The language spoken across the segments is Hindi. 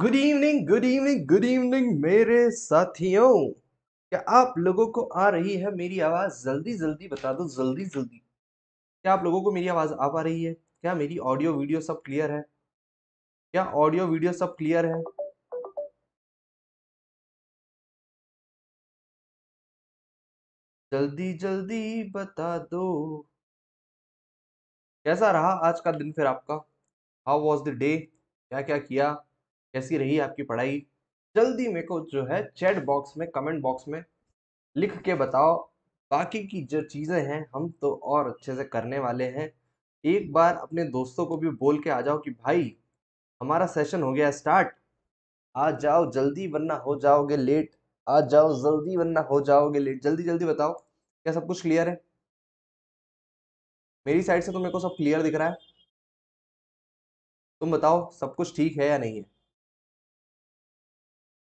Good evening good evening good evening मेरे साथियों क्या आप लोगों को आ रही है मेरी आवाज जल्दी जल्दी बता दो जल्दी जल्दी क्या आप लोगों को मेरी आवाज आ पा रही है क्या मेरी ऑडियो वीडियो सब क्लियर है क्या ऑडियो वीडियो सब क्लियर है जल्दी जल्दी बता दो कैसा रहा आज का दिन फिर आपका हाउ वॉज द डे क्या क्या किया कैसी रही आपकी पढ़ाई जल्दी मेरे को जो है चैट बॉक्स में कमेंट बॉक्स में लिख के बताओ बाकी की जो चीज़ें हैं हम तो और अच्छे से करने वाले हैं एक बार अपने दोस्तों को भी बोल के आ जाओ कि भाई हमारा सेशन हो गया स्टार्ट आ जाओ जल्दी वरना हो जाओगे लेट आ जाओ जल्दी वरना हो जाओगे लेट जल्दी जल्दी बताओ क्या सब कुछ क्लियर है मेरी साइड से तो मेरे को सब क्लियर दिख रहा है तुम बताओ सब कुछ ठीक है या नहीं है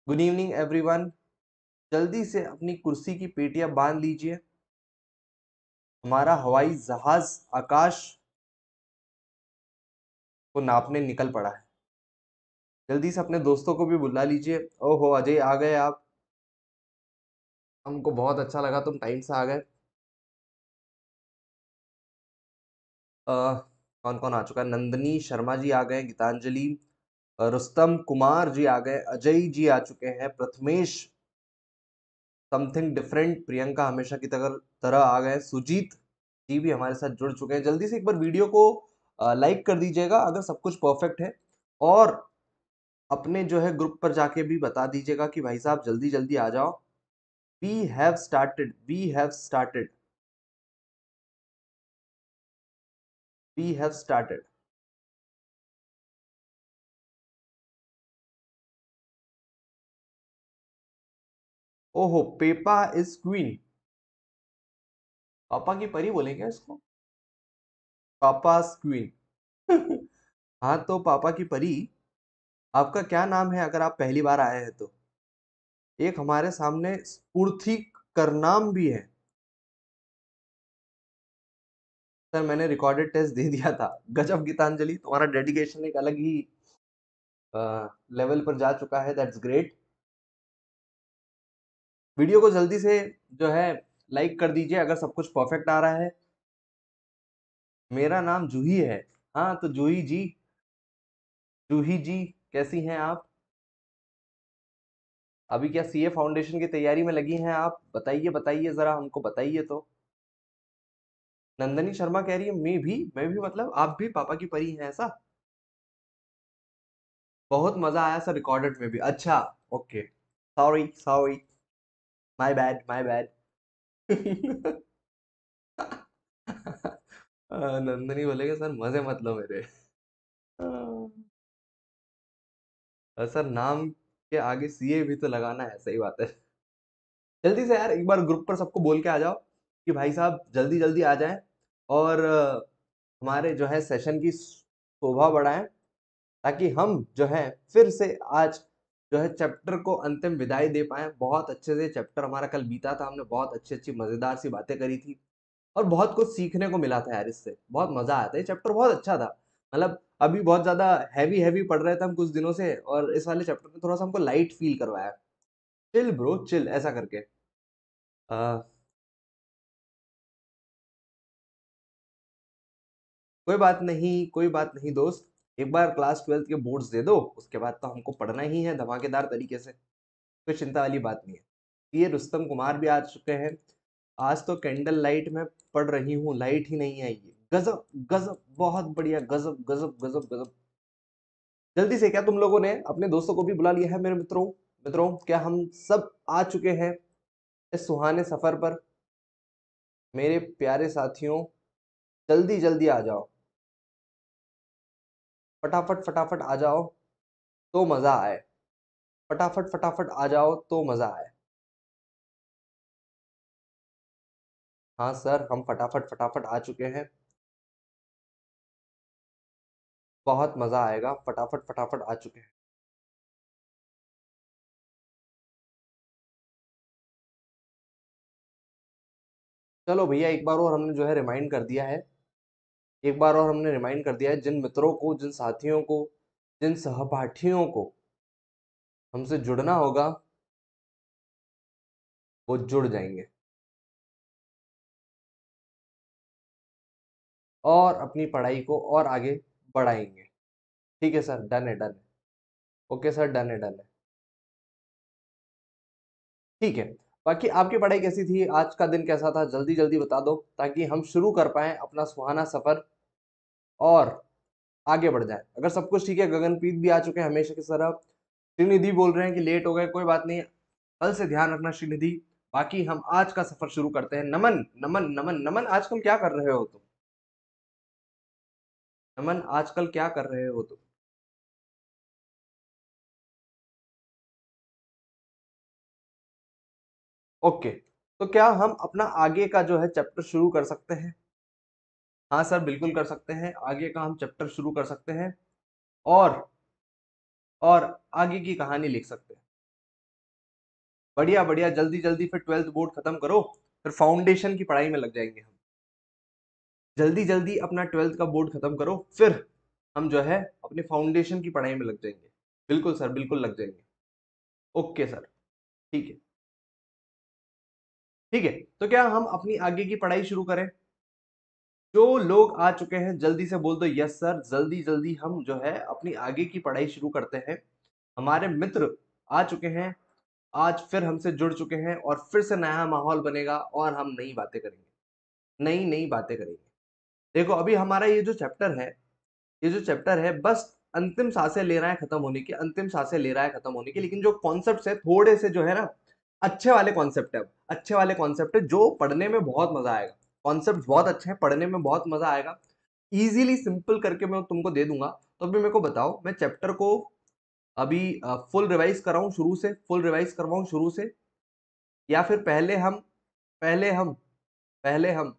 गुड इवनिंग एवरीवन जल्दी से अपनी कुर्सी की पेटियां बांध लीजिए हमारा हवाई जहाज आकाश को नापने निकल पड़ा है जल्दी से अपने दोस्तों को भी बुला लीजिए ओहो अजय आ गए आप हमको बहुत अच्छा लगा तुम टाइम से आ गए कौन कौन आ चुका नंदनी शर्मा जी आ गए गीतांजलि रुस्तम कुमार जी आ गए अजय जी आ चुके हैं प्रथमेश समथिंग डिफरेंट प्रियंका हमेशा की तरह तरह आ गए सुजीत जी भी हमारे साथ जुड़ चुके हैं जल्दी से एक बार वीडियो को लाइक कर दीजिएगा अगर सब कुछ परफेक्ट है और अपने जो है ग्रुप पर जाके भी बता दीजिएगा कि भाई साहब जल्दी जल्दी आ जाओ we have started we have started we have started ओहो पेपा इज क्वीन पापा की परी बोलेंगे इसको पापा क्वीन हाँ तो पापा की परी आपका क्या नाम है अगर आप पहली बार आए हैं तो एक हमारे सामने स्पूर्थी करनाम भी है सर मैंने रिकॉर्डेड टेस्ट दे दिया था गजब गीतांजलि तुम्हारा डेडिकेशन एक अलग ही लेवल पर जा चुका है दैट्स ग्रेट वीडियो को जल्दी से जो है लाइक कर दीजिए अगर सब कुछ परफेक्ट आ रहा है मेरा नाम जूही है हाँ तो जूही जी जूही जी कैसी हैं आप अभी क्या सीए फाउंडेशन की तैयारी में लगी हैं आप बताइए बताइए ज़रा हमको बताइए तो नंदनी शर्मा कह रही है मैं भी मैं भी मतलब आप भी पापा की परी हैं ऐसा बहुत मज़ा आया सर रिकॉर्डेड में भी अच्छा okay sorry sorry my bad my bad Nandini बोलेगा सर मजे मत लो मेरे आ, सर नाम के आगे सीए भी तो लगाना है सही बात है जल्दी से यार एक बार ग्रुप पर सबको बोल के आ जाओ कि भाई साहब जल्दी जल्दी आ जाए और हमारे जो है सेशन की शोभा बढ़ाएं ताकि हम जो है फिर से आज जो है चैप्टर को अंतिम विदाई दे पाए बहुत अच्छे से चैप्टर हमारा कल बीता था हमने बहुत अच्छी अच्छी मज़ेदार सी बातें करी थी और बहुत कुछ सीखने को मिला था यार इससे बहुत मज़ा आया था ये चैप्टर बहुत अच्छा था मतलब अभी बहुत ज़्यादा हैवी हैवी पढ़ रहे थे हम कुछ दिनों से और इस वाले चैप्टर ने थोड़ा सा हमको लाइट फील करवाया चिल ब्रो चिल ऐसा करके आ, कोई बात नहीं कोई बात नहीं दोस्त एक बार क्लास ट्वेल्थ के बोर्ड्स दे दो उसके बाद तो हमको पढ़ना ही है धमाकेदार तरीके से कोई चिंता वाली बात नहीं है ये रुस्तम कुमार भी आ चुके हैं आज तो कैंडल लाइट में पढ़ रही हूँ लाइट ही नहीं आई गजब गजब बहुत बढ़िया गजब गजब गजब गजब जल्दी से क्या तुम लोगों ने अपने दोस्तों को भी बुला लिया है मेरे मित्रों मित्रों क्या हम सब आ चुके हैं इस सुहाने सफ़र पर मेरे प्यारे साथियों जल्दी जल्दी आ जाओ फटाफट फटाफट आ जाओ तो मज़ा आए फटाफट फटाफट आ जाओ तो मज़ा आए हाँ सर हम फटाफट फटाफट आ चुके हैं बहुत मज़ा आएगा फटाफट फटाफट आ चुके हैं चलो भैया एक बार और हमने जो है रिमाइंड कर दिया है एक बार और हमने रिमाइंड कर दिया है जिन मित्रों को जिन साथियों को जिन सहपाठियों को हमसे जुड़ना होगा वो जुड़ जाएंगे और अपनी पढ़ाई को और आगे बढ़ाएंगे ठीक है सर डन है डन है ओके सर डन है डन है ठीक है बाकी आपकी पढ़ाई कैसी थी आज का दिन कैसा था जल्दी जल्दी बता दो ताकि हम शुरू कर पाएँ अपना सुहाना सफ़र और आगे बढ़ जाएं अगर सब कुछ ठीक है गगनप्रीत भी आ चुके हैं हमेशा की तरह श्रीनिधि बोल रहे हैं कि लेट हो गए कोई बात नहीं कल से ध्यान रखना श्रीनिधि बाकी हम आज का सफ़र शुरू करते हैं नमन नमन नमन नमन आजकल क्या कर रहे हो तुम नमन आजकल क्या कर रहे हो तुम ओके तो क्या हम अपना आगे का जो है चैप्टर शुरू कर सकते हैं हाँ सर बिल्कुल कर सकते हैं आगे का हम चैप्टर शुरू कर सकते हैं और और आगे की कहानी लिख सकते हैं बढ़िया बढ़िया जल्दी जल्दी फिर ट्वेल्थ बोर्ड खत्म करो फिर फाउंडेशन की पढ़ाई में लग जाएंगे हम जल्दी जल्दी अपना ट्वेल्थ का बोर्ड खत्म करो फिर हम जो है अपने फाउंडेशन की पढ़ाई में लग जाएंगे बिल्कुल सर बिल्कुल लग जाएंगे ओके सर ठीक है ठीक है तो क्या हम अपनी आगे की पढ़ाई शुरू करें जो लोग आ चुके हैं जल्दी से बोल दो यस सर जल्दी जल्दी हम जो है अपनी आगे की पढ़ाई शुरू करते हैं हमारे मित्र आ चुके हैं आज फिर हमसे जुड़ चुके हैं और फिर से नया माहौल बनेगा और हम नई बातें करेंगे नई नई बातें करेंगे देखो अभी हमारा ये जो चैप्टर है ये जो चैप्टर है बस अंतिम सांसें ले रहा है खत्म होने की अंतिम सांसें ले रहा है खत्म होने की लेकिन जो कॉन्सेप्ट है थोड़े से जो है ना अच्छे वाले कॉन्सेप्ट है अच्छे वाले कॉन्सेप्ट है जो पढ़ने में बहुत मजा आएगा कॉन्सेप्ट बहुत अच्छे हैं पढ़ने में बहुत मजा आएगा ईजिली सिंपल करके मैं तुमको दे दूंगा तो अभी मेरे को बताओ मैं चैप्टर को अभी फुल रिवाइज कराऊँ शुरू से फुल रिवाइज करवाऊँ शुरू से या फिर पहले हम पहले हम पहले हम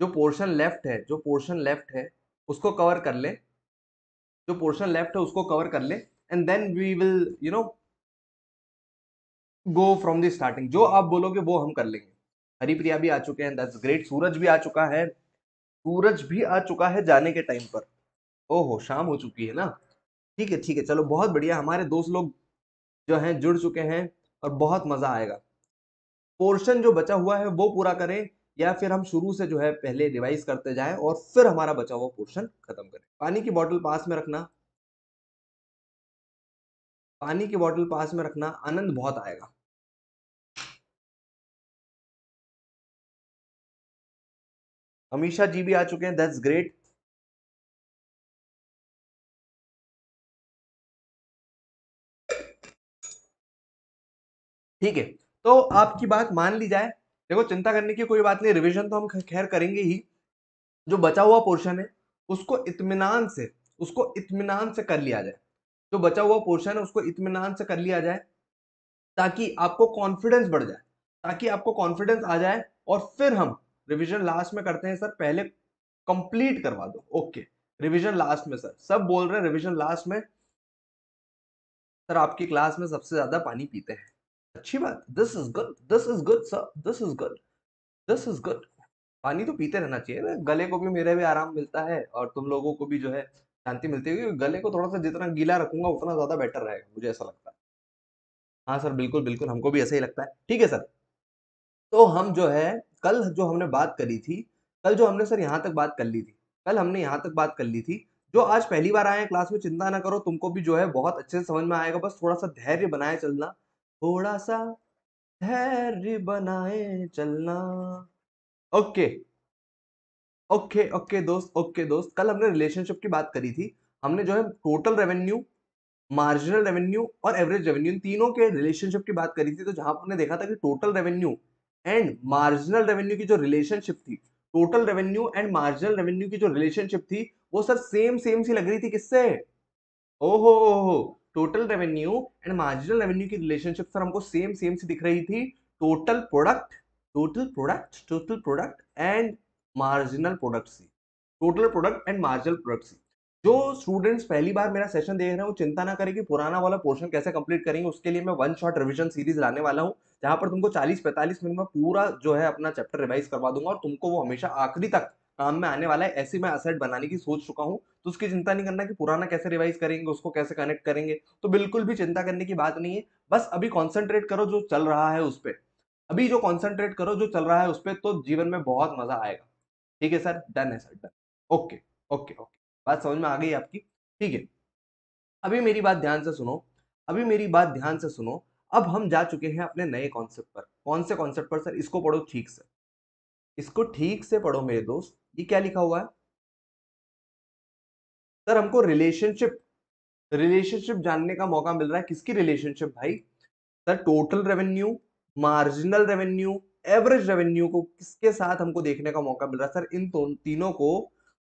जो पोर्शन लेफ्ट है जो पोर्शन लेफ्ट है उसको कवर कर ले जो पोर्शन लेफ्ट है उसको कवर कर ले and then we will you know go from the starting जो आप बोलोगे वो हम कर लेंगे हरिप्रिया भी आ चुके हैं दैट्स ग्रेट सूरज भी आ चुका है सूरज भी आ चुका है जाने के टाइम पर ओहो शाम हो चुकी है ना ठीक है ठीक है चलो बहुत बढ़िया हमारे दोस्त लोग जो हैं जुड़ चुके हैं और बहुत मज़ा आएगा पोर्शन जो बचा हुआ है वो पूरा करें या फिर हम शुरू से जो है पहले रिवाइज करते जाएं और फिर हमारा बचा हुआ पोर्शन खत्म करें पानी की बॉटल पास में रखना पानी की बॉटल पास में रखना आनंद बहुत आएगा हमीशा जी भी आ चुके हैं दैट्स ग्रेट ठीक है तो आपकी बात मान ली जाए देखो चिंता करने की कोई बात नहीं रिवीजन तो हम खैर करेंगे ही जो बचा हुआ पोर्शन है उसको इतमान से उसको इतमान से कर लिया जाए जो बचा हुआ पोर्शन है उसको इतमान से कर लिया जाए ताकि आपको कॉन्फिडेंस बढ़ जाए ताकि आपको कॉन्फिडेंस आ जाए और फिर हम रिविजन लास्ट में करते हैं सर पहले कंप्लीट करवा दो ओके रिविजन लास्ट में सर सब बोल रहे हैं रिविजन लास्ट में सर आपकी क्लास में सबसे ज्यादा पानी पीते हैं अच्छी बात this is good this is good sir this is good this is good पानी तो पीते रहना चाहिए ना गले को भी मेरे भी आराम मिलता है और तुम लोगों को भी जो है शांति मिलती है क्योंकि गले को थोड़ा सा जितना गीला रखूंगा उतना ज्यादा बेटर रहेगा मुझे ऐसा लगता है हाँ सर बिल्कुल बिल्कुल हमको भी ऐसा ही लगता है ठीक है सर तो हम जो है कल जो हमने बात करी थी कल जो हमने सर यहाँ तक बात कर ली थी कल हमने यहाँ तक बात कर ली थी जो आज पहली बार आए हैं क्लास में चिंता ना करो तुमको भी जो है बहुत अच्छे से समझ में आएगा बस थोड़ा सा धैर्य बनाए चलना थोड़ा सा धैर्य बनाए चलना ओके ओके ओके दोस्त ओके दोस्त कल हमने रिलेशनशिप की बात करी थी हमने जो है टोटल रेवेन्यू मार्जिनल रेवेन्यू और एवरेज रेवेन्यू तीनों के रिलेशनशिप की बात करी थी तो जहां पर देखा था कि total revenue and marginal revenue की जो रिलेशनशिप थी total revenue and marginal revenue की जो रिलेशनशिप थी वो सर सेम सेम सी लग रही थी किससे ओहो ओहो total revenue and marginal revenue की रिलेशनशिप सर हमको सेम सेम सी दिख रही थी total product total product total product and marginal product सी total product and marginal product सी जो स्टूडेंट्स पहली बार मेरा सेशन देख रहे हैं वो चिंता ना करें कि पुराना वाला पोर्शन कैसे कंप्लीट करेंगे उसके लिए मैं वन शॉट रिविजन सीरीज लाने वाला हूँ जहाँ पर तुमको 40-45 मिनट में पूरा जो है अपना चैप्टर रिवाइज करवा दूंगा और तुमको वो हमेशा आखिरी तक काम में आने वाला है ऐसी मैं असेट बनाने की सोच चुका हूँ तो उसकी चिंता नहीं करना कि पुराना कैसे रिवाइज करेंगे उसको कैसे कनेक्ट करेंगे तो बिल्कुल भी चिंता करने की बात नहीं है बस अभी कॉन्सेंट्रेट करो जो चल रहा है उस पर अभी जो कॉन्सेंट्रेट करो जो चल रहा है उस पर तो जीवन में बहुत मजा आएगा ठीक है सर डन है sir done okay okay okay बात समझ में आ गई आपकी ठीक है अभी मेरी बात ध्यान से सुनो अभी मेरी बात ध्यान से सुनो अब हम जा चुके हैं अपने नए कॉन्सेप्ट पर कौन से कॉन्सेप्ट पर सर इसको पढ़ो ठीक से इसको ठीक से पढ़ो मेरे दोस्त ये क्या लिखा हुआ है सर हमको रिलेशनशिप रिलेशनशिप जानने का मौका मिल रहा है किसकी रिलेशनशिप भाई sir total revenue marginal revenue average revenue को किसके साथ हमको देखने का मौका मिल रहा है सर इन तो, तीनों को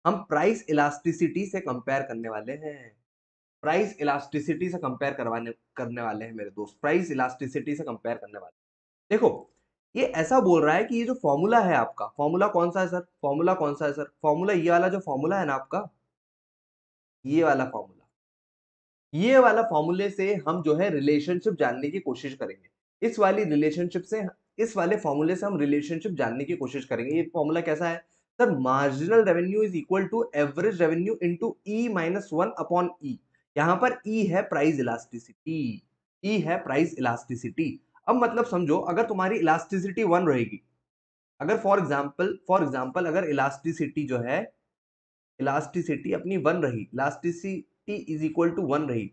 हम प्राइस इलास्टिसिटी से कंपेयर करने वाले हैं प्राइस इलास्टिसिटी से कंपेयर करवाने करने वाले हैं मेरे दोस्त प्राइस इलास्टिसिटी से कंपेयर करने वाले देखो ये ऐसा बोल रहा है कि ये जो फॉर्मूला है आपका फॉर्मूला कौन सा है सर फॉर्मूला कौन सा है सर फॉर्मूला ये वाला जो फॉर्मूला है ना आपका ये वाला फॉर्मूला ये वाला फॉर्मूले से हम जो है रिलेशनशिप जानने की कोशिश करेंगे इस वाली रिलेशनशिप से इस वाले फॉर्मूले से हम रिलेशनशिप जानने की कोशिश करेंगे ये फॉर्मूला कैसा है sir marginal revenue is equal to average revenue into E minus one upon E यहाँ पर ई e है प्राइस इलास्टिसिटी ई है प्राइस इलास्टिसिटी अब मतलब समझो अगर तुम्हारी इलास्टिसिटी वन रहेगी अगर फॉर एग्जाम्पल फॉर एग्जाम्पल अगर इलास्टिसिटी जो है इलास्टिसिटी अपनी वन रही elasticity is equal to one रही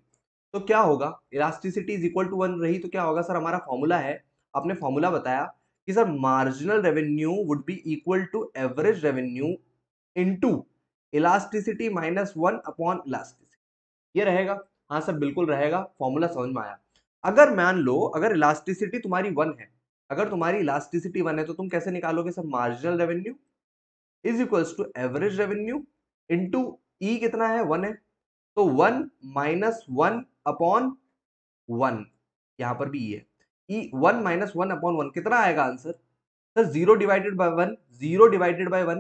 तो क्या होगा elasticity is equal to one रही तो क्या होगा सर हमारा फॉर्मूला है आपने फॉर्मूला बताया कि sir marginal revenue would be equal to average revenue into elasticity minus one upon elasticity ये रहेगा हाँ सर बिल्कुल रहेगा फॉर्मूला समझ में आया अगर मान लो अगर इलास्टिसिटी तुम्हारी वन है अगर तुम्हारी इलास्टिसिटी वन है तो तुम कैसे निकालोगे sir marginal revenue is equals to average revenue into E कितना है वन है तो one minus one upon one यहां पर भी ई e है E one minus one upon one कितना आएगा answer sir zero divided by one zero divided by one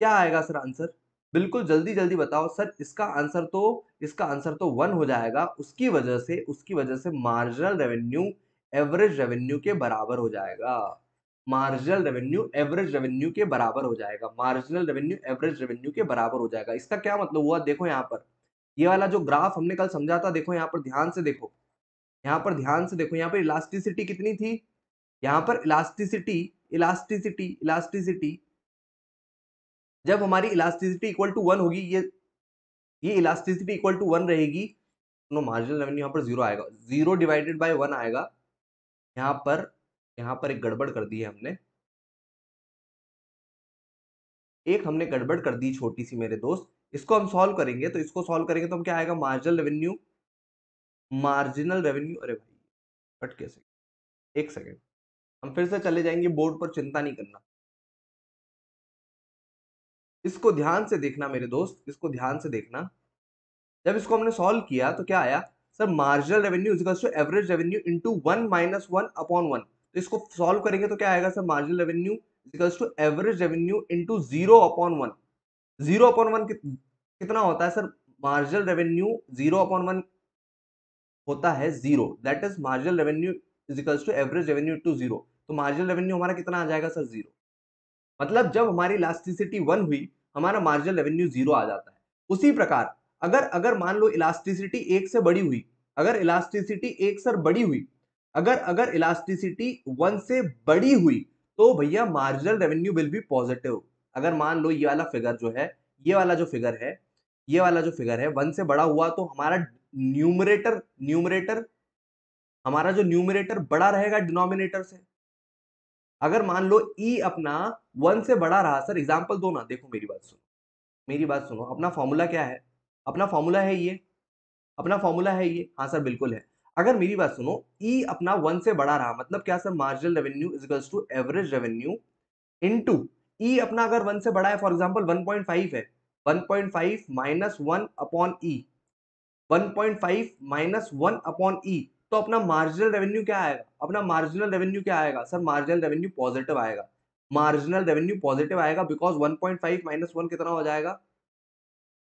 क्या आएगा सर आंसर बिल्कुल जल्दी जल्दी बताओ सर इसका आंसर तो इसका आंसर तो वन हो जाएगा उसकी वजह से उसकी वजह से मार्जिनल रेवेन्यू एवरेज रेवेन्यू के बराबर हो जाएगा मार्जिनल रेवेन्यू एवरेज रेवेन्यू के बराबर हो जाएगा मार्जिनल रेवेन्यू एवरेज रेवेन्यू के बराबर हो जाएगा इसका क्या मतलब हुआ देखो यहाँ पर ये वाला जो ग्राफ हमने कल समझा था देखो यहाँ पर ध्यान से देखो यहाँ पर ध्यान से देखो यहाँ पर इलास्टिसिटी कितनी थी यहाँ पर इलास्टिसिटी इलास्टिसिटी इलास्टिसिटी जब हमारी इलास्टिसिटी इक्वल टू वन होगी ये ये इलास्टिसिटी इक्वल टू वन रहेगी नो मार्जिनल रेवेन्यू यहाँ पर जीरो आएगा जीरो डिवाइडेड बाय वन आएगा यहाँ पर यहाँ पर एक गड़बड़ कर दी है हमने एक हमने गड़बड़ कर दी छोटी सी मेरे दोस्त इसको हम सॉल्व करेंगे तो इसको सॉल्व करेंगे तो हम क्या आएगा मार्जिनल रेवेन्यू मार्जिनल रेवेन्यू अरे भाई कट कैसे एक सेकेंड हम फिर से चले जाएंगे बोर्ड पर चिंता नहीं करना इसको ध्यान से देखना मेरे दोस्त इसको ध्यान से देखना जब इसको हमने सॉल्व किया तो क्या आया sir marginal revenue equals to average revenue into one minus one upon one तो इसको सॉल्व करेंगे तो क्या आएगा sir marginal revenue equals to average revenue into zero upon one zero upon one कितना होता है sir marginal revenue zero upon one होता है zero that is marginal revenue equals to average revenue to zero तो मार्जिनल रेवेन्यू हमारा कितना आ जाएगा सर जीरो मतलब जब हमारी इलास्टिसिटी वन हुई हमारा मार्जिनल रेवेन्यू जीरो आ जाता है उसी प्रकार अगर अगर मान लो इलास्टिसिटी एक से बड़ी हुई अगर इलास्टिसिटी एक सर बड़ी हुई अगर अगर इलास्टिसिटी वन से बड़ी हुई तो भैया marginal revenue will be positive अगर मान लो ये वाला फिगर जो है ये वाला जो फिगर है ये वाला जो फिगर है वन से बड़ा हुआ तो हमारा न्यूमरेटर न्यूमरेटर हमारा जो न्यूमरेटर बड़ा रहेगा डिनोमिनेटर से अगर मान लो ई e अपना वन से बड़ा रहा सर एग्जाम्पल दो ना देखो मेरी बात सुनो मेरी बात सुनो अपना फॉर्मूला क्या है अपना फॉर्मूला है ये अपना फॉर्मूला है ये हाँ सर बिल्कुल है अगर मेरी बात सुनो ई e अपना वन से बड़ा रहा मतलब क्या sir marginal revenue equals to average revenue into E अपना अगर वन से बड़ा है for example one point five है 1.5 point five minus one upon E 1.5 minus one upon E तो अपना मार्जिनल रेवेन्यू क्या आएगा अपना मार्जिनल रेवेन्यू क्या आएगा सर मार्जिनल रेवेन्यू पॉजिटिव आएगा मार्जिनल रेवेन्यू पॉजिटिव आएगा because 1.5 point five minus one कितना हो जाएगा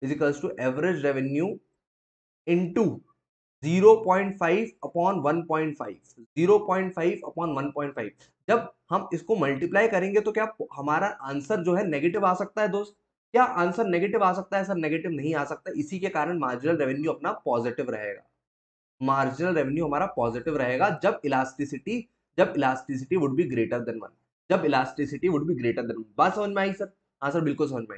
equals to average revenue into zero point upon one point upon one जब हम इसको मल्टीप्लाई करेंगे तो क्या हमारा आंसर जो है नेगेटिव आ सकता है दोस्त क्या आंसर नेगेटिव आ सकता है सर नेगेटिव नहीं आ सकता इसी के कारण मार्जिनल रेवेन्यू अपना पॉजिटिव रहेगा मार्जिनल रेवेन्यू हमारा पॉजिटिव रहेगा जब इलास्टिसिटी जब elasticity would be greater than one जब elasticity would be greater than one बात समझ में आई सर हाँ सर बिल्कुल समझ में आई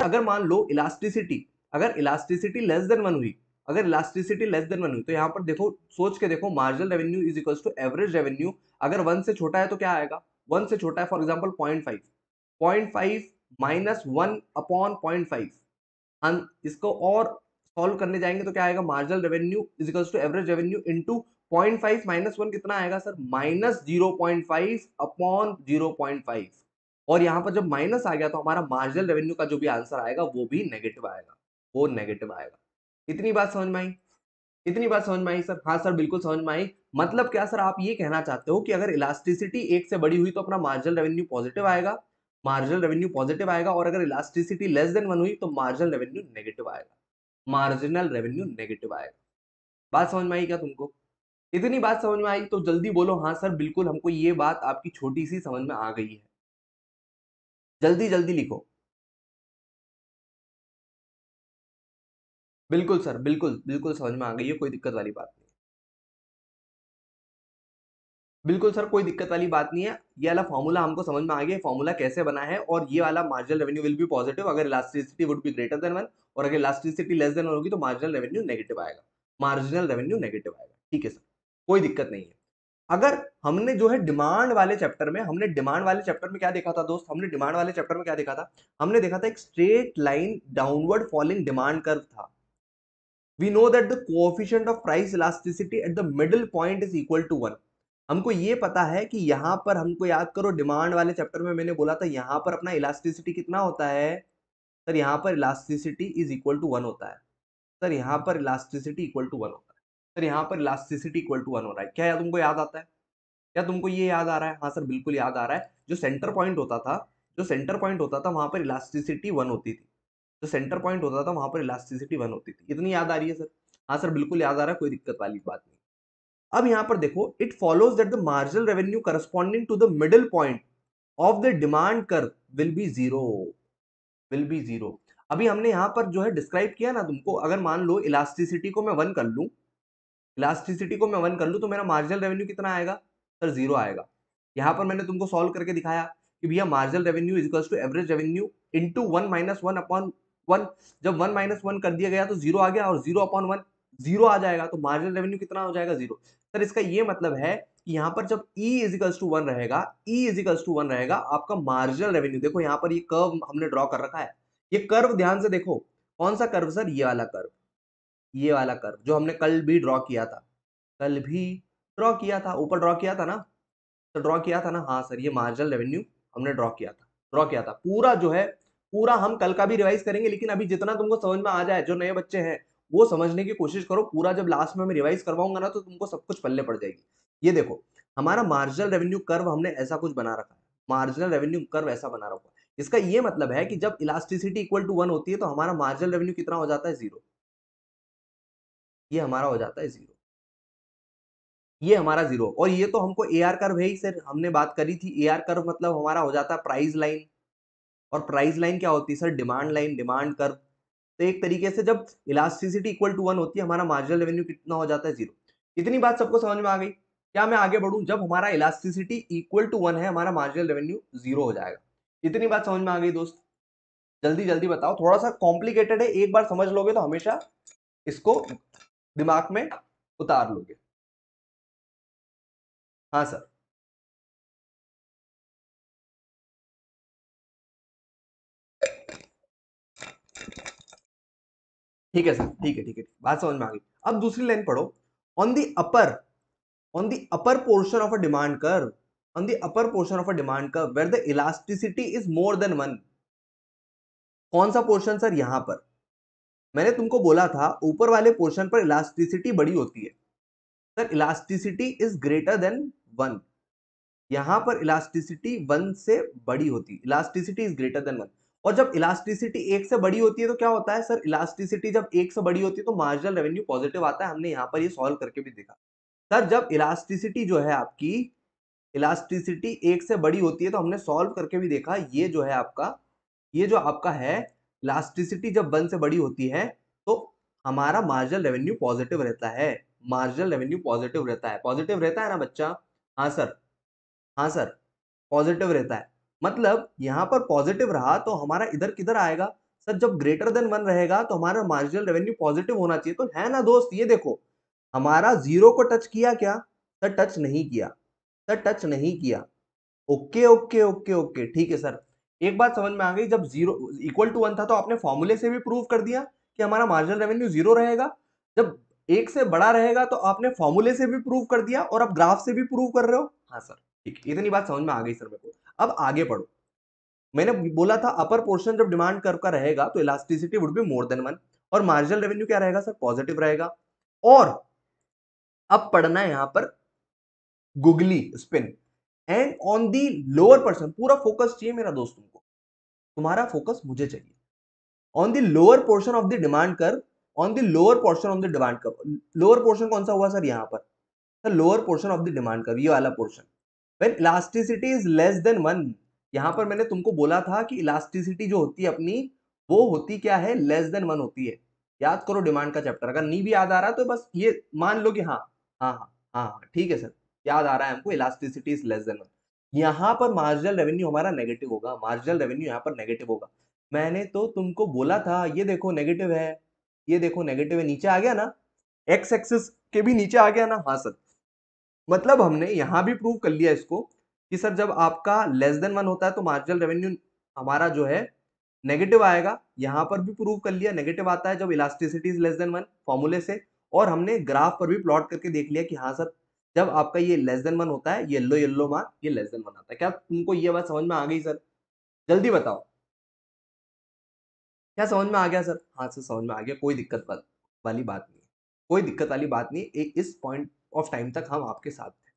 सर अगर मान लो इलास्टिसिटी अगर इलास्टिसिटी लेस देन वन हुई अगर इलास्टिसिटी लेस देन वन हुई तो यहाँ पर देखो सोच के देखो marginal revenue is equals to average revenue अगर वन से छोटा है तो क्या आएगा वन से छोटा है for example point five point five minus one upon point five इसको और सॉल्व करने जाएंगे तो क्या आएगा marginal revenue equals to average revenue to point five minus one कितना आएगा sir minus zero point five upon zero point five और यहाँ पर जब माइनस आ गया तो हमारा मार्जिनल रेवेन्यू का जो भी आंसर आएगा वो भी नेगेटिव आएगा वो नेगेटिव आएगा इतनी बात समझ में आई इतनी बात समझ में आई सर हाँ सर बिल्कुल समझ में आई मतलब क्या सर आप ये कहना चाहते हो कि अगर इलास्टिसिटी एक से बड़ी हुई तो अपना मार्जिनल रेवेन्यू पॉजिटिव आएगा मार्जिनल रेवेन्यू पॉजिटिव आएगा और अगर इलास्टिसिटी लेस देन वन हुई तो मार्जिनल रेवेन्यू नेगेटिव आएगा मार्जिनल रेवेन्यू नेगेटिव आएगा बात समझ में आई क्या तुमको इतनी बात समझ में आई तो जल्दी बोलो हाँ सर बिल्कुल हमको ये बात आपकी छोटी सी समझ में आ गई है जल्दी जल्दी लिखो बिल्कुल सर बिल्कुल बिल्कुल समझ में आ गई है कोई दिक्कत वाली बात नहीं बिल्कुल सर कोई दिक्कत वाली बात नहीं है ये वाला फॉर्मूला हमको समझ में आ गया फॉर्मूला कैसे बना है और ये वाला marginal revenue will be positive अगर elasticity would be greater than one और अगर इलास्टिसिटी लेस देन होगी तो मार्जिनल रेवेन्यू नेगेटिव आएगा मार्जिनल रेवेन्यू नेगेटिव आएगा ठीक है सर कोई दिक्कत नहीं है अगर हमने जो है डिमांड वाले चैप्टर में हमने डिमांड वाले चैप्टर में क्या देखा था दोस्त हमने डिमांड वाले चैप्टर में क्या देखा था हमने देखा था एक straight line downward falling demand curve था we know that the coefficient of price elasticity at the middle point is equal to one हमको ये पता है कि यहाँ पर हमको याद करो डिमांड वाले चैप्टर में मैंने बोला था यहाँ पर अपना इलास्टिसिटी कितना होता है सर यहाँ पर elasticity is equal to one होता है सर यहाँ पर इलास्टिसिटी इक्वल टू वन होता है सर यहाँ पर इलास्टिसिटी इक्वल टू वन हो रहा है क्या तुमको याद आता है क्या तुमको ये याद आ रहा है हाँ सर बिल्कुल याद आ रहा है जो सेंटर पॉइंट होता था जो सेंटर पॉइंट होता था वहाँ पर इलास्टिसिटी वन होती थी जो सेंटर पॉइंट होता था वहाँ पर इलास्टिसिटी वन होती थी इतनी याद आ रही है सर हाँ सर बिल्कुल याद आ रहा है कोई दिक्कत वाली बात नहीं अब यहां पर देखो it follows that the marginal revenue corresponding to the middle point of the demand curve will be zero will be zero अभी हमने यहां पर जो है डिस्क्राइब किया ना तुमको अगर मान लो इलास्टिसिटी को मैं वन कर लू इलास्टिसिटी को मैं वन कर लू तो मेरा मार्जिनल रेवेन्यू कितना आएगा सर जीरो आएगा यहां पर मैंने तुमको सॉल्व करके दिखाया कि भैया marginal revenue is to average revenue into one minus one upon one जब वन माइनस वन कर दिया गया तो जीरो आ गया और जीरो अपॉन वन जीरो आ जाएगा तो मार्जिनल रेवेन्यू कितना हो जाएगा जीरो सर इसका ये मतलब है कि यहाँ पर जब E इजिकल्स टू वन रहेगा E इजिकल्स टू वन रहेगा आपका मार्जिनल रेवेन्यू देखो यहाँ पर ये कर्व हमने ड्रॉ कर रखा है ये कर्व ध्यान से देखो कौन सा कर्व सर ये वाला कर्व ये वाला कर्व जो हमने कल भी ड्रॉ किया था कल भी ड्रॉ किया था ऊपर ड्रॉ किया था ना तो ड्रॉ किया था ना हाँ सर ये मार्जिनल रेवेन्यू हमने ड्रॉ किया था ड्रॉ किया था पूरा जो है पूरा हम कल का भी रिवाइज करेंगे लेकिन अभी जितना तुमको समझ में आ जाए जो नए बच्चे हैं वो समझने की कोशिश करो पूरा जब लास्ट में मैं रिवाइज करवाऊंगा ना तो तुमको सब कुछ पल्ले पड़ जाएगी ये देखो हमारा मार्जिनल रेवेन्यू कर्व हमने ऐसा कुछ बना रखा है मार्जिनल रेवेन्यू कर्व ऐसा बना रखा है इसका ये मतलब है कि जब इलास्टिसिटी इक्वल टू वन होती है तो हमारा मार्जिनल रेवेन्यू कितना हो जाता है जीरो ये हमारा हो जाता है जीरो ये हमारा जीरो और ये तो हमको ए आर कर्व है ही सर हमने बात करी थी ए आर कर्व मतलब हमारा हो जाता है प्राइस लाइन और प्राइस लाइन क्या होती है sir demand line demand curve तो एक तरीके से जब इलास्टिसिटी इक्वल टू वन होती है हमारा मार्जिनल रेवेन्यू कितना हो जाता है जीरो इतनी बात सबको समझ में आ गई क्या मैं आगे बढ़ू जब हमारा इलास्टिसिटी इक्वल टू वन है हमारा मार्जिनल रेवेन्यू जीरो हो जाएगा इतनी बात समझ में आ गई दोस्त जल्दी जल्दी बताओ थोड़ा सा कॉम्प्लिकेटेड है एक बार समझ लोगे तो हमेशा इसको दिमाग में उतार लोगे हाँ सर ठीक है सर ठीक है ठीक है बात समझ में आ गई अब दूसरी लाइन पढ़ो on the upper on the upper portion of a demand curve on the upper portion of a demand curve where the elasticity is more than one कौन सा पोर्शन सर यहां पर मैंने तुमको बोला था ऊपर वाले पोर्शन पर इलास्टिसिटी बड़ी होती है sir elasticity is greater than one यहां पर इलास्टिसिटी वन से बड़ी होती elasticity is greater than one और जब इलास्टिसिटी एक से बड़ी होती है तो क्या होता है सर इलास्टिसिटी जब एक से बड़ी होती है तो मार्जिनल रेवेन्यू पॉजिटिव आता है हमने यहाँ पर ये सॉल्व करके भी देखा सर जब इलास्टिसिटी जो है आपकी इलास्टिसिटी एक से बड़ी होती है तो हमने सॉल्व करके भी देखा ये जो है आपका ये जो आपका है इलास्टिसिटी जब वन से बड़ी होती है तो हमारा मार्जिनल रेवेन्यू पॉजिटिव रहता है मार्जिनल रेवेन्यू पॉजिटिव रहता है पॉजिटिव रहता है ना बच्चा हाँ सर हाँ सर पॉजिटिव रहता है मतलब यहाँ पर पॉजिटिव रहा तो हमारा इधर किधर आएगा सर जब ग्रेटर देन वन रहेगा तो हमारा मार्जिनल रेवेन्यू पॉजिटिव होना चाहिए तो है ना दोस्त ये देखो हमारा जीरो को टच किया क्या सर टच नहीं किया सर टच नहीं किया ओके ओके ओके ओके ठीक है सर एक बात समझ में आ गई जब जीरो इक्वल टू वन था तो आपने फॉर्मूले से भी प्रूव कर दिया कि हमारा मार्जिनल रेवेन्यू जीरो रहेगा जब एक से बड़ा रहेगा तो आपने फॉर्मूले से भी प्रूव कर दिया और आप ग्राफ से भी प्रूव कर रहे हो हाँ सर ठीक इतनी बात समझ में आ गई सर मेरे को अब आगे बढ़ो मैंने बोला था अपर पोर्शन जब डिमांड कर्व का रहेगा तो elasticity would be more than one और मार्जिनल रेवेन्यू क्या रहेगा सर पॉजिटिव रहेगा और अब पढ़ना है यहां पर googly spin and on the lower person पूरा फोकस चाहिए मेरा दोस्त तुमको तुम्हारा फोकस मुझे चाहिए on the lower portion of the demand curve on the lower portion of the demand curve lower portion कौन सा हुआ सर यहां पर sir lower portion of the demand curve ये वाला portion when elasticity is less than one यहाँ पर मैंने तुमको बोला था कि इलास्टिसिटी जो होती है अपनी वो होती क्या है लेस देन वन होती है याद करो डिमांड का चैप्टर अगर नहीं भी याद आ रहा तो बस ये मान लो कि हाँ हाँ हाँ हाँ, हाँ ठीक है सर याद आ रहा है हमको elasticity is less than one यहाँ पर मार्जिनल रेवेन्यू हमारा नेगेटिव होगा मार्जिनल रेवेन्यू यहाँ पर नेगेटिव होगा मैंने तो तुमको बोला था ये देखो नेगेटिव है ये देखो नेगेटिव है नीचे आ गया ना एक्स एक्सिस के भी नीचे आ गया ना हाँ सर मतलब हमने यहाँ भी प्रूव कर लिया इसको कि सर जब आपका लेस देन वन होता है तो मार्जिनल रेवेन्यू हमारा जो है नेगेटिव आएगा यहाँ पर भी प्रूव कर लिया नेगेटिव आता है जब elasticity is less than one फॉर्मूले से और हमने ग्राफ पर भी प्लॉट करके देख लिया कि हाँ सर जब आपका ये लेस देन वन होता है येल्लो येल्लो मार्क ये लेस देन वन आता है क्या तुमको ये बात समझ में आ गई सर जल्दी बताओ क्या समझ में आ गया सर हाँ सर समझ में आ गया कोई दिक्कत वाली बात नहीं कोई दिक्कत वाली बात नहीं इस पॉइंट ऑफ टाइम तक हम आपके साथ थे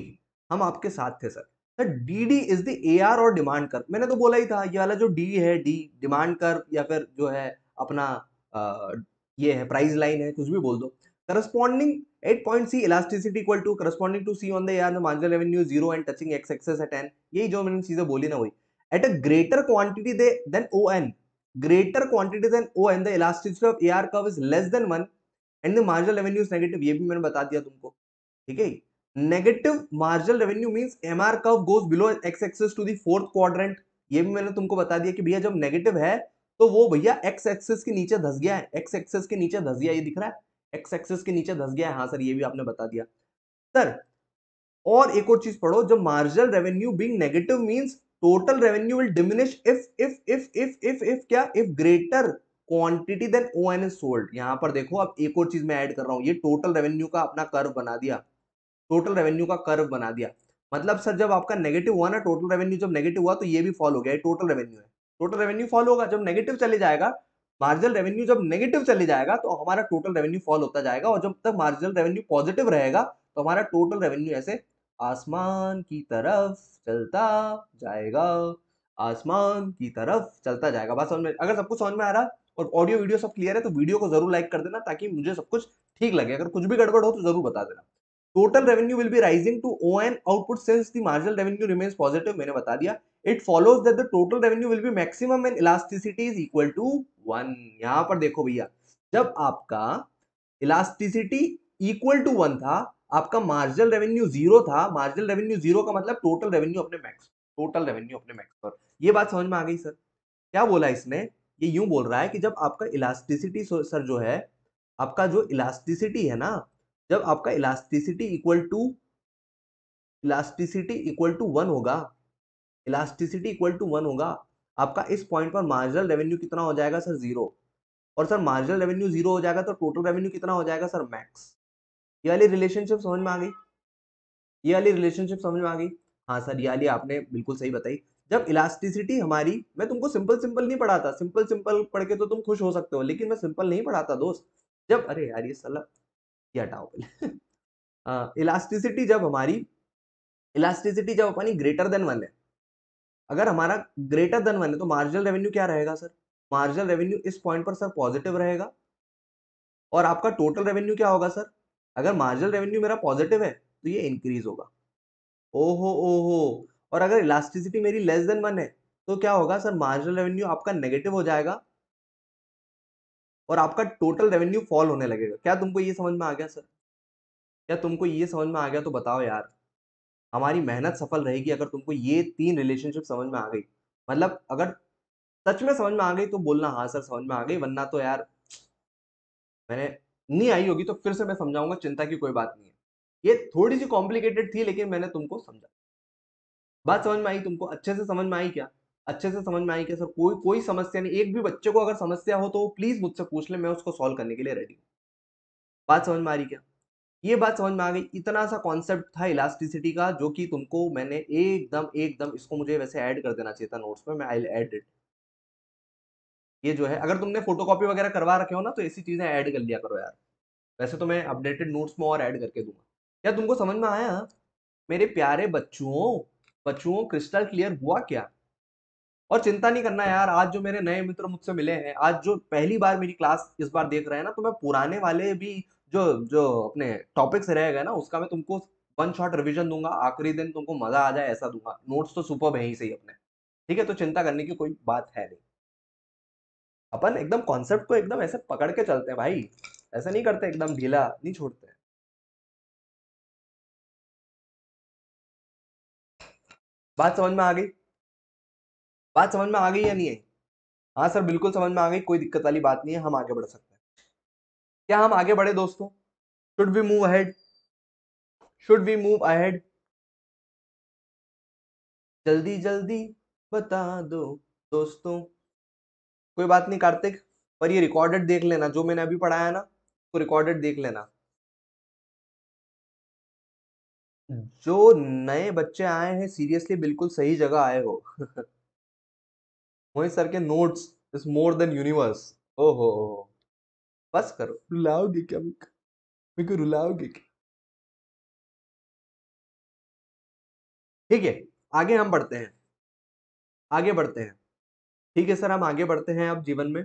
ठीक हम आपके साथ थे sir sir D D is the A R और डिमांड कर मैंने तो बोला ही था ये वाला जो डी है डी डिमांड कर या फिर जो है अपना आ, ये है प्राइस लाइन है कुछ भी बोल दो corresponding at point C elasticity equal to corresponding to C on the air marginal revenue zero and touching X axis at N यही जो मैंने चीजें बोली ना वही at a greater quantity than O N greater quantity than O and the elasticity of AR curve is less than 1, and marginal revenue is negative ये भी मैंने बता दिया तुमको ठीक है negative marginal revenue mean M R curve goes below X axis to the fourth quadrant ये भी मैंने तुमको बता दिया कि भैया जब नेगेटिव है तो वो भैया एक्स एक्सेस के नीचे धस गया है एक्स एक्सेस के नीचे धस गया ये दिख रहा है एक्स एक्सेस के नीचे धस गया है हाँ सर ये भी आपने बता दिया सर और एक और चीज पढ़ो जब marginal revenue being negative means total revenue will diminish if if if if if if क्या if greater quantity than O N sold यहां पर देखो अब एक और चीज मैं ऐड कर रहा हूं ये टोटल रेवेन्यू का अपना कर्व बना दिया टोटल रेवेन्यू का कर्व बना दिया मतलब सर जब आपका नेगेटिव हुआ ना टोटल रेवेन्यू जब नेगेटिव हुआ तो ये भी फॉल हो गया टोटल रेवेन्यू है टोटल रेवेन्यू फॉल होगा जब नेगेटिव चले जाएगा मार्जिनल रेवेन्यू जब नेगेटिव चले जाएगा तो हमारा टोटल रेवेन्यू फॉल होता जाएगा और जब तक मार्जिनल रेवेन्यू पॉजिटिव रहेगा तो हमारा टोटल रेवेन्यू ऐसे आसमान की तरफ चलता जाएगा आसमान की तरफ चलता जाएगा बस समझ में अगर सब कुछ समझ में आ रहा और ऑडियो वीडियो सब क्लियर है तो वीडियो को जरूर लाइक कर देना ताकि मुझे सब कुछ ठीक लगे अगर कुछ भी गड़बड़ हो तो जरूर बता देना total revenue will be rising to O N output since the marginal revenue remains positive मैंने बता दिया it follows that the total revenue will be maximum and elasticity is equal to one यहां पर देखो भैया जब आपका इलास्टिसिटी इक्वल टू वन था आपका मार्जिनल रेवेन्यू जीरो था मार्जिनल रेवेन्यू जीरो का मतलब टोटल रेवेन्यू अपने मैक्स टोटल रेवेन्यू अपने मैक्स पर ये बात समझ में आ गई सर क्या बोला इसने ये यूं बोल रहा है कि जब आपका इलास्टिसिटी सर जो है आपका जो इलास्टिसिटी है ना जब आपका elasticity equal to elasticity equal to one होगा इलास्टिसिटी इक्वल टू वन होगा आपका इस पॉइंट पर मार्जिनल रेवेन्यू कितना हो जाएगा सर जीरो और सर मार्जिनल रेवेन्यू जीरो हो जाएगा तो टोटल रेवेन्यू कितना हो जाएगा सर मैक्स ये वाली रिलेशनशिप समझ में आ गई ये वाली रिलेशनशिप समझ में आ गई हाँ सर ये वाली आपने बिल्कुल सही बताई जब इलास्टिसिटी हमारी मैं तुमको सिंपल सिंपल नहीं पढ़ाता सिंपल सिंपल पढ़ के तो तुम खुश हो सकते हो लेकिन मैं सिंपल नहीं पढ़ाता दोस्त जब अरे यार ये हटाओ इलास्टिसिटी हाँ, जब हमारी इलास्टिसिटी जब अपनी ग्रेटर देन वन है अगर हमारा ग्रेटर देन वन है तो मार्जिनल रेवेन्यू क्या रहेगा सर मार्जिनल रेवेन्यू इस पॉइंट पर सर पॉजिटिव रहेगा और आपका टोटल रेवेन्यू क्या होगा सर अगर मार्जिनल रेवेन्यू मेरा पॉजिटिव है तो ये इंक्रीज होगा ओहो ओहो और अगर इलास्टिसिटी मेरी लेस देन वन है तो क्या होगा सर मार्जिनल रेवेन्यू आपका नेगेटिव हो जाएगा और आपका टोटल रेवेन्यू फॉल होने लगेगा क्या तुमको ये समझ में आ गया सर क्या तुमको ये समझ में आ गया तो बताओ यार हमारी मेहनत सफल रहेगी अगर तुमको ये तीन रिलेशनशिप समझ में आ गई मतलब अगर सच में समझ में आ गई तो बोलना हाँ सर समझ में आ गई वरना तो यार मैंने नहीं आई होगी तो फिर से मैं समझाऊंगा चिंता की कोई बात नहीं है ये थोड़ी सी कॉम्प्लिकेटेड थी लेकिन मैंने तुमको समझा बात समझ में आई तुमको अच्छे से समझ में आई क्या अच्छे से समझ में आई क्या सर कोई कोई समस्या नहीं एक भी बच्चे को अगर समस्या हो तो प्लीज मुझसे पूछ ले मैं उसको सॉल्व करने के लिए रेडी हूँ बात समझ में आ रही क्या ये बात समझ में आ गई इतना सा कॉन्सेप्ट था इलास्टिसिटी का जो कि तुमको मैंने एकदम एकदम इसको मुझे वैसे ऐड कर देना चाहिए था नोट्स में मैं आई एड इट ये जो है अगर तुमने फोटोकॉपी वगैरह करवा रखे हो ना तो ऐसी चीज़ें ऐड कर लिया करो यार वैसे तो मैं अपडेटेड नोट्स में और ऐड करके दूंगा यार तुमको समझ में आया मेरे प्यारे बच्चों बच्चों क्रिस्टल क्लियर हुआ क्या और चिंता नहीं करना यार आज जो मेरे नए मित्र मुझसे मिले हैं आज जो पहली बार मेरी क्लास इस बार देख रहे हैं ना तो मैं पुराने वाले भी जो जो अपने टॉपिक्स रह गए ना उसका मैं तुमको वन शॉट रिविजन दूंगा आखिरी दिन तुमको मजा आ जाए ऐसा दूंगा नोट्स तो सुपर है ही सही अपने ठीक है तो चिंता करने की कोई बात है नहीं अपन एकदम कॉन्सेप्ट को एकदम ऐसे पकड़ के चलते हैं भाई ऐसा नहीं करते एकदम ढीला नहीं छोड़ते बात समझ में आ गई बात समझ में आ गई या नहीं आई हाँ सर बिल्कुल समझ में आ गई कोई दिक्कत वाली बात नहीं है हम आगे बढ़ सकते हैं क्या हम आगे बढ़े दोस्तों should we move ahead should we move ahead जल्दी जल्दी बता दो दोस्तों कोई बात नहीं कार्तिक पर ये रिकॉर्डेड देख लेना जो मैंने अभी पढ़ाया ना उसको रिकॉर्डेड देख लेना जो नए बच्चे आए हैं सीरियसली बिल्कुल सही जगह आए हो मोहित सर के notes is more than universe ओहो बस करो रुलाओगे क्या मेरे को रुलाओगे क्या ठीक है आगे हम बढ़ते हैं आगे बढ़ते हैं ठीक है सर हम आगे बढ़ते हैं अब जीवन में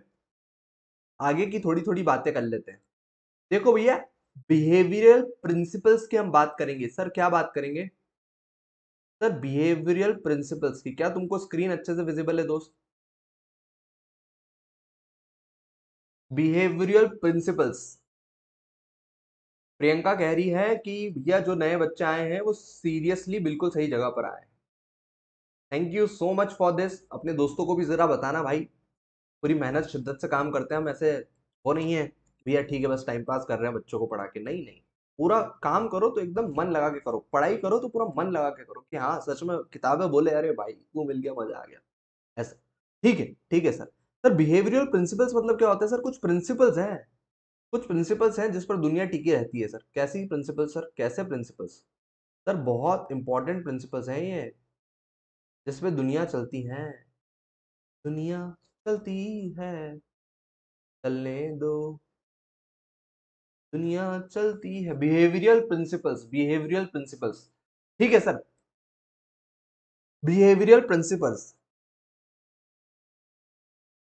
आगे की थोड़ी थोड़ी बातें कर लेते हैं देखो भैया बिहेवियरल प्रिंसिपल्स की हम बात करेंगे सर क्या बात करेंगे सर बिहेवियरल प्रिंसिपल्स की क्या तुमको स्क्रीन अच्छे से विजिबल है दोस्त बिहेवियरल प्रिंसिपल्स प्रियंका कह रही है कि भैया जो नए बच्चे आए हैं वो सीरियसली बिल्कुल सही जगह पर आए thank you so much for this अपने दोस्तों को भी ज़रा बताना भाई पूरी मेहनत शिद्दत से काम करते हैं हम ऐसे वो नहीं है भैया ठीक है बस टाइम पास कर रहे हैं बच्चों को पढ़ा के नहीं नहीं पूरा हम्म। काम करो तो एकदम मन लगा के करो पढ़ाई करो तो पूरा मन लगा के करो कि हाँ सच में किताबें बोले अरे भाई वो मिल गया मजा आ गया ऐसा ठीक है ठीक है सर सर बिहेवियरल प्रिंसिपल्स मतलब क्या होता है सर कुछ प्रिंसिपल्स हैं कुछ प्रिंसिपल्स हैं जिस पर दुनिया टिकी रहती है सर कैसी प्रिंसिपल सर कैसे प्रिंसिपल्स सर बहुत इंपॉर्टेंट प्रिंसिपल्स हैं ये जिसपे दुनिया चलती है दुनिया चलती है चलने दो दुनिया चलती है बिहेवियरल प्रिंसिपल्स बिहेवियरल प्रिंसिपल्स ठीक है sir behavioural principles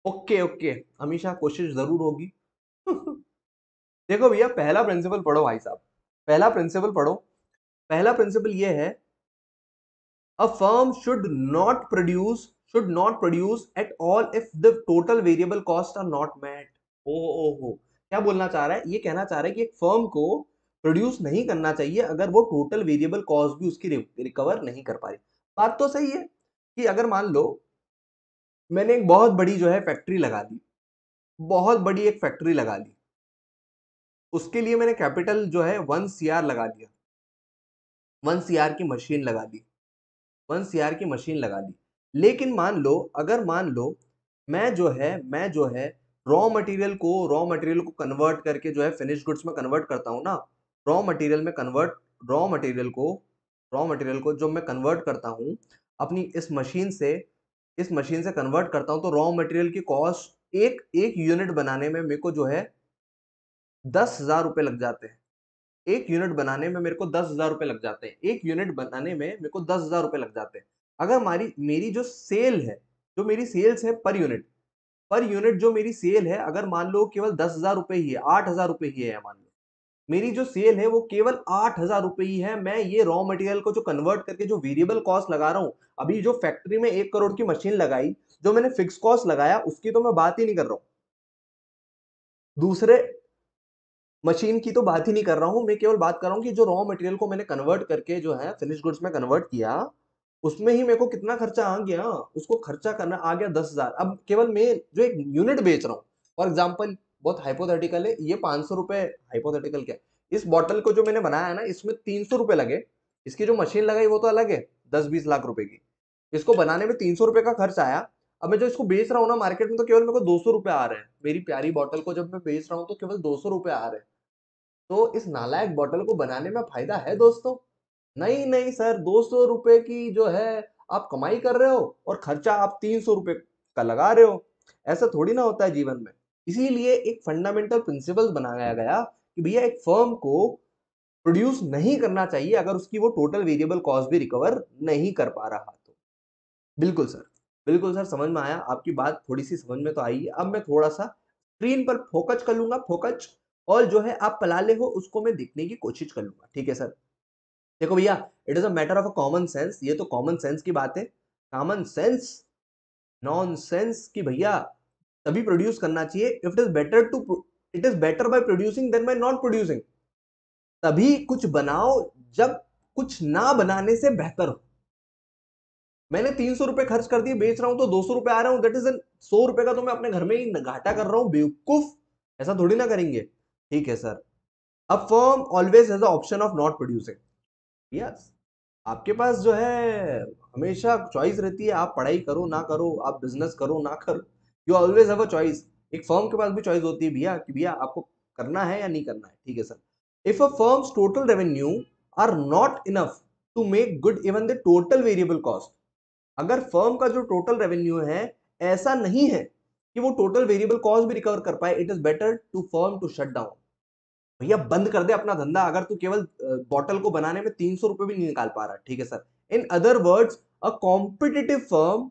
okay okay हमेशा कोशिश जरूर होगी देखो भैया पहला प्रिंसिपल पढ़ो भाई साहब पहला प्रिंसिपल पढ़ो पहला प्रिंसिपल ये है a firm should not produce should not produce at all if the total variable cost are not met ओ ओ हो क्या बोलना चाह रहा है ये कहना चाह रहा है कि एक फर्म को प्रोड्यूस नहीं करना चाहिए अगर वो टोटल वेरिएबल कॉस्ट भी उसकी रिकवर नहीं कर पा रही बात तो सही है कि अगर मान लो मैंने एक बहुत बड़ी जो है फैक्ट्री लगा दी बहुत बड़ी एक फैक्ट्री लगा ली उसके लिए मैंने कैपिटल जो है वन सी लगा दिया वन सी की मशीन लगा दी वन सी की मशीन लगा दी लेकिन मान लो अगर मान लो मैं जो है मैं जो है रॉ मटेरियल को रॉ मटेरियल को कन्वर्ट करके जो है फिनिश गुड्स में कन्वर्ट करता हूँ ना रॉ मटेरियल में कन्वर्ट रॉ मटेरियल को रॉ मटेरियल को जो मैं कन्वर्ट करता हूँ अपनी इस मशीन से इस मशीन से कन्वर्ट करता हूँ तो रॉ मटेरियल की कॉस्ट एक एक यूनिट बनाने में मेरे को जो है दस हज़ार रुपये लग जाते हैं एक यूनिट बनाने में मेरे को दस हज़ार रुपये लग जाते हैं एक यूनिट बनाने में मेरे को दस हज़ार रुपये लग जाते हैं अगर हमारी मेरी जो सेल है जो मेरी सेल्स है पर यूनिट पर यूनिट जो मेरी सेल है अगर मान लो केवल दस हजार रुपये ही है आठ हजार रुपये ही है मान लो मेरी जो सेल है वो केवल आठ हजार रुपये ही है मैं ये रॉ मटेरियल को जो कन्वर्ट करके जो वेरिएबल कॉस्ट लगा रहा हूँ अभी जो फैक्ट्री में एक करोड़ की मशीन लगाई जो मैंने फिक्स कॉस्ट लगाया उसकी तो मैं बात ही नहीं कर रहा हूँ दूसरे मशीन की तो बात ही नहीं कर रहा हूँ मैं केवल बात कर रहा हूँ कि जो रॉ मटेरियल को मैंने कन्वर्ट करके जो है फिनिश गुड्स में कन्वर्ट किया उसमें ही मेरे को कितना खर्चा आ गया उसको खर्चा करना आ गया दस हजार अब केवल मैं जो एक यूनिट बेच रहा हूँ फॉर एग्जाम्पल बहुत हाइपोथेटिकल है ये पांच सौ रुपए हाइपोथेटिकल क्या इस बॉटल को जो मैंने बनाया है ना इसमें तीन सौ रुपए लगे इसकी जो मशीन लगाई वो तो अलग है दस बीस लाख रुपए की इसको बनाने में तीन सौ रुपए का खर्च आया अब मैं जो इसको बेच रहा हूँ ना मार्केट में तो केवल मेरे को दो सौ रुपये आ रहे हैं मेरी प्यारी बॉटल को जब मैं बेच रहा हूँ तो केवल दो सौ रुपये आ रहे हैं तो इस नालायक बॉटल को बनाने में फायदा है दोस्तों नहीं नहीं सर दो सौ रुपए की जो है आप कमाई कर रहे हो और खर्चा आप तीन सौ रुपए का लगा रहे हो ऐसा थोड़ी ना होता है जीवन में इसीलिए एक फंडामेंटल प्रिंसिपल बनाया गया कि भैया एक फर्म को प्रोड्यूस नहीं करना चाहिए अगर उसकी वो टोटल वेरिएबल कॉस्ट भी रिकवर नहीं कर पा रहा तो बिल्कुल सर बिल्कुल सर समझ में आया आपकी बात थोड़ी सी समझ में तो आई है अब मैं थोड़ा सा स्क्रीन पर फोकस कर लूंगा फोकस और जो है आप पला ले हो उसको मैं देखने की कोशिश कर लूंगा ठीक है सर देखो भैया it is a matter of a common sense ये तो कॉमन सेंस की बात है कॉमन सेंस नॉन सेंस की भैया तभी प्रोड्यूस करना चाहिए if it is better to it is better by producing than by not producing तभी कुछ बनाओ जब कुछ ना बनाने से बेहतर हो मैंने तीन सौ रुपए खर्च कर दिए बेच रहा हूं तो दो सौ रुपए आ रहा हूं दैट इज एन सौ रुपए का तो मैं अपने घर में ही घाटा कर रहा हूं बेवकूफ ऐसा थोड़ी ना करेंगे ठीक है sir a firm always has option of not producing yes आपके पास जो है हमेशा चॉइस रहती है आप पढ़ाई करो ना करो आप बिजनेस करो ना करो you always have a choice एक फर्म के पास भी चॉइस होती है भैया कि भैया आपको करना है या नहीं करना है ठीक है sir if a firm's total revenue are not enough to make good even the total variable cost अगर फर्म का जो टोटल रेवेन्यू है ऐसा नहीं है कि वो टोटल वेरिएबल कॉस्ट भी रिकवर कर पाए it is better to firm to shut down भैया बंद कर दे अपना धंधा अगर तू केवल बॉटल को बनाने में तीन सौ रुपए भी नहीं निकाल पा रहा ठीक है sir in other words a competitive firm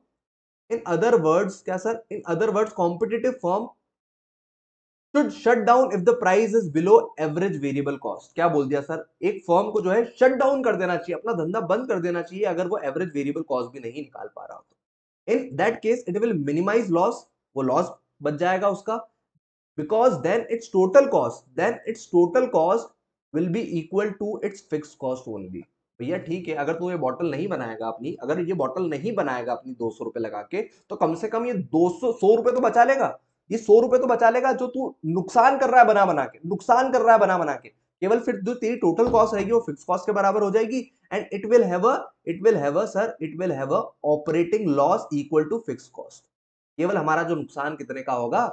in other words क्या sir in other words competitive firm should shut down if the price is below average variable cost क्या बोल दिया सर एक फर्म को जो है शट डाउन कर देना चाहिए अपना धंधा बंद कर देना चाहिए अगर वो एवरेज वेरिएबल कॉस्ट भी नहीं निकाल पा रहा हो तो in that case it will minimise loss वो लॉस बच जाएगा उसका because then its total cost then its total cost will be equal to its fixed cost only भैया hmm. ठीक है अगर तू ये बॉटल नहीं बनाएगा अपनी अगर ये बॉटल नहीं बनाएगा अपनी दो सौ रुपए लगा के तो कम से कम ये दो सौ सौ रुपए तो बचा लेगा ये सौ रुपए तो बचा लेगा जो तू नुकसान कर रहा है बना बना के नुकसान कर रहा है बना बना के केवल फिर जो तेरी टोटल कॉस्ट रहेगी वो फिक्स कॉस्ट के बराबर हो जाएगी and it will have a it will have a sir it will have a operating loss equal to fix cost केवल हमारा जो नुकसान कितने का होगा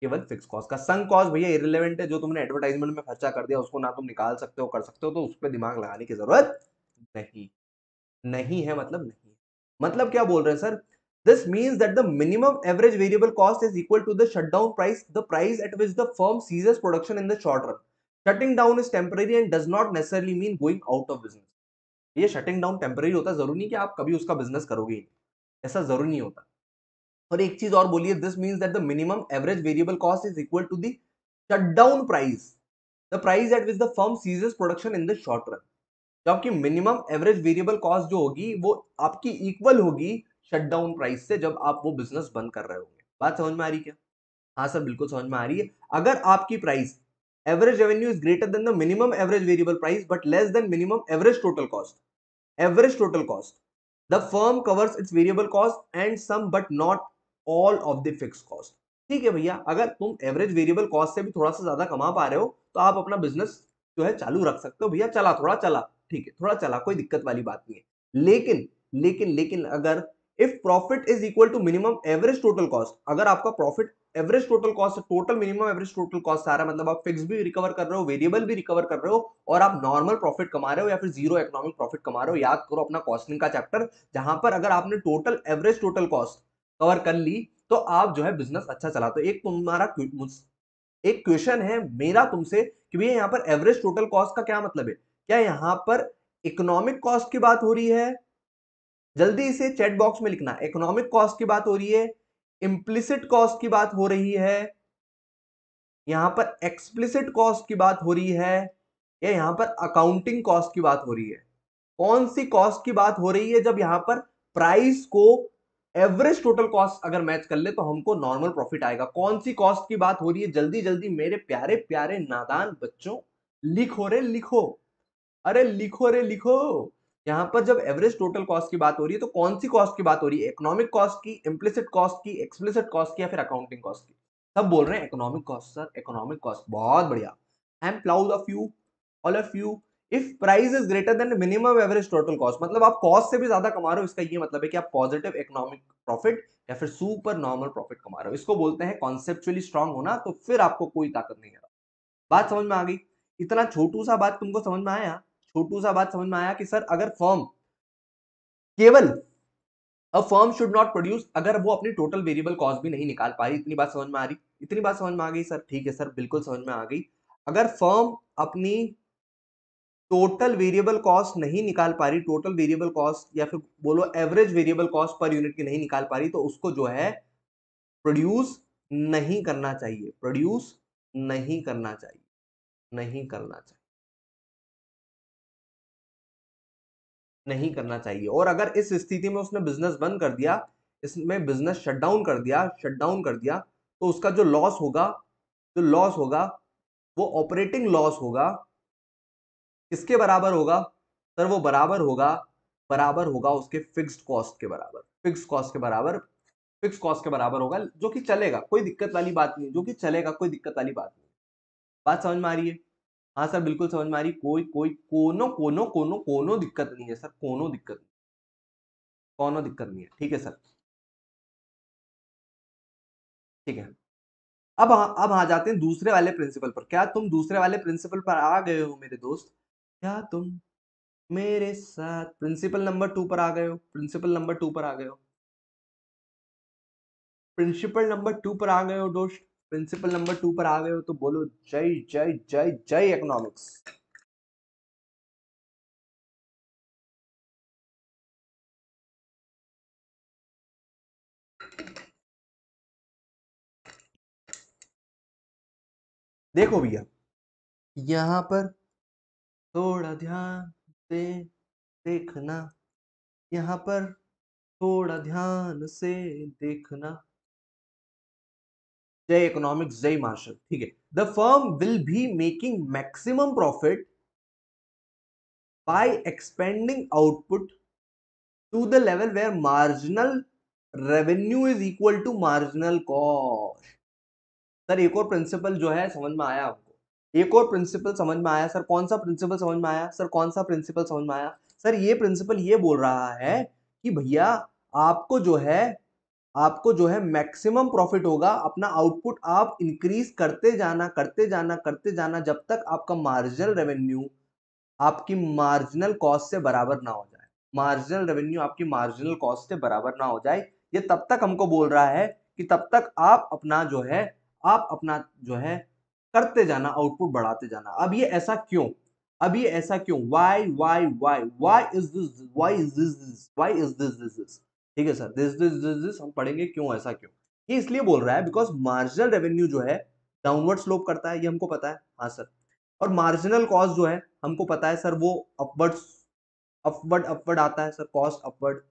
केवल फिक्स कॉस्ट का संक कॉस्ट भैया इरिलेवेंट है जो तुमने एडवर्टाइजमेंट में खर्चा कर दिया उसको ना तुम निकाल सकते हो कर सकते हो तो उस पर दिमाग लगाने की जरूरत नहीं नहीं है मतलब नहीं मतलब क्या बोल रहे हैं sir this means that the minimum average variable cost is equal to the shutdown price the price at which the firm ceases production in the short run shutting down is temporary and does not necessarily mean going out of business ये शटिंग डाउन टेम्पररी होता है जरूरी नहीं कि आप कभी उसका बिजनेस करोगे ऐसा जरूरी नहीं होता और एक चीज और बोलिए this means that the minimum average variable cost is equal to the shutdown price the price at which the firm ceases production in the short run तो आपकी मिनिमम एवरेज वेरिएबल कॉस्ट जो होगी वो आपकी इक्वल होगी शटडाउन प्राइस से जब आप वो बिजनेस बंद कर रहे होंगे बात समझ में आ रही क्या हाँ सर बिल्कुल समझ में आ रही है अगर आपकी price average revenue is greater than the minimum average variable price but less than minimum average total cost average total cost the firm covers its variable cost and some but not all of the fix cost ठीक है भैया अगर तुम एवरेज वेरिएबल कॉस्ट से भी थोड़ा सा ज्यादा कमा पा रहे हो तो आप अपना बिजनेस जो है चालू रख सकते हो भैया चला थोड़ा चला ठीक है थोड़ा चला कोई दिक्कत वाली बात नहीं है लेकिन लेकिन लेकिन अगर if profit is equal to minimum average total cost अगर आपका profit average total cost total minimum average total cost आ रहा है मतलब आप फिक्स भी रिकवर कर रहे हो वेरिएबल भी रिकवर कर रहे हो और आप नॉर्मल प्रॉफिट कमा रहे हो या फिर जीरो इकोनॉमिक प्रॉफिट कमा रहे हो याद करो अपना कॉस्टिंग का चैप्टर जहां पर अगर आपने total average total cost cover कर ली तो आप जो है बिजनेस अच्छा चला तो एक तुम्हारा एक क्वेश्चन है मेरा तुमसे कि भैया यहाँ पर एवरेज टोटल कॉस्ट का क्या मतलब है क्या यहाँ पर इकोनॉमिक कॉस्ट की बात हो रही है जल्दी इसे चैट बॉक्स में लिखना इकोनॉमिक कॉस्ट की बात हो रही है इम्प्लिसिट कॉस्ट की बात हो रही है यहाँ पर एक्सप्लिसिट कॉस्ट की बात हो रही है या यहाँ पर अकाउंटिंग कॉस्ट की बात हो रही है कौन सी कॉस्ट की बात हो रही है जब यहाँ पर प्राइस को एवरेज टोटल कॉस्ट अगर मैच कर ले तो हमको नॉर्मल प्रॉफिट आएगा कौन सी कॉस्ट की बात हो रही है जल्दी जल्दी मेरे प्यारे प्यारे नादान बच्चों लिखो रे लिखो अरे लिखो रे लिखो यहाँ पर जब एवरेज टोटल कॉस्ट की बात हो रही है तो कौन सी कॉस्ट की बात हो रही है इकोनॉमिक कॉस्ट की इम्प्लिसिट कॉस्ट की एक्सप्लिसिट कॉस्ट की या फिर अकाउंटिंग कॉस्ट की सब बोल रहे हैं economic cost sir economic cost बहुत बढ़िया I am proud of you all of you if price is greater than minimum average total cost मतलब आप कॉस्ट से भी ज्यादा कमा रहे हो इसका ये मतलब है कि आप पॉजिटिव इकोनॉमिक प्रॉफिट या फिर सुपर नॉर्मल प्रॉफिट कमा रहे हो इसको बोलते हैं कॉन्सेप्चुअली स्ट्रांग होना तो फिर आपको कोई ताकत नहीं आ बात समझ में आ गई इतना छोटू सा बात तुमको समझ में आया छोटू सा बात समझ में आया कि सर अगर फॉर्म केवल a firm should not produce अगर वो अपनी टोटल वेरिएबल कॉस्ट भी नहीं निकाल पा रही इतनी बात समझ में आ रही इतनी बात समझ में आ गई सर ठीक है सर बिल्कुल समझ में आ गई अगर फर्म अपनी टोटल वेरिएबल कॉस्ट नहीं निकाल पा रही टोटल वेरिएबल कॉस्ट या फिर बोलो एवरेज वेरिएबल कॉस्ट पर यूनिट की नहीं निकाल पा रही तो उसको जो है प्रोड्यूस नहीं करना चाहिए प्रोड्यूस नहीं करना चाहिए नहीं करना चाहिए नहीं करना चाहिए और अगर इस स्थिति में उसने बिजनेस बंद कर दिया इसमें बिजनेस शटडाउन कर दिया शटडाउन कर दिया तो उसका जो लॉस होगा जो लॉस होगा वो ऑपरेटिंग लॉस होगा किसके बराबर होगा सर वो बराबर होगा बराबर होगा उसके फिक्स्ड कॉस्ट के बराबर फिक्स कॉस्ट के बराबर फिक्स कॉस्ट के बराबर होगा जो कि चलेगा कोई दिक्कत वाली बात नहीं जो कि चलेगा कोई दिक्कत वाली बात नहीं बात समझ में आ रही है हाँ सर बिल्कुल समझ में आ रही कोई कोई कोनो कोनो कोनो कोनो दिक्कत नहीं है सर कोनो दिक्कत नहीं कोनो दिक्कत नहीं है ठीक है सर ठीक है अब अब आ जाते हैं दूसरे वाले प्रिंसिपल पर क्या तुम दूसरे वाले प्रिंसिपल पर आ गए हो मेरे दोस्त क्या तुम मेरे साथ प्रिंसिपल नंबर टू पर आ गए हो प्रिंसिपल नंबर टू पर आ गए हो प्रिंसिपल नंबर टू पर आ गए हो दोस्त प्रिंसिपल नंबर टू पर आ गए हो तो बोलो जय जय जय जय इकोनॉमिक्स देखो भैया यहां पर थोड़ा ध्यान से देखना यहाँ पर थोड़ा ध्यान से देखना जय इकोनॉमिक्स जय मार्शल ठीक है the firm will be making maximum profit by expending output to the level where marginal revenue is equal to marginal cost sir एक और प्रिंसिपल जो है समझ में आया आपको एक और प्रिंसिपल समझ में आया सर कौन सा प्रिंसिपल समझ में आया सर कौन सा प्रिंसिपल समझ में आया सर ये प्रिंसिपल ये बोल रहा है हम्म। कि भैया आपको जो है आपको जो है मैक्सिमम प्रॉफिट होगा अपना आउटपुट आप इंक्रीज करते जाना करते जाना करते जाना जब तक आपका मार्जिनल रेवेन्यू आपकी मार्जिनल कॉस्ट से बराबर ना हो जाए मार्जिनल रेवेन्यू आपकी मार्जिनल कॉस्ट से बराबर ना हो जाए ये तब तक हमको बोल रहा है कि तब तक आप अपना जो है आप अपना जो है करते जाना आउटपुट बढ़ाते जाना अब ये ऐसा क्यों अब ये ऐसा क्यों why why why why is this why is this this why is this this this ठीक है sir this this this this हम पढ़ेंगे क्यों ऐसा क्यों ये इसलिए बोल रहा है बिकॉज मार्जिनल रेवेन्यू जो है डाउनवर्ड स्लोप करता है ये हमको पता है हाँ सर और मार्जिनल कॉस्ट जो है हमको पता है सर वो अपवर्ड अपवर्ड अपवर्ड आता है सर कॉस्ट अपवर्ड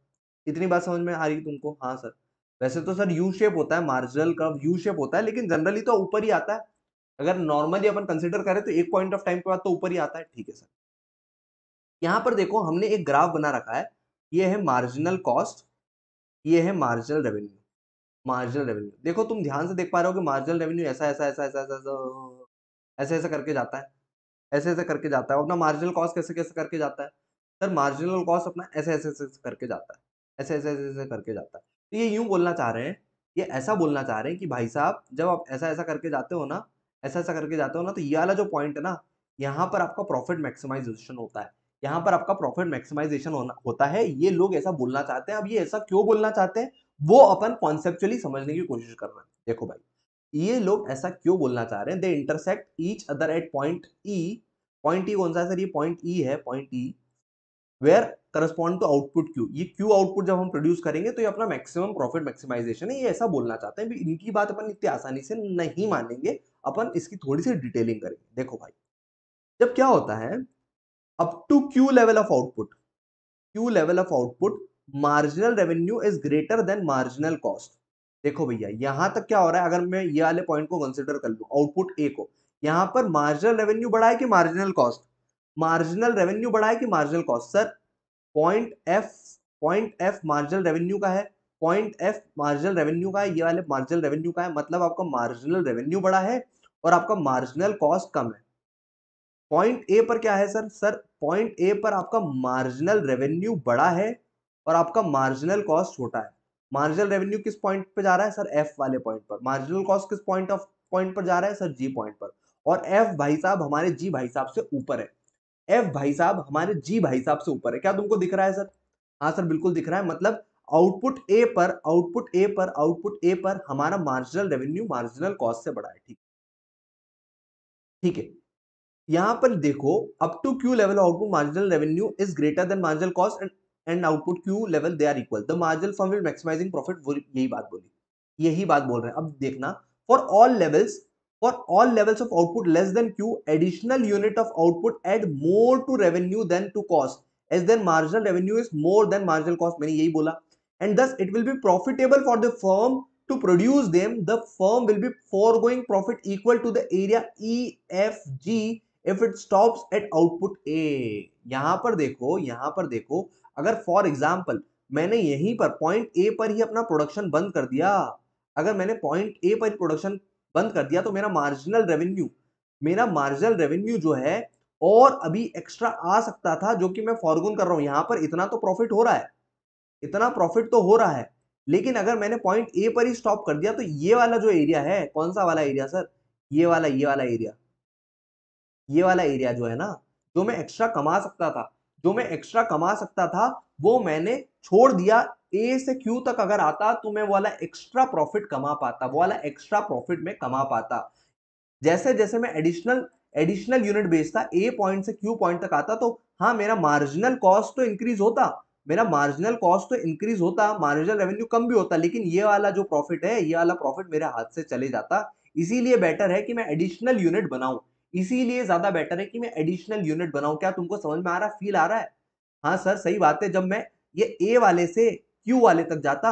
इतनी बात समझ में आ रही तुमको हाँ सर वैसे तो सर यू शेप होता है मार्जिनल कर्व यू शेप होता है लेकिन जनरली तो ऊपर ही आता है अगर नॉर्मली अपन कंसिडर करें तो एक पॉइंट ऑफ टाइम के बाद तो ऊपर ही आता है ठीक है सर यहाँ पर देखो हमने एक ग्राफ बना रखा है ये है मार्जिनल कॉस्ट ये है मार्जिनल रेवेन्यू मार्जिनल रेवेन्यू देखो तुम ध्यान से देख पा रहे हो कि मार्जिनल रेवेन्यू ऐसा ऐसा ऐसा ऐसा ऐसा ऐसे ऐसे करके जाता है ऐसे ऐसे करके जाता है अपना मार्जिनल कॉस्ट कैसे कैसे करके जाता है सर मार्जिनल कॉस्ट अपना ऐसे ऐसे ऐसे करके जाता है ऐसे ऐसे ऐसे ऐसे करके जाता है तो ये यूँ बोलना चाह रहे हैं ये ऐसा बोलना चाह रहे हैं कि भाई साहब जब आप ऐसा ऐसा करके जाते हो ना ऐसा ऐसा करके जाते हो ना तो ये वाला जो पॉइंट है ना यहाँ पर आपका प्रॉफिट मैक्सिमाइजेशन होता है यहाँ पर आपका प्रॉफिट मैक्सिमाइजेशन होता है ये लोग ऐसा बोलना चाहते हैं अब ये ऐसा क्यों बोलना चाहते हैं वो अपन कॉन्सेप्चुअली समझने की कोशिश कर रहे हैं देखो भाई ये लोग ऐसा क्यों बोलना चाह रहे हैं they intersect each other at point E point E कौन सा सर ये पॉइंट ई e है point E where correspond to output Q ये क्यू आउटपुट जब हम प्रोड्यूस करेंगे तो ये अपना मैक्सिमम प्रॉफिट मैक्सिमाइजेशन है ये ऐसा बोलना चाहते हैं इनकी बात अपन इतनी आसानी से नहीं मानेंगे अपन इसकी थोड़ी सी डिटेलिंग करेंगे देखो भाई जब क्या होता है up to Q level of output Q level of output marginal revenue is greater than marginal cost देखो भैया यहां तक क्या हो रहा है अगर मैं ये वाले पॉइंट को कंसिडर कर लू आउटपुट ए को यहां पर मार्जिनल रेवेन्यू बढ़ाए कि मार्जिनल कॉस्ट मार्जिनल रेवेन्यू बढ़ाए कि marginal cost sir point F point F marginal revenue का है पॉइंट एफ मार्जिनल रेवेन्यू का है ये वाले मार्जिनल रेवेन्यू का है मतलब आपका मार्जिनल रेवेन्यू बड़ा है और आपका मार्जिनल कॉस्ट कम है पॉइंट ए पर क्या है सर सर पॉइंट ए पर आपका मार्जिनल रेवेन्यू बड़ा है और आपका मार्जिनल कॉस्ट छोटा है मार्जिनल रेवेन्यू किस पॉइंट पर जा रहा है सर एफ वाले पॉइंट पर मार्जिनल कॉस्ट किस पॉइंट ऑफ पॉइंट पर जा रहा है सर जी पॉइंट पर और एफ भाई साहब हमारे जी भाई साहब से ऊपर है एफ भाई साहब हमारे जी भाई साहब से ऊपर है क्या तुमको दिख रहा है सर हाँ सर बिल्कुल दिख रहा है मतलब आउटपुट ए पर आउटपुट ए पर आउटपुट ए पर हमारा मार्जिनल रेवेन्यू मार्जिनल कॉस्ट से बढ़ा है ठीक ठीक है यहां पर देखो up to Q level output marginal revenue is greater than marginal cost and and output Q level they are equal the marginal form will maximising profit यही बात बोली यही बात बोल रहे हैं अब देखना for all levels for all levels of output less than Q, additional unit of output add more to revenue than to cost. As then marginal revenue is more than marginal cost. मैंने यही बोला. And thus it will be profitable for the firm to produce them. The firm will be foregoing profit equal to the area EFG if it stops at output A. यहाँ पर देखो, यहाँ पर देखो. अगर for example मैंने यहीं पर point a पर ही अपना production बंद कर दिया अगर मैंने पॉइंट ए पर प्रोडक्शन बंद कर दिया तो मेरा मार्जिनल रेवेन्यू मेरा मार्जिनल रेवेन्यू जो है और अभी एक्स्ट्रा आ सकता था जो कि मैं फॉरगुन कर रहा हूँ यहाँ पर इतना तो प्रॉफिट हो रहा है इतना प्रॉफिट तो हो रहा है लेकिन अगर मैंने पॉइंट ए पर ही स्टॉप कर दिया तो ये वाला जो एरिया है कौन सा वाला एरिया सर ये वाला ये वाला एरिया ये वाला एरिया जो है ना जो मैं एक्स्ट्रा कमा सकता था जो मैं एक्स्ट्रा कमा सकता था वो मैंने छोड़ दिया ए से क्यू तक अगर आता तो मैं वाला एक्स्ट्रा प्रॉफिट कमा पाता वो वाला एक्स्ट्रा प्रॉफिट में कमा पाता जैसे जैसे मैं एडिशनल एडिशनल यूनिट बेचता ए पॉइंट से क्यू पॉइंट तक आता तो हाँ मेरा मार्जिनल कॉस्ट तो इंक्रीज होता मेरा मार्जिनल कॉस्ट तो इंक्रीज होता मार्जिनल रेवेन्यू कम भी होता लेकिन ये वाला जो प्रॉफिट है ये वाला प्रॉफिट मेरे हाथ से चले जाता इसीलिए बेटर है कि मैं एडिशनल यूनिट बनाऊं इसीलिए ज्यादा बेटर है कि मैं एडिशनल यूनिट बनाऊं क्या तुमको समझ में आ रहा फील आ रहा है हाँ सर सही बात है जब मैं ये ए वाले से क्यू वाले तक जाता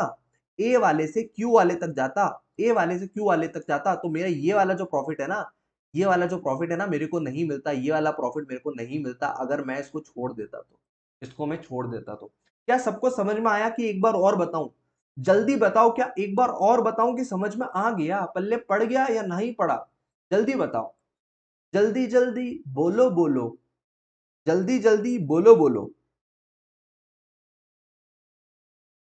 ए वाले से क्यू वाले तक जाता ए वाले से क्यू वाले तक जाता तो मेरा ये वाला जो प्रॉफिट है ना ये वाला जो प्रॉफिट है ना मेरे को नहीं मिलता ये वाला प्रॉफिट मेरे को नहीं मिलता अगर मैं इसको छोड़ देता तो इसको मैं छोड़ देता तो क्या सबको समझ में आया कि एक बार और बताऊं जल्दी बताओ क्या एक बार और बताऊं कि समझ में आ गया पल्ले पड़ गया या नहीं पड़ा जल्दी बताओ जल्दी जल्दी बोलो बोलो जल्दी जल्दी बोलो बोलो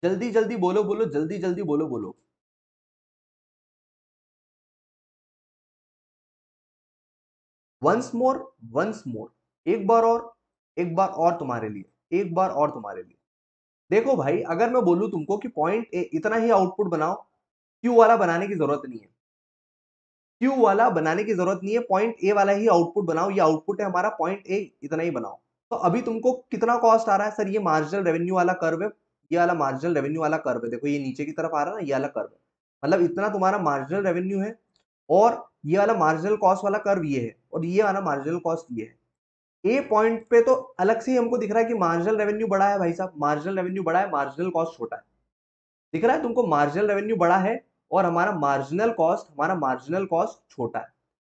जल्दी जल्दी बोलो बोलो जल्दी जल्दी बोलो बोलो वंस मोर वंस मोर एक बार और एक बार और तुम्हारे लिए एक बार और तुम्हारे लिए देखो भाई अगर मैं बोलूं तुमको कि पॉइंट ए इतना ही आउटपुट बनाओ क्यू वाला बनाने की जरूरत नहीं है क्यू वाला बनाने की जरूरत नहीं है पॉइंट ए वाला ही आउटपुट बनाओ ये आउटपुट है हमारा पॉइंट ए इतना ही बनाओ तो अभी तुमको कितना कॉस्ट आ रहा है सर ये मार्जिनल रेवेन्यू वाला कर्व है ये वाला मार्जिनल रेवेन्यू वाला कर्व है देखो ये नीचे की तरफ आ रहा है ना ये वाला कर्व मतलब इतना तुम्हारा मार्जिनल रेवेन्यू है और ये वाला मार्जिनल कॉस्ट वाला कर्व ये है और ये वाला मार्जिनल कॉस्ट ये है ए पॉइंट पे तो अलग से ही हमको दिख रहा है कि मार्जिनल रेवेन्यू बड़ा है भाई साहब मार्जिनल रेवेन्यू बड़ा है मार्जिनल कॉस्ट छोटा है दिख रहा है तुमको मार्जिनल रेवेन्यू बड़ा है और हमारा मार्जिनल कॉस्ट हमारा मार्जिनल कॉस्ट छोटा है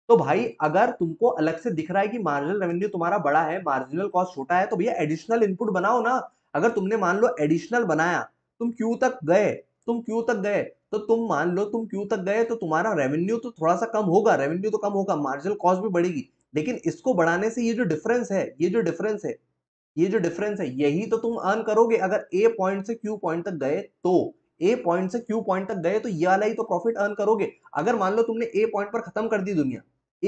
तो भाई अगर तुमको अलग से दिख रहा है कि मार्जिनल रेवेन्यू तुम्हारा बड़ा है मार्जिनल कॉस्ट छोटा है तो भैया एडिशनल इनपुट बनाओ ना अगर तुमने मान लो एडिशनल बनाया तुम क्यू तक गए तुम क्यू तक गए तो तुम मान लो तुम क्यू तक गए तो तुम्हारा रेवेन्यू तो थोड़ा सा कम होगा रेवेन्यू तो कम होगा मार्जिनल कॉस्ट भी बढ़ेगी लेकिन इसको बढ़ाने से ये जो डिफरेंस है ये जो डिफरेंस है ये जो डिफरेंस है यही तो तुम अर्न करोगे अगर ए पॉइंट से क्यू पॉइंट तक गए तो ए पॉइंट से क्यू पॉइंट तक गए तो ये वाला ही तो प्रॉफिट अर्न करोगे अगर मान लो तुमने ए पॉइंट पर खत्म कर दी दुनिया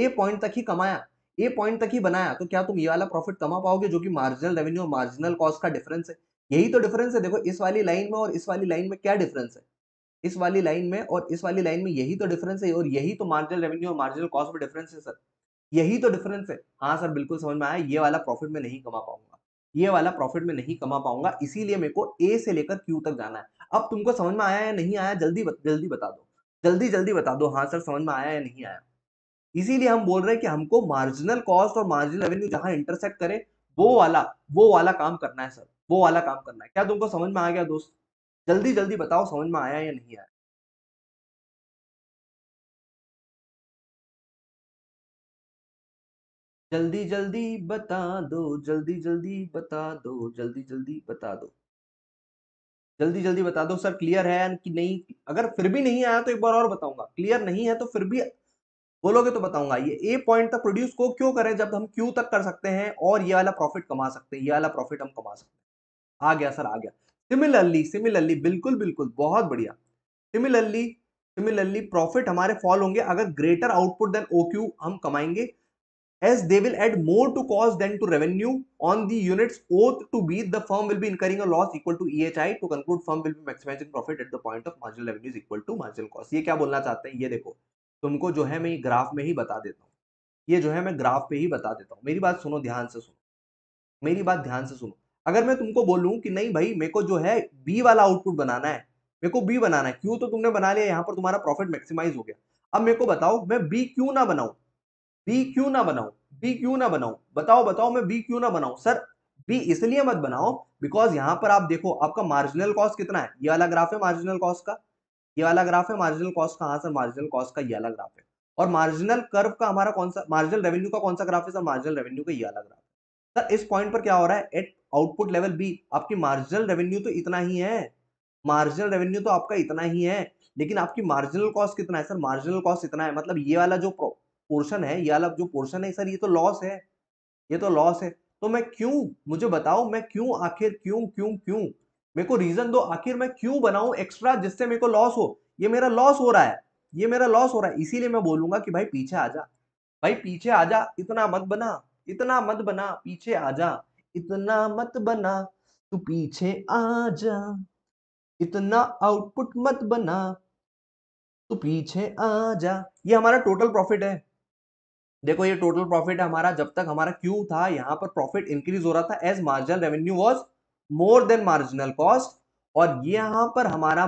ए पॉइंट तक ही कमाया ए पॉइंट तक ही बनाया तो क्या तुम ये वाला प्रॉफिट कमा पाओगे जो कि मार्जिनल रेवेन्यू और मार्जिनल कॉस्ट का डिफरेंस है यही तो डिफरेंस है देखो इस वाली लाइन में और इस वाली लाइन में क्या डिफरेंस है इस वाली लाइन में और इस वाली लाइन में यही तो डिफरेंस है और यही तो मार्जिनल रेवेन्यू और मार्जिनल कॉस्ट में डिफरेंस है सर यही तो डिफरेंस है हाँ सर बिल्कुल समझ में आया ये वाला प्रॉफिट में नहीं कमा पाऊंगा ये वाला प्रॉफिट में नहीं कमा पाऊंगा इसीलिए मेरे को ए से लेकर क्यू तक जाना है अब तुमको समझ में आया या नहीं आया जल्दी जल्दी बता दो जल्दी जल्दी बता दो हाँ सर समझ में आया या नहीं आया इसीलिए हम बोल रहे हैं कि हमको मार्जिनल कॉस्ट और मार्जिनल रेवेन्यू जहां इंटरसेक्ट करें वो वाला वो वाला काम करना है सर वो वाला काम करना है क्या तुमको समझ में आ गया दोस्त जल्दी जल्दी बताओ समझ में आया या नहीं आया जल्दी जल्दी बता दो जल्दी जल्दी बता दो जल्दी जल्दी बता दो जल्दी जल्दी बता दो सर क्लियर है कि नहीं अगर फिर भी नहीं आया तो एक बार और बताऊंगा क्लियर नहीं है तो फिर भी बोलोगे तो बताऊंगा ये ए पॉइंट तक प्रोड्यूस को क्यों करें जब हम क्यू तक कर सकते हैं और ये वाला प्रॉफिट कमा सकते हैं ये वाला प्रॉफिट हम कमा सकते हैं आ गया सर आ गया सिमिलरली सिमिलरली बिल्कुल बिल्कुल बहुत बढ़िया सिमिलरली सिमिलरली प्रॉफिट हमारे फॉल होंगे अगर ग्रेटर आउटपुट देन ओ हम कमाएंगे as they will add more to cost than to revenue on the units oath to B the firm will be incurring a loss equal to E H I to conclude firm will be maximizing profit at the point of marginal revenue equal to marginal cost ये क्या बोलना चाहते हैं ये देखो तुमको जो है मैं ग्राफ में ही बता देता हूँ ये जो है मैं ग्राफ पे ही बता देता हूँ मेरी बात सुनो ध्यान से सुनो मेरी बात ध्यान से सुनो अगर मैं तुमको बोलूँ कि नहीं भाई मेरे को जो है बी वाला आउटपुट बनाना है मेरे को बी बनाना है क्यों तो तुमने बना लिया यहाँ पर तुम्हारा प्रॉफिट मैक्सिमाइज हो गया अब मेरे को बताओ मैं बी क्यों ना बनाऊँ बी क्यों ना बनाऊँ बी क्यों ना बनाऊँ बताओ बताओ मैं बी क्यों ना बनाऊँ सर बी इसलिए मत बनाओ बिकॉज यहाँ पर आप देखो आपका मार्जिनल कॉस्ट कितना है ये वाला ग्राफ है मार्जिनल कॉस्ट का ये वाला ग्राफ है मार्जिनल कॉस्ट का हाँ सर मार्जिनल कॉस्ट का ये वाला ग्राफ है और मार्जिनल कर्व का हमारा कौन सा मार्जिनल रेवेन्यू का कौन सा ग्राफ है सर मार्जिनल रेवेन्यू का ये वाला ग्राफ सर इस पॉइंट पर क्या हो रहा है एट आउटपुट लेवल बी आपकी मार्जिनल रेवेन्यू तो इतना ही है मार्जिनल रेवेन्यू तो आपका इतना ही है लेकिन आपकी मार्जिनल कॉस्ट कितना है सर मार्जिनल कॉस्ट इतना है मतलब ये वाला जो पोर्शन है ये वाला जो पोर्शन है सर ये तो लॉस है ये तो लॉस है तो मैं क्यों मुझे बताओ मैं क्यों आखिर क्यों क्यों क्यों मेरे को रीजन दो आखिर मैं क्यों बनाऊं एक्स्ट्रा जिससे मेरे को लॉस हो ये मेरा लॉस हो रहा है ये मेरा लॉस हो रहा है इसीलिए मैं बोलूंगा कि भाई पीछे आ जा भाई पीछे आ जा इतना मत बना इतना मत बना पीछे आ जा इतना मत बना तू पीछे आ जा इतना आउटपुट मत बना तू पीछे आ जा ये हमारा टोटल प्रॉफिट है देखो ये टोटल प्रॉफिट है हमारा जब तक हमारा क्यू था यहाँ पर प्रॉफिट इंक्रीज हो रहा था as marginal revenue was more than marginal cost और ये यहाँ पर हमारा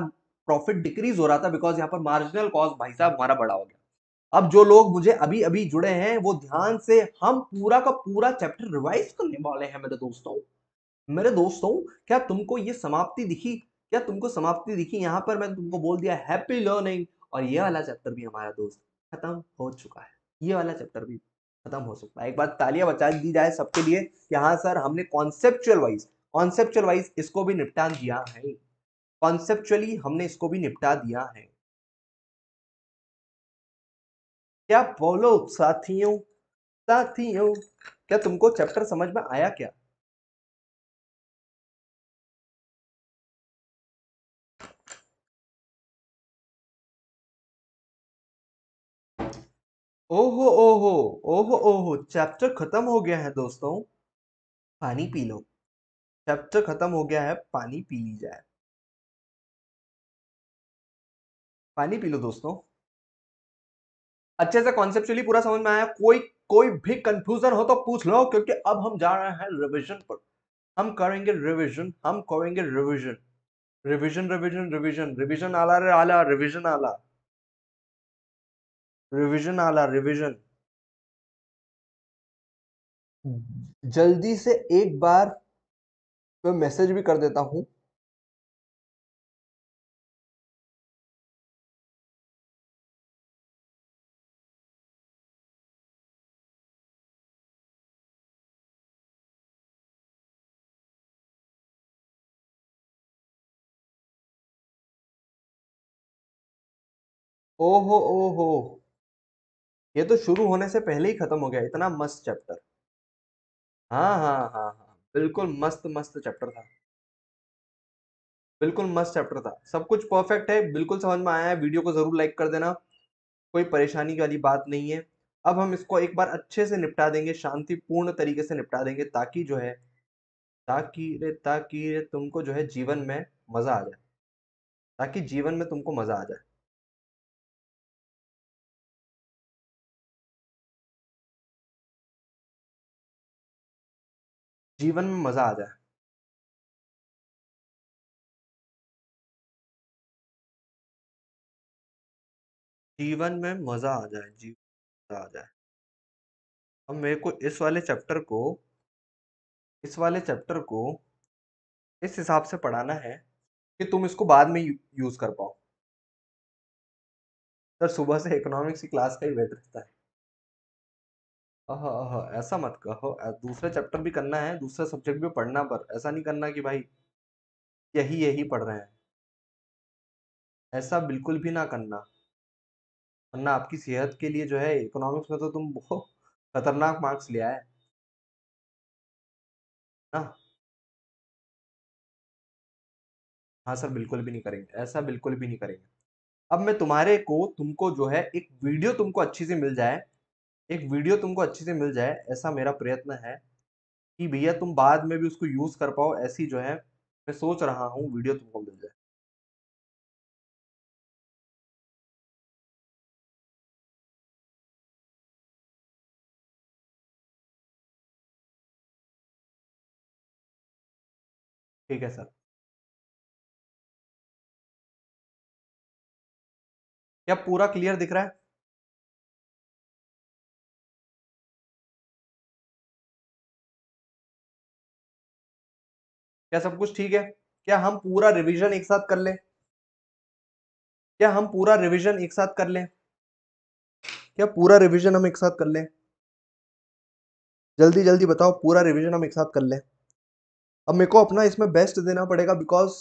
प्रॉफिट डिक्रीज हो रहा था बिकॉज यहां पर मार्जिनल कॉस्ट भाई साहब हमारा बड़ा हो गया अब जो लोग मुझे अभी अभी जुड़े हैं वो ध्यान से हम पूरा का पूरा चैप्टर रिवाइज करने वाले हैं मेरे दोस्तों मेरे दोस्तों क्या तुमको ये समाप्ति दिखी क्या तुमको समाप्ति दिखी यहाँ पर मैंने तुमको बोल दिया हैप्पी लर्निंग और ये वाला चैप्टर भी हमारा दोस्त खत्म हो चुका है ये वाला चैप्टर भी खत्म हो सकता है एक बार तालियां बचा दी जाए सबके लिए कि हाँ सर हमने कॉन्सेप्चुअल वाइज कॉन्सेप्चुअल वाइज इसको भी निपटा दिया है कॉन्सेप्चुअली हमने इसको भी निपटा दिया है क्या बोलो साथियों साथियों क्या तुमको चैप्टर समझ में आया क्या ओहो ओहो ओहो ओहो चैप्टर खत्म हो गया है दोस्तों पानी पी लो चैप्टर खत्म हो गया है पानी पी ली जाए पानी पी लो दोस्तों अच्छे से कॉन्सेप्चुअली पूरा समझ में आया कोई कोई भी कंफ्यूजन हो तो पूछ लो क्योंकि अब हम जा रहे हैं रिविजन पर हम करेंगे रिविजन हम करेंगे revision revision revision revision revision आला रे आला रिविजन आला रिविजन आला रिविजन जल्दी से एक बार मैं मैसेज भी कर देता हूं ओहो ओहो ये तो शुरू होने से पहले ही खत्म हो गया इतना मस्त चैप्टर हाँ हाँ हाँ हाँ बिल्कुल मस्त मस्त चैप्टर था बिल्कुल मस्त चैप्टर था सब कुछ परफेक्ट है बिल्कुल समझ में आया है वीडियो को ज़रूर लाइक कर देना कोई परेशानी वाली बात नहीं है अब हम इसको एक बार अच्छे से निपटा देंगे शांतिपूर्ण तरीके से निपटा देंगे ताकि जो है ताकि रे ताकि रे तुमको जो है जीवन में मज़ा आ जाए ताकि जीवन में तुमको मज़ा आ जाए जीवन में मज़ा आ जाए जीवन में मज़ा आ जाए जीवन मज़ा आ जाए। अब मेरे को इस वाले चैप्टर को इस वाले चैप्टर को इस हिसाब से पढ़ाना है कि तुम इसको बाद में यूज़ कर पाओ सर सुबह से इकोनॉमिक्स की क्लास का ही वेट रहता है अह ऐसा मत कहो दूसरा चैप्टर भी करना है दूसरा सब्जेक्ट भी पढ़ना पर ऐसा नहीं करना कि भाई यही यही पढ़ रहे हैं ऐसा बिल्कुल भी ना करना वरना आपकी सेहत के लिए जो है इकोनॉमिक्स में तो तुम बहुत खतरनाक मार्क्स ले आए ना हाँ सर बिल्कुल भी नहीं करेंगे ऐसा बिल्कुल भी नहीं करेंगे अब मैं तुम्हारे को तुमको जो है एक वीडियो तुमको अच्छी से मिल जाए एक वीडियो तुमको अच्छे से मिल जाए ऐसा मेरा प्रयत्न है कि भैया तुम बाद में भी उसको यूज़ कर पाओ ऐसी जो है मैं सोच रहा हूँ वीडियो तुमको मिल जाए ठीक है सर क्या पूरा क्लियर दिख रहा है क्या सब कुछ ठीक है क्या हम पूरा रिविजन एक साथ कर लें क्या हम पूरा रिविजन एक साथ कर लें क्या पूरा रिविजन हम एक साथ कर लें जल्दी जल्दी बताओ पूरा रिविजन हम एक साथ कर लें अब मेरे को अपना इसमें बेस्ट देना पड़ेगा बिकॉज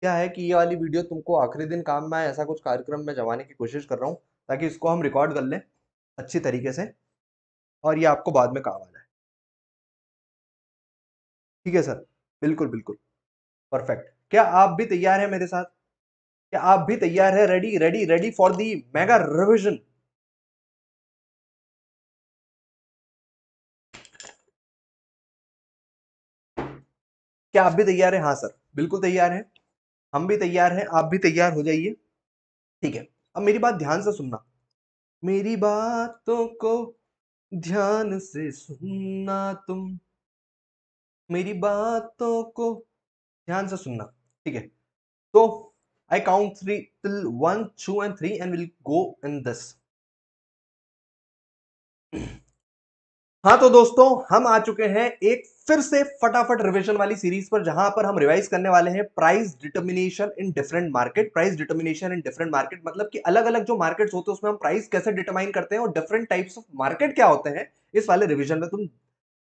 क्या है कि ये वाली वीडियो तुमको आखिरी दिन काम में आए ऐसा कुछ कार्यक्रम में जमाने की कोशिश कर रहा हूँ ताकि इसको हम रिकॉर्ड कर लें अच्छी तरीके से और ये आपको बाद में काम आ जाए ठीक है सर बिल्कुल बिल्कुल परफेक्ट क्या आप भी तैयार है मेरे साथ क्या आप भी तैयार है ready ready ready for the mega revision क्या आप भी तैयार है हाँ सर बिल्कुल तैयार है हम भी तैयार हैं आप भी तैयार हो जाइए ठीक है अब मेरी बात ध्यान से सुनना मेरी बातों को ध्यान से सुनना तुम मेरी बातों को ध्यान से सुनना ठीक है तो I count three till one two and three and will go in this हाँ तो दोस्तों हम आ चुके हैं एक फिर से फटाफट रिवीजन वाली सीरीज पर जहां पर हम रिवाइज करने वाले हैं price determination in different market price determination in different market मतलब कि अलग अलग जो मार्केट्स होते हैं उसमें हम प्राइस कैसे डिटरमाइन करते हैं और डिफरेंट टाइप्स ऑफ मार्केट क्या होते हैं इस वाले रिवीजन में तुम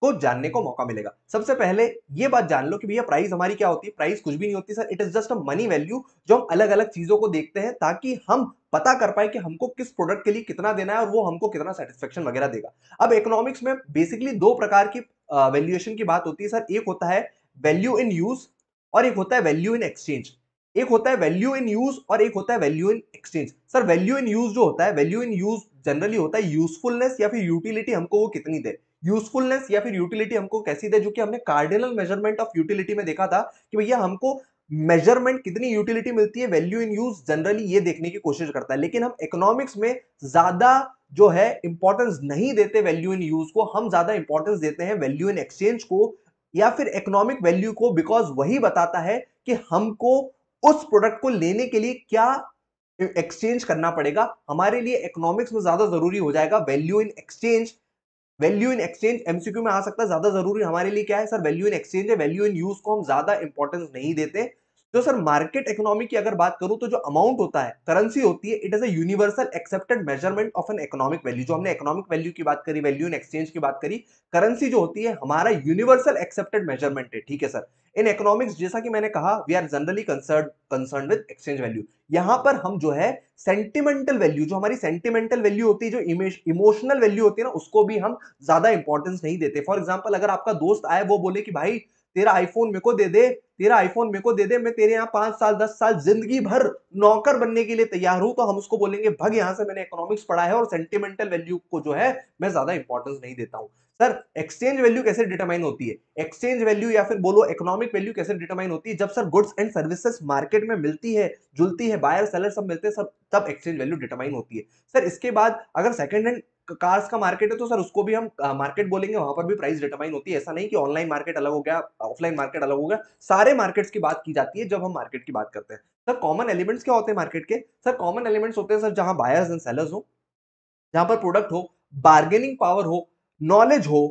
को जानने को मौका मिलेगा सबसे पहले ये बात जान लो कि भैया प्राइस हमारी क्या होती है प्राइस कुछ भी नहीं होती sir it is just a money value जो हम अलग अलग चीजों को देखते हैं ताकि हम पता कर पाए कि हमको किस प्रोडक्ट के लिए कितना देना है और वो हमको कितना सेटिस्फेक्शन वगैरह देगा अब इकोनॉमिक्स में बेसिकली दो प्रकार की वैल्यूएशन की बात होती है सर एक होता है वैल्यू इन यूज और एक होता है वैल्यू इन एक्सचेंज एक होता है वैल्यू इन यूज और एक होता है value in exchange sir value in use जो होता है वैल्यू इन यूज जनरली होता है यूजफुलनेस या फिर यूटिलिटी हमको वो कितनी दे यूजफुलनेस या फिर यूटिलिटी हमको कैसी दे जो कि हमने कार्डिनल मेजरमेंट ऑफ यूटिलिटी में देखा था कि भैया हमको मेजरमेंट कितनी यूटिलिटी मिलती है वैल्यू इन यूज जनरली ये देखने की कोशिश करता है लेकिन हम इकोनॉमिक्स में ज्यादा जो है इंपॉर्टेंस नहीं देते वैल्यू इन यूज को हम ज्यादा इंपॉर्टेंस देते हैं वैल्यू इन एक्सचेंज को या फिर इकोनॉमिक वैल्यू को बिकॉज वही बताता है कि हमको उस प्रोडक्ट को लेने के लिए क्या एक्सचेंज करना पड़ेगा हमारे लिए इकोनॉमिक्स में ज्यादा जरूरी हो जाएगा value in exchange value in exchange MCQ में आ सकता है ज्यादा जरूरी हमारे लिए क्या है सर वैल्यू इन एक्सचेंज है वैल्यू इन यूज को हम ज्यादा इंपॉर्टेंस नहीं देते जो तो सर मार्केट इकोनॉमी की अगर बात करूं तो जो अमाउंट होता है करेंसी होती है it is universal accepted measurement of an economic value जो हमने इकोनॉमिक वैल्यू की बात करी वैल्यू इन एक्सचेंज की बात करी करेंसी जो होती है हमारा यूनिवर्सल एक्सेप्टेड मेजरमेंट है ठीक है सर इन इकोनॉमिक्स जैसा कि मैंने कहा we are generally concern concern with exchange value यहां पर हम जो है सेंटिमेंटल वैल्यू जो हमारी सेंटिमेंटल वैल्यू होती है जो इमोशनल वैल्यू होती है ना उसको भी हम ज्यादा इंपॉर्टेंस नहीं देते फॉर एग्जाम्पल अगर आपका दोस्त आए वो बोले कि भाई तेरा आईफोन मेरे को दे दे तेरा आईफोन मेरे को दे दे मैं तेरे यहाँ पांच साल दस साल जिंदगी भर नौकर बनने के लिए तैयार हूं तो हम उसको बोलेंगे भग यहां से मैंने इकोनॉमिक्स पढ़ा है और सेंटिमेंटल वैल्यू को जो है मैं ज्यादा इंपॉर्टेंस नहीं देता हूँ सर एक्सचेंज वैल्यू कैसे डिटरमाइन होती है एक्सचेंज वैल्यू या फिर बोलो इकोनॉमिक वैल्यू कैसे डिटरमाइन होती है जब sir goods and services market में मिलती है जुलती है बायर सेलर सब मिलते हैं सब तब एक्सचेंज वैल्यू डिटरमाइन होती है सर इसके बाद अगर सेकंड हैंड कार्स का मार्केट है तो सर उसको भी हम मार्केट बोलेंगे वहां पर भी प्राइस डिटरमाइन होती है ऐसा नहीं कि ऑनलाइन मार्केट अलग हो गया ऑफलाइन मार्केट अलग हो गया सारे मार्केट्स की बात की जाती है जब हम मार्केट की बात करते हैं सर कॉमन एलिमेंट्स क्या होते हैं मार्केट के सर कॉमन एलिमेंट्स होते हैं सर जहां बायर्स एंड सेलर्स हो जहां पर प्रोडक्ट हो बार्गेनिंग पावर हो नॉलेज हो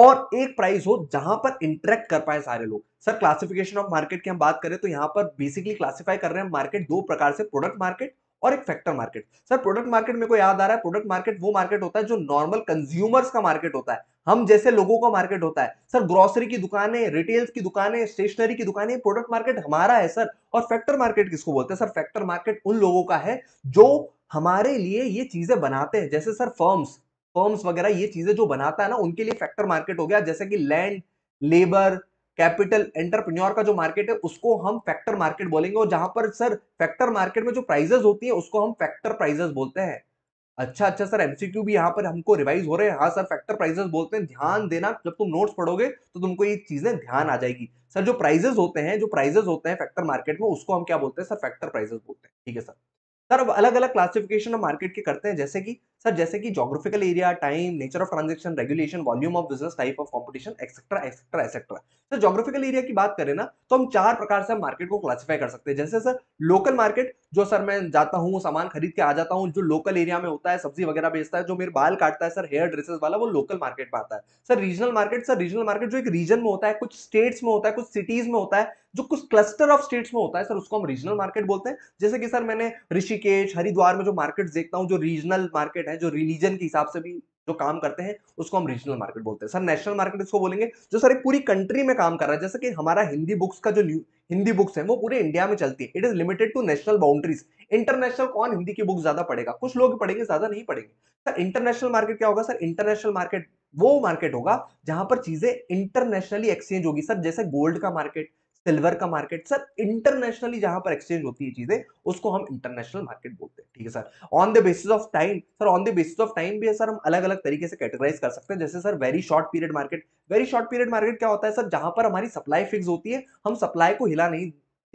और एक प्राइस हो जहां पर इंटरेक्ट कर पाए सारे लोग सर क्लासिफिकेशन ऑफ मार्केट की हम बात करें तो यहां पर बेसिकली क्लासिफाई कर रहे हैं मार्केट दो प्रकार से प्रोडक्ट मार्केट और एक factor market sir product market मेरे को याद आ रहा है प्रोडक्ट मार्केट वो मार्केट होता है जो नॉर्मल कंज्यूमर्स का मार्केट होता है हम जैसे लोगों का मार्केट होता है सर ग्रोसरी की दुकानें रिटेल्स की दुकानें स्टेशनरी की दुकानें प्रोडक्ट मार्केट हमारा है सर और फैक्टर मार्केट किसको बोलते हैं सर फैक्टर मार्केट उन लोगों का है जो हमारे लिए ये चीजें बनाते हैं जैसे सर फर्म्स फर्म्स वगैरह ये चीजें जो बनाता है ना उनके लिए फैक्टर मार्केट हो गया जैसे कि लैंड लेबर कैपिटल एंटरप्रन्योर का जो मार्केट है उसको हम फैक्टर मार्केट बोलेंगे और जहां पर सर फैक्टर मार्केट में जो प्राइजेस होती है उसको हम फैक्टर प्राइजेस बोलते हैं अच्छा अच्छा सर एमसीक्यू भी यहाँ पर हमको रिवाइज हो रहे हैं हाँ सर फैक्टर प्राइजेस बोलते हैं ध्यान देना जब तुम नोट्स पढ़ोगे तो तुमको ये चीजें ध्यान आ जाएगी सर जो प्राइजेस होते हैं जो प्राइजेस होते हैं फैक्टर मार्केट में उसको हम क्या बोलते हैं सर फैक्टर प्राइजेस बोलते हैं ठीक है सर सर अब अलग अलग क्लासिफिकेशन हम मार्केट के करते हैं जैसे कि सर जैसे कि geographical area time nature of transaction regulation volume of business type of competition etcetera etcetera etcetera sir geographical area की बात करें ना तो हम चार प्रकार से मार्केट को क्लासिफाई कर सकते हैं जैसे सर लोकल मार्केट जो सर मैं जाता हूँ सामान खरीद के आ जाता हूँ जो लोकल एरिया में होता है सब्जी वगैरह बेचता है जो मेरे बाल काटता है सर हेयर ड्रेसेस वाला वो लोकल मार्केट में आता है sir regional market sir regional market जो एक रीजन में होता है कुछ स्टेट्स में होता है कुछ सिटीज में होता है जो कुछ क्लस्टर ऑफ स्टेट्स में होता है सर उसको हम रीजनल मार्केट बोलते हैं जैसे कि सर मैंने ऋषिकेश हरिद्वार में जो मार्केट देखता हूँ जो रीजनल मार्केट है हैं जो रिलीजन के हिसाब से भी जो काम करते हैं उसको हम रीजनल मार्केट बोलते हैं सर नेशनल मार्केट इसको बोलेंगे जो सारी पूरी कंट्री में काम कर रहा है जैसे कि हमारा हिंदी बुक्स का जो हिंदी बुक्स है वो पूरे इंडिया में चलती है it is limited to national boundaries international कौन हिंदी की बुक ज्यादा पड़ेगा कुछ लोग पढ़ेंगे ज्यादा नहीं पढ़ेंगे सर इंटरनेशनल मार्केट क्या होगा सर इंटरनेशनल मार्केट वो मार्केट होगा जहां पर चीजें इंटरनेशनली एक्सचेंज होगी सर जैसे गोल्ड का मार्केट सिल्वर का मार्केट सर इंटरनेशनली जहां पर एक्सचेंज होती है चीजें उसको हम इंटरनेशनल मार्केट बोलते हैं ठीक है sir on the basis of time sir on the basis of time भी है सर हम अलग अलग तरीके से कैटेगराइज कर सकते हैं जैसे sir very short period market very short period market क्या होता है सर जहां पर हमारी सप्लाई फिक्स होती है हम सप्लाई को हिला नहीं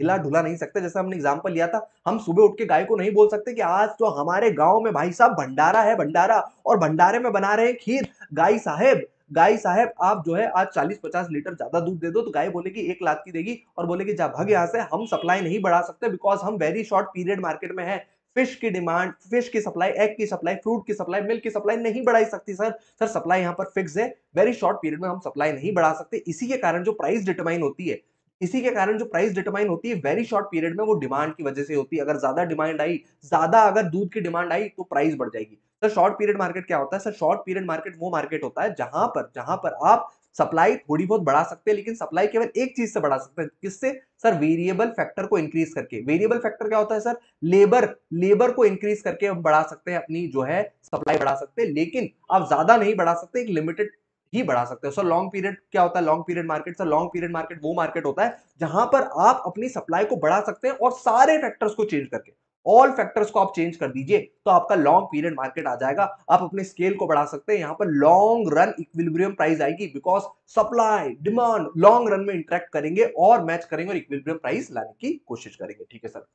हिला ढुला नहीं सकते जैसे हमने एग्जाम्पल लिया था हम सुबह उठ के गाय को नहीं बोल सकते कि आज तो हमारे गाँव में भाई साहब भंडारा है भंडारा और भंडारे में बना रहे हैं खीर गाय साहेब गाय साहब आप जो है आज चालीस पचास लीटर ज्यादा दूध दे दो तो गाय बोलेगी एक लाख की देगी और बोलेगी जा भग यहाँ से हम सप्लाई नहीं बढ़ा सकते बिकॉज हम वेरी शॉर्ट पीरियड मार्केट में है फिश की डिमांड फिश की सप्लाई एग की सप्लाई फ्रूट की सप्लाई मिल्क की सप्लाई नहीं बढ़ाई सकती सर सर सप्लाई यहाँ पर फिक्स है वेरी शॉर्ट पीरियड में हम सप्लाई नहीं बढ़ा सकते इसी के कारण जो प्राइस डिटरमाइन होती है इसी के कारण जो प्राइस डिटरमाइन होती है वेरी शॉर्ट पीरियड में वो डिमांड की वजह से होती है अगर ज्यादा डिमांड आई ज्यादा अगर दूध की डिमांड आई तो प्राइस बढ़ जाएगी सर शॉर्ट पीरियड मार्केट क्या होता है सर शॉर्ट पीरियड मार्केट वो मार्केट होता है जहां पर जहां पर आप सप्लाई थोड़ी बहुत बढ़ा सकते हैं लेकिन सप्लाई केवल एक चीज से बढ़ा सकते हैं किससे सर वेरिएबल फैक्टर को इंक्रीज करके वेरिएबल फैक्टर क्या होता है सर लेबर लेबर को इंक्रीज करके हम बढ़ा सकते हैं अपनी जो है सप्लाई बढ़ा सकते हैं लेकिन आप ज्यादा नहीं बढ़ा सकते एक लिमिटेड ही बढ़ा सकते हो सर लॉन्ग पीरियड क्या होता है long period market sir long period market वो मार्केट होता है जहां पर आप अपनी सप्लाई को बढ़ा सकते हैं और सारे फैक्टर्स को चेंज करके ऑल फैक्टर्स को आप चेंज कर दीजिए तो आपका लॉन्ग पीरियड मार्केट आ जाएगा आप अपने स्केल को बढ़ा सकते हैं यहाँ पर लॉन्ग रन इक्विलिब्रियम प्राइस आएगी because supply demand long run में इंटरेक्ट करेंगे और मैच करेंगे और इक्विलिब्रियम प्राइस लाने की कोशिश करेंगे ठीक है sir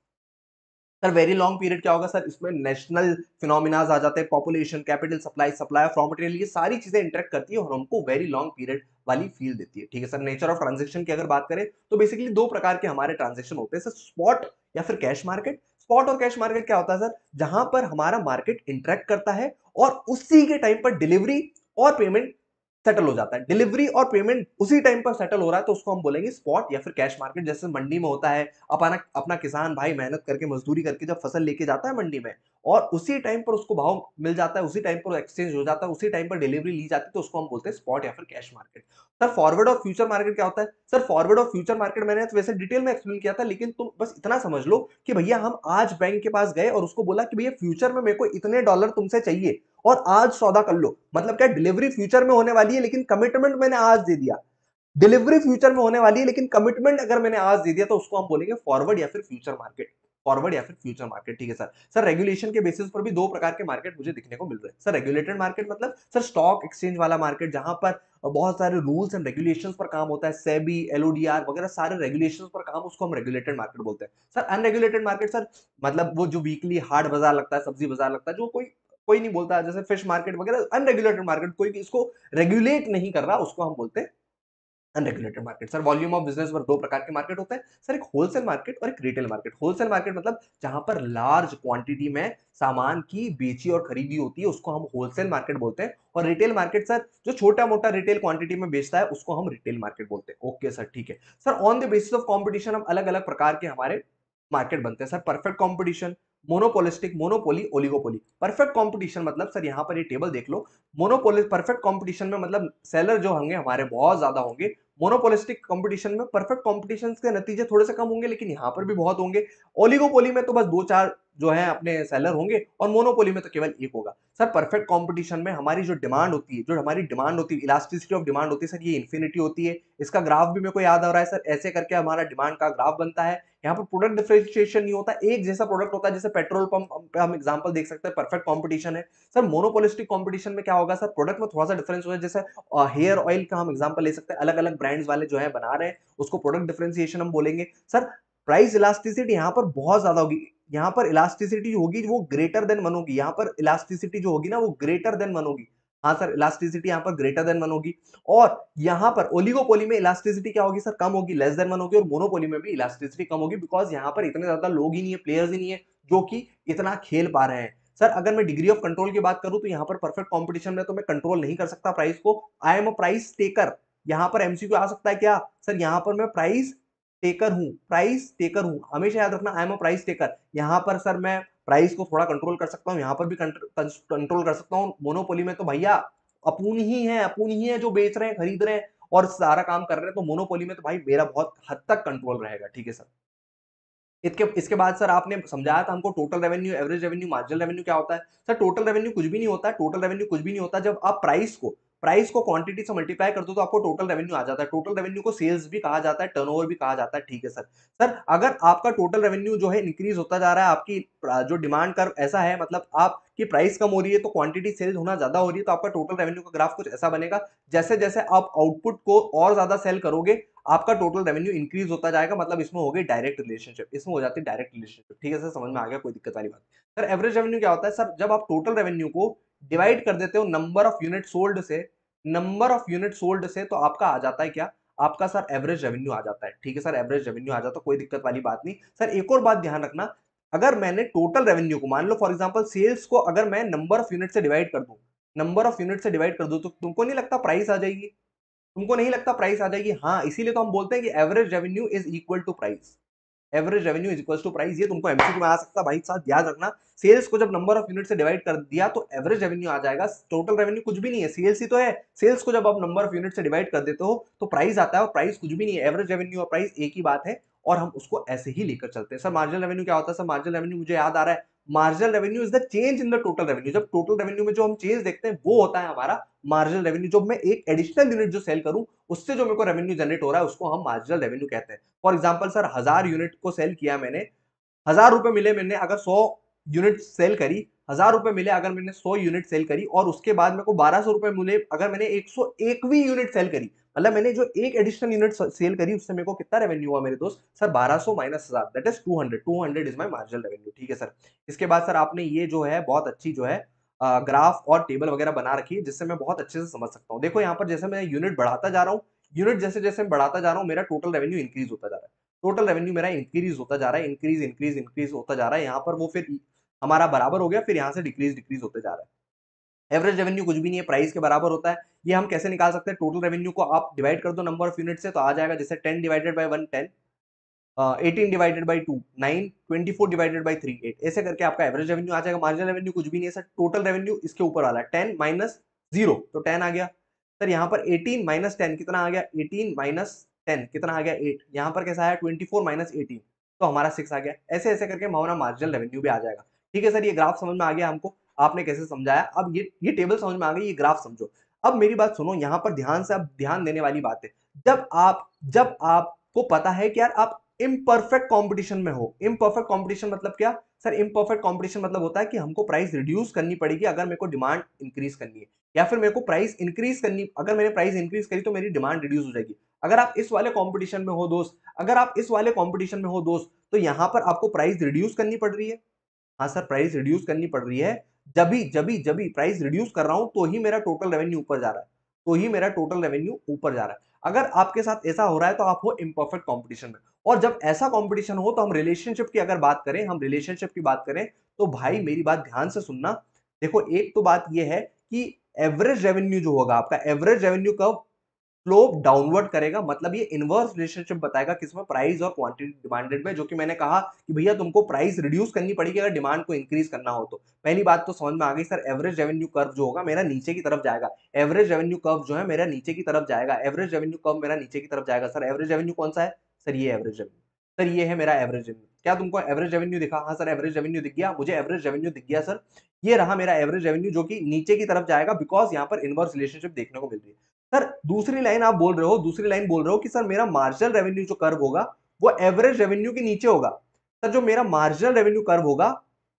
sir very long period क्या होगा सर इसमें नेशनल फिनोमिनाज आ जाते हैं population capital supply supply of raw material ये सारी चीजें इंटरेक्ट करती है और हमको वेरी लॉन्ग पीरियड वाली फील देती है ठीक है सर नेचर ऑफ ट्रांजेक्शन की अगर बात करें तो बेसिकली दो प्रकार के हमारे ट्रांजेक्शन होते हैं सर स्पॉट या फिर कैश मार्केट स्पॉट और कैश मार्केट क्या होता है सर जहां पर हमारा मार्केट इंटरेक्ट करता है और उसी के टाइम पर डिलीवरी और पेमेंट सेटल हो जाता है डिलीवरी और पेमेंट उसी टाइम पर सेटल हो रहा है तो उसको हम बोलेंगे स्पॉट या फिर कैश मार्केट जैसे मंडी में होता है अपना अपना किसान भाई मेहनत करके मजदूरी करके जब फसल लेके जाता है मंडी में और उसी टाइम पर उसको भाव मिल जाता है उसी टाइम पर एक्सचेंज हो जाता है उसी टाइम पर डिलीवरी ली जाती है तो उसको हम बोलते हैं स्पॉट या फिर कैश मार्केट सर फॉरवर्ड और फ्यूचर मार्केट क्या होता है सर फॉरवर्ड और फ्यूचर मार्केट मैंने तो वैसे डिटेल में एक्सप्लेन किया था लेकिन तुम बस इतना समझ लो कि भैया हम आज बैंक के पास गए और उसको बोला कि भैया फ्यूचर में मेरे को इतने डॉलर तुमसे चाहिए और आज सौदा कर लो मतलब क्या डिलीवरी फ्यूचर में होने वाली है लेकिन कमिटमेंट मैंने आज दे दिया डिलीवरी फ्यूचर में होने वाली है लेकिन कमिटमेंट अगर मैंने आज दे दिया तो उसको हम बोलेंगे फॉरवर्ड या फिर फ्यूचर मार्केट फॉरवर्ड या फिर फ्यूचर मार्केट ठीक है सर सर रेगुलेशन के बेसिस पर भी दो प्रकार के मार्केट मुझे दिखने को मिल रहे हैं सर रेगुलेटेड मार्केट मतलब सर स्टॉक एक्सचेंज वाला मार्केट जहां पर बहुत सारे रूल्स एंड रेगुलेशन पर काम होता है सेबी एलओडीआर वगैरह सारे रेगुलेशन पर काम उसको हम रेगुलेटेड मार्केट बोलते हैं सर अनरेगुलेटेड मार्केट सर मतलब वो जो वीकली हार्ड बाजार लगता है सब्जी बाजार लगता है जो कोई कोई नहीं बोलता जैसे फिश मार्केट वगैरह अनरेगुलेटेड मार्केट कोई इसको रेगुलेट नहीं कर रहा उसको हम बोलते हैं unregulated market sir volume of business पर दो प्रकार के मार्केट होते हैं सर एक होलसेल मार्केट और एक रिटेल मार्केट होलसेल मार्केट मतलब जहां पर लार्ज क्वांटिटी में सामान की बेची और खरीदी होती है उसको हम होलसेल मार्केट बोलते हैं और रिटेल मार्केट सर जो छोटा मोटा रिटेल क्वांटिटी में बेचता है उसको हम रिटेल मार्केट बोलते हैं ओके सर ठीक है sir on the basis of competition हम अलग अलग प्रकार के हमारे मार्केट बनते हैं sir perfect competition monopolistic monopoly oligopoly perfect competition मतलब सर यहाँ पर ये टेबल देख लो मोनोपोली परफेक्ट कंपटीशन में मतलब सेलर जो होंगे हमारे बहुत ज्यादा होंगे मोनोपोलिस्टिक कंपटीशन में परफेक्ट कंपटीशन के नतीजे थोड़े से कम होंगे लेकिन यहाँ पर भी बहुत होंगे ओलिगोपोली में तो बस दो चार जो है अपने सेलर होंगे और मोनोपोली में तो केवल एक होगा सर परफेक्ट कंपटीशन में हमारी जो डिमांड होती है जो हमारी डिमांड होती है इलास्टिसिटी ऑफ डिमांड होती है सर ये इन्फिनिटी होती है इसका ग्राफ भी मेरे को याद आ रहा है सर ऐसे करके हमारा डिमांड का ग्राफ बनता है यहाँ पर प्रोडक्ट डिफ्रेंशिएशन नहीं होता एक जैसा प्रोडक्ट होता है जैसे पेट्रोल पंप पे हम एग्जांपल देख सकते हैं परफेक्ट कंपटीशन है सर मोनोपोलिस्टिक कंपटीशन में क्या होगा सर प्रोडक्ट में थोड़ा सा डिफरेंस होगा जैसे हेयर ऑयल का हम एग्जांपल ले सकते हैं अलग अलग ब्रांड्स वाले जो है बना रहे हैं उसको प्रोडक्ट डिफ्रेंसिएशन हम बोलेंगे सर प्राइस इलास्टिसिटी यहाँ पर बहुत ज्यादा होगी यहाँ पर इलास्टिसिटी होगी वो ग्रेटर देन वन होगी यहाँ पर इलास्टिसिटी जो होगी ना वो ग्रेटर देन वन होगी हाँ सर इलास्टिसिटी यहाँ पर ग्रेटर देन वन होगी और यहाँ पर ओलिगोपोली में इलास्टिसिटी क्या होगी सर कम होगी लेस देन वन होगी और मोनोपोली में भी इलास्टिसिटी कम होगी बिकॉज यहाँ पर इतने ज्यादा लोग ही नहीं है प्लेयर्स ही नहीं है जो कि इतना खेल पा रहे हैं सर अगर मैं डिग्री ऑफ कंट्रोल की बात करूं तो यहाँ पर परफेक्ट कॉम्पिटिशन में तो मैं कंट्रोल नहीं कर सकता प्राइस को I am a price taker यहाँ पर एमसीक्यू आ सकता है क्या सर यहाँ पर मैं प्राइस टेकर हूं प्राइस टेकर हूं हमेशा याद रखना I am a price taker यहां पर सर मैं प्राइस को थोड़ा कंट्रोल कर सकता हूं यहां पर भी कंट्रोल कर सकता हूं मोनोपोली में तो भैया अपून ही है अपून ही है जो बेच रहे हैं खरीद रहे हैं और सारा काम कर रहे हैं तो मोनोपोली में तो भाई मेरा बहुत हद तक कंट्रोल रहेगा ठीक है सर इसके इसके बाद सर आपने समझाया था हमको total revenue average revenue marginal revenue क्या होता है सर टोटल रेवेन्यू कुछ भी नहीं होता टोटल रेवेन्यू कुछ भी नहीं होता जब आप प्राइस को प्राइस को क्वांटिटी से मल्टीप्लाई कर दो तो आपको टोटल रेवेन्यू आ जाता है टोटल रेवेन्यू को सेल्स भी कहा जाता है टर्नओवर भी कहा जाता है ठीक है सर सर अगर आपका टोटल रेवेन्यू जो है इंक्रीज होता जा रहा है आपकी जो डिमांड कर ऐसा है मतलब आप कि प्राइस कम हो रही है तो क्वांटिटी सेल होना ज्यादा हो रही है तो आपका टोटल रेवेन्यू का ग्राफ कुछ ऐसा बनेगा जैसे जैसे आप आउटपुट को और ज्यादा सेल करोगे आपका टोटल रेवेन्यू इंक्रीज होता जाएगा मतलब इसमें हो गई डायरेक्ट रिलेशनशिप इसमें हो जाती है डायरेक्ट रिलेशनशिप ठीक है सर समझ में आ गया कोई दिक्कत वाली बात सर एवरेज रेवेन्यू क्या होता है सर जब आप टोटल रेवेन्यू को डिवाइड कर देते हो नंबर ऑफ यूनिट सोल्ड से नंबर ऑफ यूनिट सोल्ड से तो आपका आ जाता है क्या आपका सर एवरेज रेवेन्यू आ जाता है ठीक है सर एवरेज रेवेन्यू आ जाता है तो कोई दिक्कत वाली बात नहीं सर एक और बात ध्यान रखना अगर मैंने टोटल रेवेन्यू को मान लो फॉर एग्जाम्पल सेल्स को अगर मैं नंबर ऑफ यूनिट से डिवाइड कर दूँ नंबर ऑफ यूनिट से डिवाइड कर दू तो तुमको नहीं लगता प्राइस आ जाएगी तुमको नहीं लगता प्राइस आ जाएगी हाँ इसीलिए तो हम बोलते हैं कि average revenue is equal to price average revenue is equal to price ये तुमको एमसीक्यू में आ सकता है भाई साथ याद रखना सेल्स को जब नंबर ऑफ यूनिट से डिवाइड कर दिया तो एवरेज रेवेन्यू आ जाएगा टोटल रेवेन्यू कुछ भी नहीं है सेल्स ही तो है सेल्स को जब आप नंबर ऑफ यूनिट से डिवाइड कर देते हो तो प्राइस आता है और प्राइस कुछ भी नहीं है एवरेज रेवेन्यू और प्राइस एक ही बात है और हम उसको ऐसे ही लेकर चलते हैं सर मार्जिनल रेवेन्यू क्या होता है सर मार्जिनल रेवेन्यू मुझे याद आ रहा है marginal revenue is the change in the total revenue जब टोटल रेवेन्यू में जो हम चेंज देखते हैं वो होता है हमारा मार्जिनल रेवेन्यू जब मैं एक एडिशनल यूनिट जो सेल करूं उससे जो मेरे को रेवेन्यू जनरेट हो रहा है उसको हम मार्जिनल रेवेन्यू कहते हैं फॉर एग्जाम्पल सर हजार यूनिट को सेल किया मैंने हजार रुपए मिले मैंने अगर सौ यूनिट सेल करी हजार रुपए मिले अगर मैंने सौ यूनिट सेल करी और उसके बाद मेरे को बारह सौ रुपए मिले अगर मैंने एक सौ एकवी यूनिट सेल करी मतलब मैंने जो एक एडिशनल यूनिट सेल करी उससे मेरे को कितना रेवेन्यू हुआ मेरे दोस्त सर बारह सौ माइनस हजार that is two hundred two hundred is my marginal revenue ठीक है सर इसके बाद सर आपने ये जो है बहुत अच्छी जो है ग्राफ और टेबल वगैरह बना रखी है जिससे मैं बहुत अच्छे से समझ सकता हूँ देखो यहाँ पर जैसे मैं यूनिट बढ़ाता जा रहा हूँ यूनिट जैसे जैसे मैं बढ़ाता जा रहा हूँ मेरा टोटल रेवेन्यू इंक्रीज होता जा रहा है टोटल रेवेन्यू मेरा इंक्रीज होता जा रहा है इंक्रीज इंक्रीज इंक्रीज होता जा रहा है यहाँ पर वो फिर हमारा बराबर हो गया फिर यहाँ से डिक्रीज डिक्रीज होते जा रहा है एवरेज रेवेन्यू कुछ भी नहीं है प्राइस के बराबर होता है ये हम कैसे निकाल सकते हैं टोटल रेवेन्यू को आप डिवाइड कर दो नंबर ऑफ यूनिट से तो आ जाएगा जैसे ten divided by one ten eighteen divided by two nine twenty four divided by three eight ऐसे करके आपका एवरेज रेवेन्यू आ जाएगा मार्जिनल रेवेन्यू कुछ भी नहीं है सर टोटल रेवेन्यू इसके ऊपर वाला है टेन माइनस जीरो तो टेन आ गया सर यहाँ पर एटीन माइनस टेन कितना आ गया एटीन माइनस टेन कितना आ गया एट यहाँ पर कैसा आया ट्वेंटी फोर माइनस एटीन तो हमारा सिक्स आ गया ऐसे ऐसे करके हमारा मार्जिनल रेवेन्यू भी आ जाएगा ठीक है सर ये ग्राफ समझ में आ गया हमको आपने कैसे समझाया अब ये ये टेबल समझ में आ गई ये ग्राफ समझो अब मेरी बात सुनो यहाँ पर ध्यान से अब ध्यान देने वाली बात है जब आप जब आपको पता है कि यार आप इम्परफेक्ट कॉम्पिटिशन में हो इम्परफेक्ट कॉम्पिटिशन मतलब क्या सर इम्परफेक्ट कॉम्पिटिशन मतलब होता है कि हमको प्राइस रिड्यूस करनी पड़ेगी अगर मेरे को डिमांड इंक्रीज करनी है या फिर मेरे को प्राइस इंक्रीज करनी अगर मैंने प्राइस इंक्रीज करी तो मेरी डिमांड रिड्यूस हो जाएगी अगर आप इस वाले कंपटीशन में हो दोस्त अगर आप इस वाले कंपटीशन में हो दोस्त तो यहाँ पर आपको प्राइस रिड्यूस करनी पड़ रही है हाँ सर प्राइस रिड्यूस करनी पड़ रही है जब भी जब भी जब भी प्राइस रिड्यूस कर रहा हूं तो ही मेरा टोटल रेवेन्यू ऊपर जा रहा है तो ही मेरा टोटल रेवेन्यू ऊपर जा रहा है अगर आपके साथ ऐसा हो रहा है तो आप हो इम्परफेक्ट कॉम्पिटिशन में और जब ऐसा कॉम्पिटिशन हो तो हम रिलेशनशिप की अगर बात करें हम रिलेशनशिप की बात करें तो भाई मेरी बात ध्यान से सुनना देखो एक तो बात यह है कि एवरेज रेवेन्यू जो होगा आपका एवरेज रेवेन्यू कब स्लोप डाउनवर्ड करेगा मतलब ये इनवर्स रिलेशनशिप बताएगा किसमें प्राइस और क्वांटिटी डिमांडेड में जो कि मैंने कहा कि भैया तुमको प्राइस रिड्यूस करनी पड़ेगी अगर डिमांड को इंक्रीज करना हो तो पहली बात तो समझ में आ गई सर एवरेज रेवेन्यू कर्व जो होगा मेरा नीचे की तरफ जाएगा एवरेज रेवेन्यू कर्व जो है मेरा नीचे की तरफ जाएगा एवरेज रेवेन्यू कर्व मेरा नीचे की तरफ जाएगा सर एवरेज रेवेन्यू कौन सा है सर ये एवरेज रेवेन्यू सर ये है मेरा एवरेज रेवेन्यू क्या तुमको एवरेज रेवेन्यू दिखा हाँ सर एवरेज रेवेन्यू दिख गया मुझे एवरेज रेवेन्यू दिख गया सर ये रहा मेरा एवरेज रेवेन्यू जो कि नीचे की तरफ जाएगा बिकॉज यहाँ पर इनवर्स रिलेशनशिप देखने को मिल रही है सर दूसरी लाइन आप बोल रहे हो दूसरी लाइन बोल रहे हो कि सर मेरा मार्जिनल रेवेन्यू जो कर्व होगा वो एवरेज रेवेन्यू के नीचे होगा सर जो मेरा मार्जिनल रेवेन्यू कर्व होगा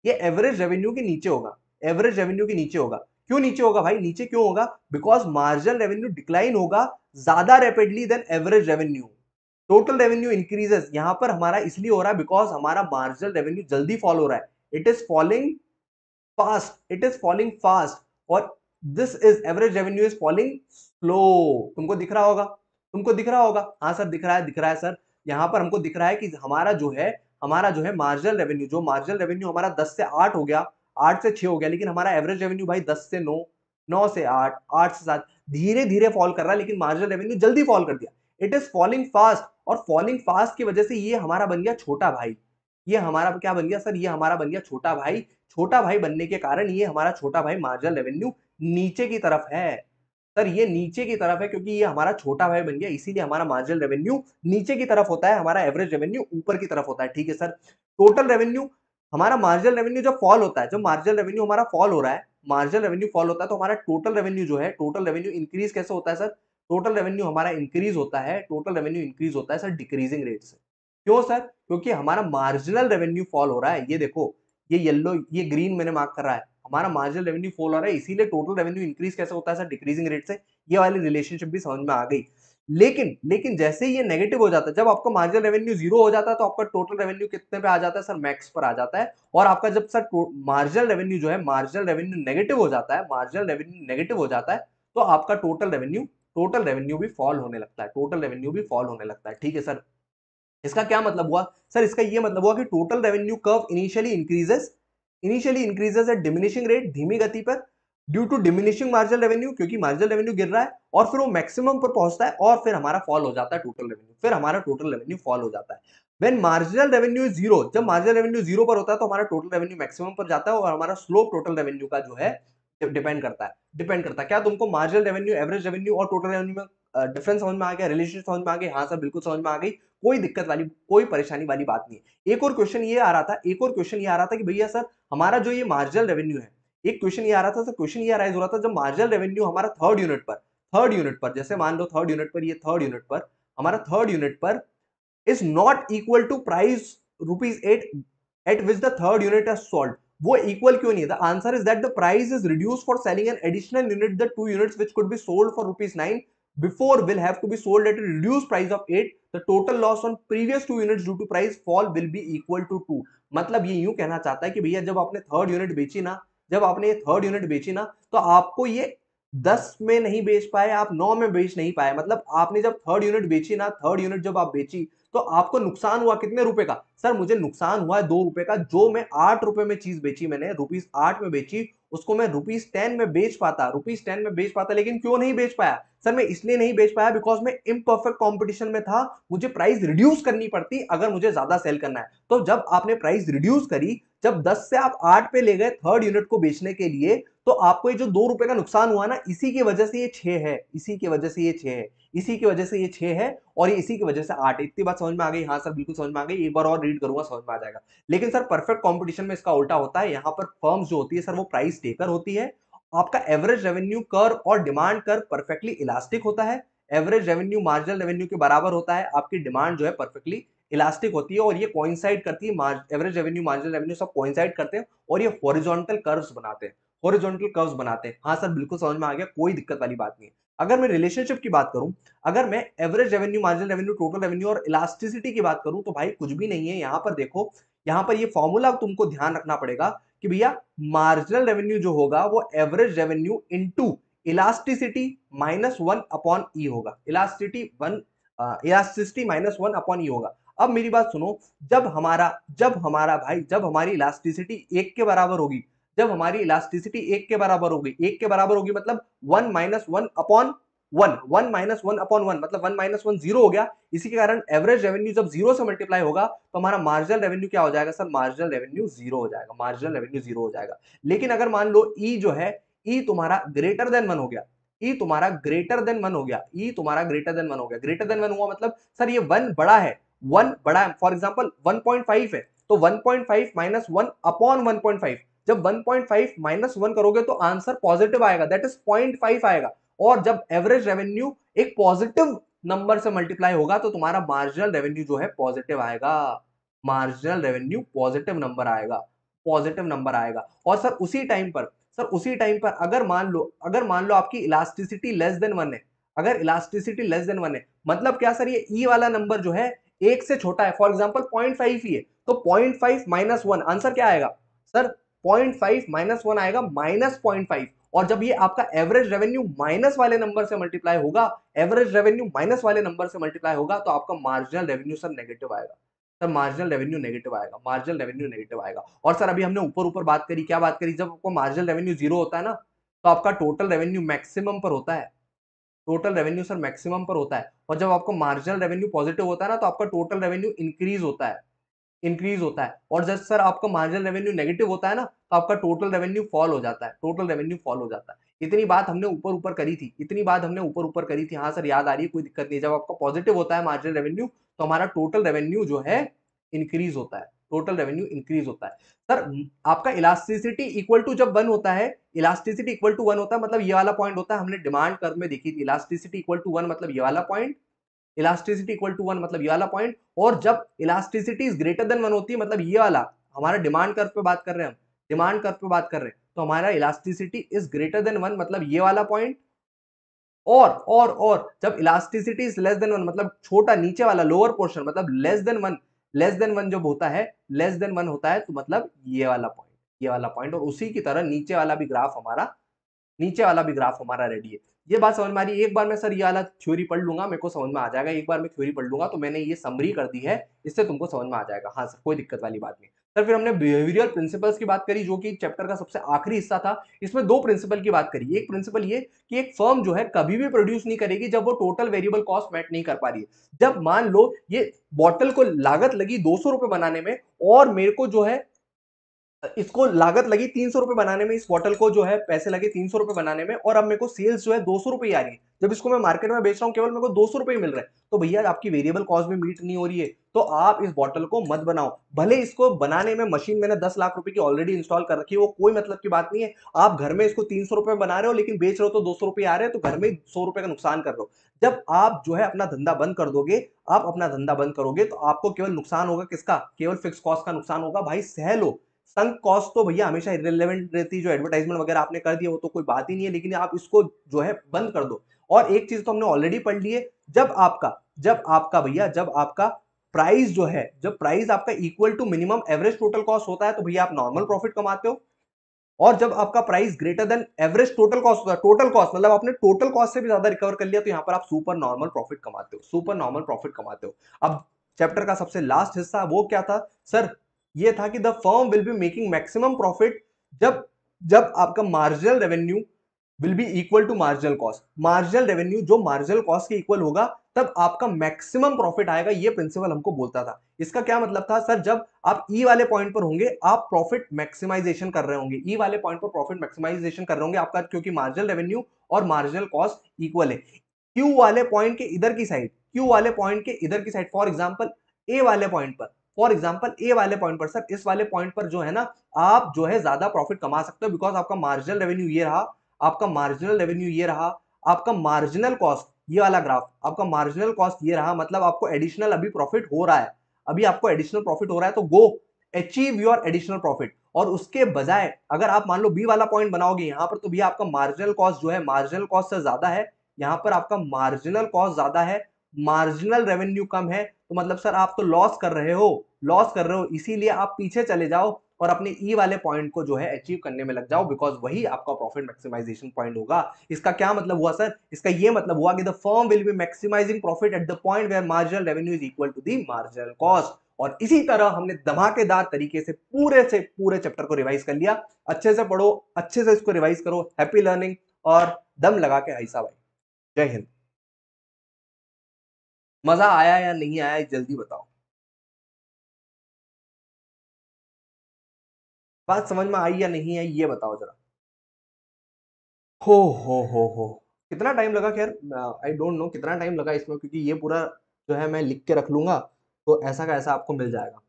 ये एवरेज रेवेन्यू के नीचे होगा एवरेज रेवेन्यू के नीचे होगा क्यों नीचे होगा भाई नीचे क्यों होगा बिकॉज मार्जिनल रेवेन्यू डिक्लाइन होगा ज्यादा rapidly than average revenue total revenue increases यहां पर हमारा इसलिए हो रहा है बिकॉज हमारा मार्जिनल रेवेन्यू जल्दी फॉल हो रहा है it is falling fast it is falling fast और this is average revenue is falling flow तुमको दिख रहा होगा तुमको दिख रहा होगा हाँ सर दिख रहा है दिख रहा है सर यहाँ पर हमको दिख रहा है कि हमारा जो है हमारा जो है मार्जिनल रेवेन्यू जो मार्जिनल रेवेन्यू हमारा दस से आठ हो गया आठ से छह हो गया लेकिन हमारा एवरेज रेवेन्यू भाई दस से नौ नौ से आठ आठ से सात धीरे धीरे फॉल कर रहा है लेकिन मार्जिनल रेवेन्यू जल्दी फॉल कर दिया इट इज फॉलिंग फास्ट और फॉलिंग फास्ट की वजह से ये हमारा बन गया छोटा भाई ये हमारा क्या बन गया सर ये हमारा बन गया छोटा भाई छोटा भाई बनने के कारण ये हमारा छोटा भाई मार्जिनल रेवेन्यू नीचे की तरफ है सर ये नीचे की तरफ है क्योंकि ये हमारा छोटा भाई बन गया इसीलिए हमारा मार्जिनल रेवेन्यू नीचे की तरफ होता है हमारा एवरेज रेवेन्यू ऊपर की तरफ होता है ठीक है सर टोटल रेवेन्यू हमारा मार्जिनल रेवेन्यू जब फॉल होता है जब मार्जिनल रेवेन्यू हमारा फॉल हो रहा है मार्जिनल रेवेन्यू फॉल होता है तो हमारा टोटल रेवेन्यू जो है टोटल रेवेन्यू इंक्रीज कैसे होता है सर टोटल रेवेन्यू हमारा इंक्रीज होता है टोटल रेवेन्यू इंक्रीज होता है सर डिक्रीजिंग रेट से क्यों सर क्योंकि हमारा मार्जिनल रेवेन्यू फॉल हो रहा है ये देखो ये येल्लो ये ग्रीन मैंने मार्क कर रहा है हमारा मार्जिनल रेवेन्यू फॉल हो रहा है इसीलिए टोटल रेवेन्यू इंक्रीज कैसे होता है सर डिक्रीजिंग रेट से ये वाली रिलेशनशिप भी समझ में आ गई लेकिन लेकिन जैसे ही ये नेगेटिव हो जाता है जब आपका मार्जिनल रेवेन्यू जीरो हो जाता है तो आपका टोटल रेवेन्यू कितने पे आ जाता है सर मैक्स पर आ जाता है और आपका जब सर मार्जिनल रेवेन्यू जो है मार्जिनल रेवेन्यू नेगेटिव हो जाता है मार्जिनल रेवेन्यू नेगेटिव हो जाता है तो आपका टोटल रेवेन्यू टोटल रेवेन्यू भी फॉल होने लगता है टोटल रेवेन्यू भी फॉल होने लगता है ठीक है सर इसका क्या मतलब हुआ सर इसका ये मतलब हुआ कि total revenue curve initially increases initially increases at diminishing rate धीमी गति पर due to diminishing marginal revenue क्योंकि मार्जिनल रेवेन्यू गिर रहा है और फिर वो मैक्सिमम पर पहुंचता है और फिर हमारा फॉल हो जाता है टोटल रेवेन्यू फिर हमारा टोटल रेवेन्यू फॉल हो जाता है वेन मार्जिनल रेवेन्यू जीरो जब मार्जिनल रेवेन्यू जीरो पर होता है तो हमारा टोटल रेवेन्यू मैक्सिमम पर जाता है और हमारा स्लोप टोटल रेवेन्यू का जो है डिपेंड करता है डिपेंड करता है क्या तुमको मार्जिनल रेवेन्यू एवरेज रेवेन्यू और टोटल रेवेन्यू में डिफरेंस समझ में आ गया रिलेशन समझ में आ गई हाँ सर बिल्कुल समझ में आ गई कोई दिक्कत वाली कोई परेशानी वाली बात नहीं है एक और क्वेश्चन ये आ रहा था एक और क्वेश्चन ये आ रहा था कि भैया सर हमारा जो ये मार्जिनल रेवेन्यू है एक क्वेश्चन ये आ रहा था सर क्वेश्चन ये राइज हो रहा था जब मार्जिनल रेवेन्यू हमारा थर्ड यूनिट पर थर्ड यूनिट पर जैसे मान लो थर्ड यूनिट पर ये थर्ड यूनिट पर हमारा थर्ड यूनिट पर is not equal to price rupees at at which the third unit as sold वो इक्वल क्यों नहीं the answer is that the price is reduce for selling an additional unit the two units which could be sold for rupees nine before will have to be sold at reduce price of eight the total loss on previous two units due to price fall will be equal to two मतलब ये यूं कहना चाहता है कि भैया जब आपने थर्ड यूनिट बेची ना जब आपने ये थर्ड यूनिट बेची ना तो आपको ये दस में नहीं बेच पाए आप नौ में बेच नहीं पाए मतलब आपने जब थर्ड यूनिट बेची ना थर्ड यूनिट जब आप बेची तो आपको नुकसान हुआ कितने रुपए का सर मुझे नुकसान हुआ है दो रुपए का जो मैं आठ रुपए में चीज बेची मैंने रुपीज आठ में बेची उसको मैं रुपीज टेन में बेच पाता रुपीज टेन में बेच पाता लेकिन क्यों नहीं बेच पाया सर मैं इसलिए नहीं बेच पाया बिकॉज मैं इम्परफेक्ट कॉम्पिटिशन में था मुझे प्राइस रिड्यूस करनी पड़ती अगर मुझे ज्यादा सेल करना है तो जब आपने प्राइस रिड्यूस करी जब 10 से आप 8 पे ले गए थर्ड यूनिट को बेचने के लिए तो आपको ये जो दो रुपए का नुकसान हुआ ना इसी की वजह से ये छह है इसी की वजह से ये छह है इसी की वजह से ये छे है और ये इसी की वजह से आठ इतनी बात समझ में आ गई हाँ सर बिल्कुल समझ में आ गई एक बार और रीड करूंगा समझ में आ जाएगा लेकिन सर परफेक्ट कॉम्पिटिशन में इसका उल्टा होता है यहाँ पर फर्म जो होती है सर वो प्राइस टेकर होती है आपका एवरेज रेवेन्यू कर और डिमांड कर परफेक्टली इलास्टिक होता है एवरेज रेवेन्यू मार्जिनल रेवेन्यू के बराबर होता है आपकी डिमांड जो है परफेक्टली इलास्टिक होती है और ये कॉइंसाइड करती है एवरेज रेवेन्यू मार्जिनल रेवेन्यू सब कॉइंसाइड करते हैं और ये हॉरिजॉन्टल कर्व्स बनाते हैं हॉरिजॉन्टल कर्व्स बनाते हैं हाँ सर बिल्कुल समझ में आ गया कोई दिक्कत वाली बात नहीं है अगर मैं रिलेशनशिप की बात करूं अगर मैं average revenue margin revenue total revenue और इलास्टिसिटी की बात करूं तो भाई कुछ भी नहीं है यहां पर देखो यहां पर ये फॉर्मूला तुमको ध्यान रखना पड़ेगा कि भैया मार्जिनल रेवेन्यू जो होगा वो average revenue into elasticity minus one upon e होगा elasticity one elasticity minus one upon e होगा अब मेरी बात सुनो जब हमारा जब हमारा भाई जब हमारी इलास्टिसिटी एक के बराबर होगी जब हमारी इलास्टिसिटी एक के बराबर होगी एक के बराबर होगी मतलब one minus one upon one one minus one upon one मतलब वन माइनस वन जीरो हो गया इसी के कारण एवरेज रेवेन्यू जब जीरो से मल्टीप्लाई होगा तो हमारा मार्जिनल रेवेन्यू क्या हो जाएगा सर मार्जिनल रेवेन्यू जीरो हो जाएगा मार्जिनल रेवेन्यू जीरो हो जाएगा लेकिन अगर मान लो ई e जो है ई e तुम्हारा ग्रेटर देन वन हो गया ई e तुम्हारा ग्रेटर देन वन हो गया ई तुम्हारा ग्रेटर देन वन हो गया ग्रेटर देन वन हुआ मतलब सर ये वन बड़ा है वन बड़ा है for example one point five है तो one point five minus one upon one point five जब 1.5 पॉइंट माइनस वन करोगे तो आंसर पॉजिटिव आएगा दैट इज 0.5 आएगा और जब एवरेज रेवेन्यू एक पॉजिटिव नंबर से मल्टीप्लाई होगा तो तुम्हारा मार्जिनल रेवेन्यू जो है पॉजिटिव आएगा मार्जिनल रेवेन्यू पॉजिटिव नंबर आएगा पॉजिटिव नंबर आएगा और सर उसी टाइम पर सर उसी टाइम पर अगर मान लो अगर मान लो आपकी इलास्टिसिटी लेस देन वन है अगर इलास्टिसिटी लेस देन वन है मतलब क्या सर ये ई e वाला नंबर जो है एक से छोटा है फॉर एग्जाम्पल पॉइंट ही है तो point five minus one answer क्या आएगा sir point five minus one आएगा माइनस पॉइंट फाइव और जब ये आपका एवरेज रेवेन्यू माइनस वाले नंबर से मल्टीप्लाई होगा एवरेज रेवेन्यू माइनस वाले नंबर से मल्टीप्लाई होगा तो आपका मार्जिनल रेवेन्यू सर नेगेटिव आएगा सर मार्जिनल रेवेन्यू नेगेटिव आएगा मार्जिनल रेवेन्यू नेगेटिव आएगा और सर अभी हमने ऊपर ऊपर बात करी क्या बात करी जब आपको मार्जिनल रेवेन्यू जीरो होता है ना तो आपका टोटल रेवेन्यू मैक्सिमम पर होता है टोटल रेवेन्यू सर मैक्सिमम पर होता है और जब आपको मार्जिनल रेवेन्यू पॉजिटिव होता है ना तो आपका टोटल रेवेन्यू इंक्रीज होता है इंक्रीज होता है और जब सर आपका मार्जिनल रेवेन्यू नेगेटिव होता है ना तो आपका टोटल रेवेन्यू फॉल हो जाता है टोटल रेवेन्यू फॉल हो जाता है इतनी बात हमने ऊपर ऊपर करी थी इतनी बात हमने ऊपर ऊपर करी थी हाँ सर याद आ रही है कोई दिक्कत नहीं जब आपका पॉजिटिव होता है मार्जिनल रेवेन्यू तो हमारा टोटल रेवेन्यू जो है इंक्रीज होता है टोटल रेवेन्यू इंक्रीज होता है सर आपका इलास्टिसिटी इक्वल टू जब वन होता है इलास्टिसिटी इक्वल टू वन होता है मतलब ये वाला पॉइंट होता है हमने डिमांड कर्व में देखी थी इलास्टिसिटी इक्वल टू वन मतलब ये वाला point elasticity equal to one मतलब ये वाला पॉइंट और जब इलास्ट्रिसिटी ग्रेटर देन वन होती है मतलब ये वाला हमारा डिमांड कर्व पे बात कर रहे हैं हम डिमांड कर्व पे बात कर रहे हैं तो हमारा elasticity is greater than one मतलब ये वाला पॉइंट और और और जब elasticity is less than one मतलब छोटा नीचे वाला लोअर पोर्शन मतलब less than one less than one जब होता है लेस देन वन होता है तो मतलब ये वाला पॉइंट ये वाला पॉइंट और उसी की तरह नीचे वाला भी ग्राफ हमारा नीचे वाला भी ग्राफ हमारा रेडी है ये बात समझ में आ रही है एक बार मैं सर ये वाला थ्योरी पढ़ लूंगा मेरे को समझ में आ जाएगा एक बार मैं थ्योरी पढ़ लूंगा तो मैंने ये समरी कर दी है इससे तुमको समझ में आ जाएगा हाँ सर कोई दिक्कत वाली बात नहीं सर फिर हमने बिहेवियरल प्रिंसिपल्स की बात करी जो कि चैप्टर का सबसे आखिरी हिस्सा था इसमें दो प्रिंसिपल की बात करी एक प्रिंसिपल ये कि एक फर्म जो है कभी भी प्रोड्यूस नहीं करेगी जब वो टोटल वेरिएबल कॉस्ट मेट नहीं कर पा रही है जब मान लो ये बॉटल को लागत लगी दो सौ रुपए बनाने में और मेरे को जो है इसको लागत लगी तीन सौ रुपए बनाने में इस बॉटल को जो है पैसे लगे तीन सौ रुपए बनाने में और अब मेरे को सेल्स जो है दो सौ रुपए आ रही है जब इसको मैं मार्केट में बेच रहा हूँ केवल मेरे को दो सौ रुपये मिल रहा है तो भैया आपकी वेरिएबल कॉस्ट भी मीट नहीं हो रही है तो आप इस बॉटल को मत बनाओ भले इसको बनाने में मशीन मैंने दस लाख रुपए की ऑलरेडी इंस्टॉल कर रखी है वो कोई मतलब की बात नहीं है आप घर में इसको तीन सौ रुपये बना रहे हो लेकिन बेच रहे हो तो दो सौ रुपए आ रहे हैं तो घर में सौ रुपए का नुकसान कर रहे हो जब आप जो है अपना धंधा बंद कर दोगे आप अपना धंधा बंद करोगे तो आपको केवल नुकसान होगा किसका केवल फिक्स कॉस्ट का नुकसान होगा भाई सह लो संक कॉस्ट तो भैया हमेशा इरेलीवेंट रहती है जो एडवर्टाइजमेंट वगैरह आपने कर दिया वो तो कोई बात ही नहीं है लेकिन आप इसको जो है बंद कर दो और एक चीज तो हमने ऑलरेडी पढ़ ली है जब आपका जब आपका भैया जब आपका प्राइस जो है जब प्राइस आपका equal to minimum average total cost होता है तो भैया आप नॉर्मल प्रॉफिट कमाते हो और जब आपका price greater than average total cost होता है टोटल कॉस्ट मतलब आपने टोटल कॉस्ट से भी ज्यादा रिकवर कर लिया तो यहाँ पर आप सुपर नॉर्मल प्रॉफिट कमाते हो सुपर नॉर्मल प्रॉफिट कमाते हो अब चैप्टर का सबसे लास्ट हिस्सा वो क्या था सर ये था कि the firm will be making maximum profit जब जब आपका marginal revenue will be equal to marginal cost marginal revenue जो मार्जिनल कॉस्ट के इक्वल होगा तब आपका मैक्सिमम प्रॉफिट आएगा ये प्रिंसिपल हमको बोलता था इसका क्या मतलब था सर जब आप ई e वाले पॉइंट पर होंगे आप प्रॉफिट मैक्सिमाइजेशन कर रहे होंगे ई e वाले पॉइंट पर प्रॉफिट मैक्सिमाइजेशन कर रहे होंगे आपका क्योंकि मार्जिनल रेवेन्यू और मार्जिनल कॉस्ट इक्वल है क्यू वाले पॉइंट के इधर की साइड क्यू वाले पॉइंट के इधर की साइड फॉर एग्जाम्पल ए वाले पॉइंट पर फॉर एग्जाम्पल ए वाले पॉइंट पर सर इस वाले पॉइंट पर जो है ना आप जो है ज्यादा प्रॉफिट कमा सकते हो बिकॉज आपका मार्जिनल रेवेन्यू ये रहा आपका मार्जिनल रेवेन्यू ये रहा आपका मार्जिनल कॉस्ट ये वाला ग्राफ आपका मार्जिनल कॉस्ट ये रहा मतलब आपको एडिशनल अभी प्रॉफिट हो रहा है अभी आपको एडिशनल प्रॉफिट हो रहा है तो go achieve your additional profit और उसके बजाय अगर आप मान लो बी वाला पॉइंट बनाओगे यहाँ पर तो भैया आपका मार्जिनल कॉस्ट जो है मार्जिनल कॉस्ट से ज्यादा है यहाँ पर आपका मार्जिनल कॉस्ट ज्यादा है मार्जिनल रेवेन्यू कम है तो मतलब सर आप तो लॉस कर रहे हो लॉस कर रहे हो इसीलिए आप पीछे चले जाओ और अपने ई e वाले पॉइंट को जो है अचीव करने में लग जाओ बिकॉज वही आपका प्रॉफिट मैक्सिमाइजेशन पॉइंट होगा इसका क्या मतलब हुआ सर इसका ये मतलब हुआ कि the firm will be maximizing profit at the point where marginal revenue is equal to the marginal cost और इसी तरह हमने धमाकेदार तरीके से पूरे से पूरे चैप्टर को रिवाइज कर लिया अच्छे से पढ़ो अच्छे से इसको रिवाइज करो हैप्पी लर्निंग और दम लगा के ऐसा भाई जय हिंद मजा आया या नहीं आया जल्दी बताओ बात समझ में आई या नहीं आई ये बताओ जरा हो हो हो हो कितना टाइम लगा खैर आई डोंट नो कितना टाइम लगा इसमें क्योंकि ये पूरा जो है मैं लिख के रख लूंगा तो ऐसा का ऐसा आपको मिल जाएगा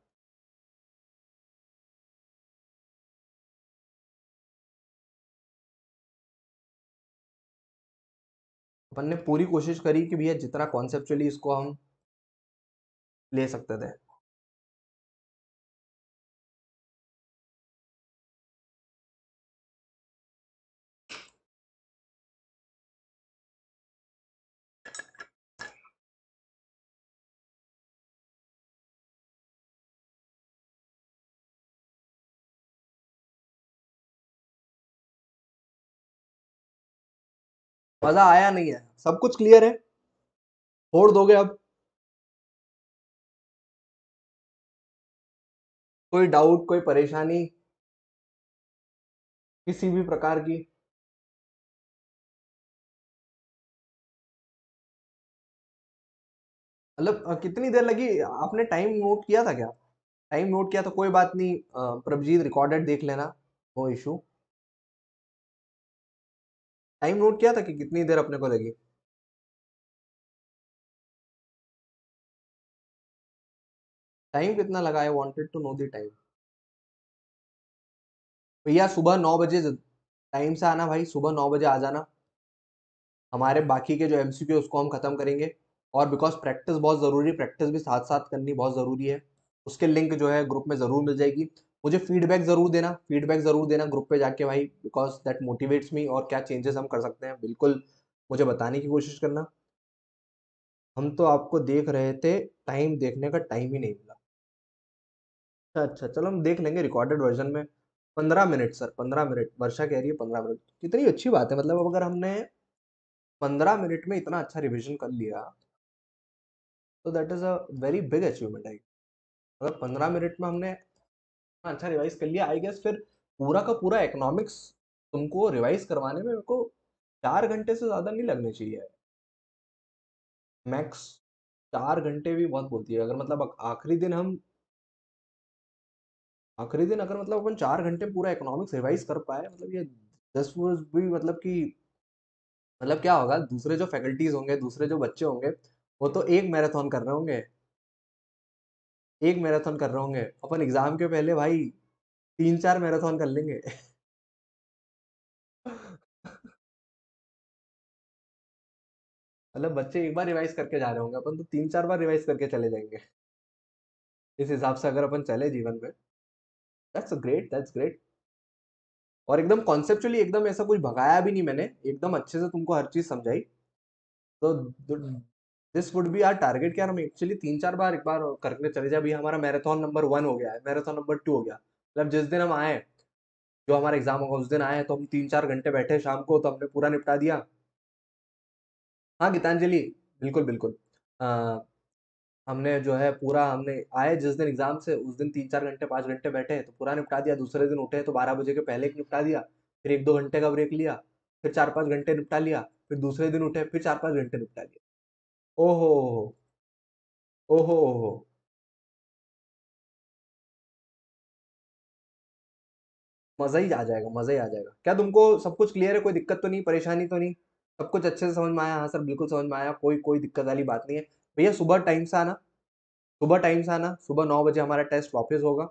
अपन ने पूरी कोशिश करी कि भैया जितना कॉन्सेप्चुअली इसको हम ले सकते थे मजा आया नहीं है सब कुछ क्लियर है छोड़ दोगे अब कोई डाउट कोई परेशानी किसी भी प्रकार की मतलब कितनी देर लगी आपने टाइम नोट किया था क्या टाइम नोट किया तो कोई बात नहीं प्रभजीत रिकॉर्डेड देख लेना नो इशू टाइम नोट किया था कि कितनी देर अपने को लगी टाइम कितना लगा I wanted to know the time भैया सुबह नौ बजे टाइम से आना भाई सुबह नौ बजे आ जाना हमारे बाकी के जो एम सी उसको हम ख़त्म करेंगे और बिकॉज प्रैक्टिस बहुत ज़रूरी है प्रैक्टिस भी साथ साथ करनी बहुत ज़रूरी है उसके लिंक जो है ग्रुप में ज़रूर मिल जाएगी मुझे फीडबैक ज़रूर देना फीडबैक ज़रूर देना ग्रुप पे जाके भाई बिकॉज दैट मोटिवेट्स मी और क्या चेंजेस हम कर सकते हैं बिल्कुल मुझे बताने की कोशिश करना हम तो आपको देख रहे थे टाइम देखने का टाइम ही नहीं मिला अच्छा चलो हम देख लेंगे रिकॉर्डेड वर्जन में पंद्रह मिनट सर पंद्रह मिनट वर्षा कह रही है पंद्रह मिनट कितनी अच्छी बात है मतलब अगर हमने पंद्रह मिनट में इतना अच्छा रिविजन कर लिया तो that is a very big achievement I मतलब पंद्रह मिनट में हमने अच्छा रिवाइज कर लिया आई गेस फिर पूरा का पूरा इकोनॉमिक्स तुमको रिवाइज करवाने में मेरे को चार घंटे से ज़्यादा नहीं लगने चाहिए मैक्स चार घंटे भी बहुत बोलती है अगर मतलब आखिरी दिन हम आखिरी दिन अगर मतलब अपन चार घंटे पूरा इकोनॉमिक्स रिवाइज कर पाए मतलब ये दस वर्ष भी मतलब कि मतलब क्या होगा दूसरे जो फैकल्टीज होंगे दूसरे जो बच्चे होंगे वो तो एक मैराथन कर रहे होंगे एक मैराथन कर रहे होंगे अपन एग्जाम के पहले भाई तीन चार मैराथन कर लेंगे मतलब बच्चे एक बार रिवाइज करके जा रहे होंगे अपन तो तीन चार बार रिवाइज करके चले जाएंगे इस हिसाब से अगर अपन चले जीवन में दैट्स ग्रेट दैट्स ग्रेट और एकदम कॉन्सेप्चुअली एकदम ऐसा कुछ भगाया भी नहीं मैंने एकदम अच्छे से तुमको हर चीज समझाई तो this would be our target क्या हम एक्चुअली तीन चार बार एक बार करके चले जाए अभी हमारा मैराथन नंबर वन हो गया है मैराथन नंबर टू हो गया मतलब जिस दिन हम आए जो हमारा एग्जाम होगा उस दिन आए तो हम तीन चार घंटे बैठे शाम को तो हमने पूरा निपटा दिया हाँ गीतांजलि बिल्कुल बिल्कुल आ, हमने जो है पूरा हमने आए जिस दिन एग्जाम से उस दिन तीन चार घंटे पाँच घंटे बैठे तो पूरा निपटा दिया दूसरे दिन उठे तो बारह बजे के पहले निपटा दिया फिर एक दो घंटे का ब्रेक लिया फिर चार पाँच घंटे निपटा लिया फिर दूसरे दिन उठे फिर चार पाँच घंटे निपटा लिया ओहो ओहो ओहो मज़ा ही आ जाएगा मज़ा ही आ जाएगा। क्या तुमको सब कुछ क्लियर है, कोई दिक्कत तो नहीं, परेशानी तो नहीं? सब कुछ अच्छे से समझ में आया? हाँ सर, बिल्कुल समझ में आया, कोई कोई दिक्कत वाली बात नहीं है। भैया सुबह टाइम से आना सुबह टाइम से आना, सुबह नौ बजे हमारा टेस्ट वापस होगा।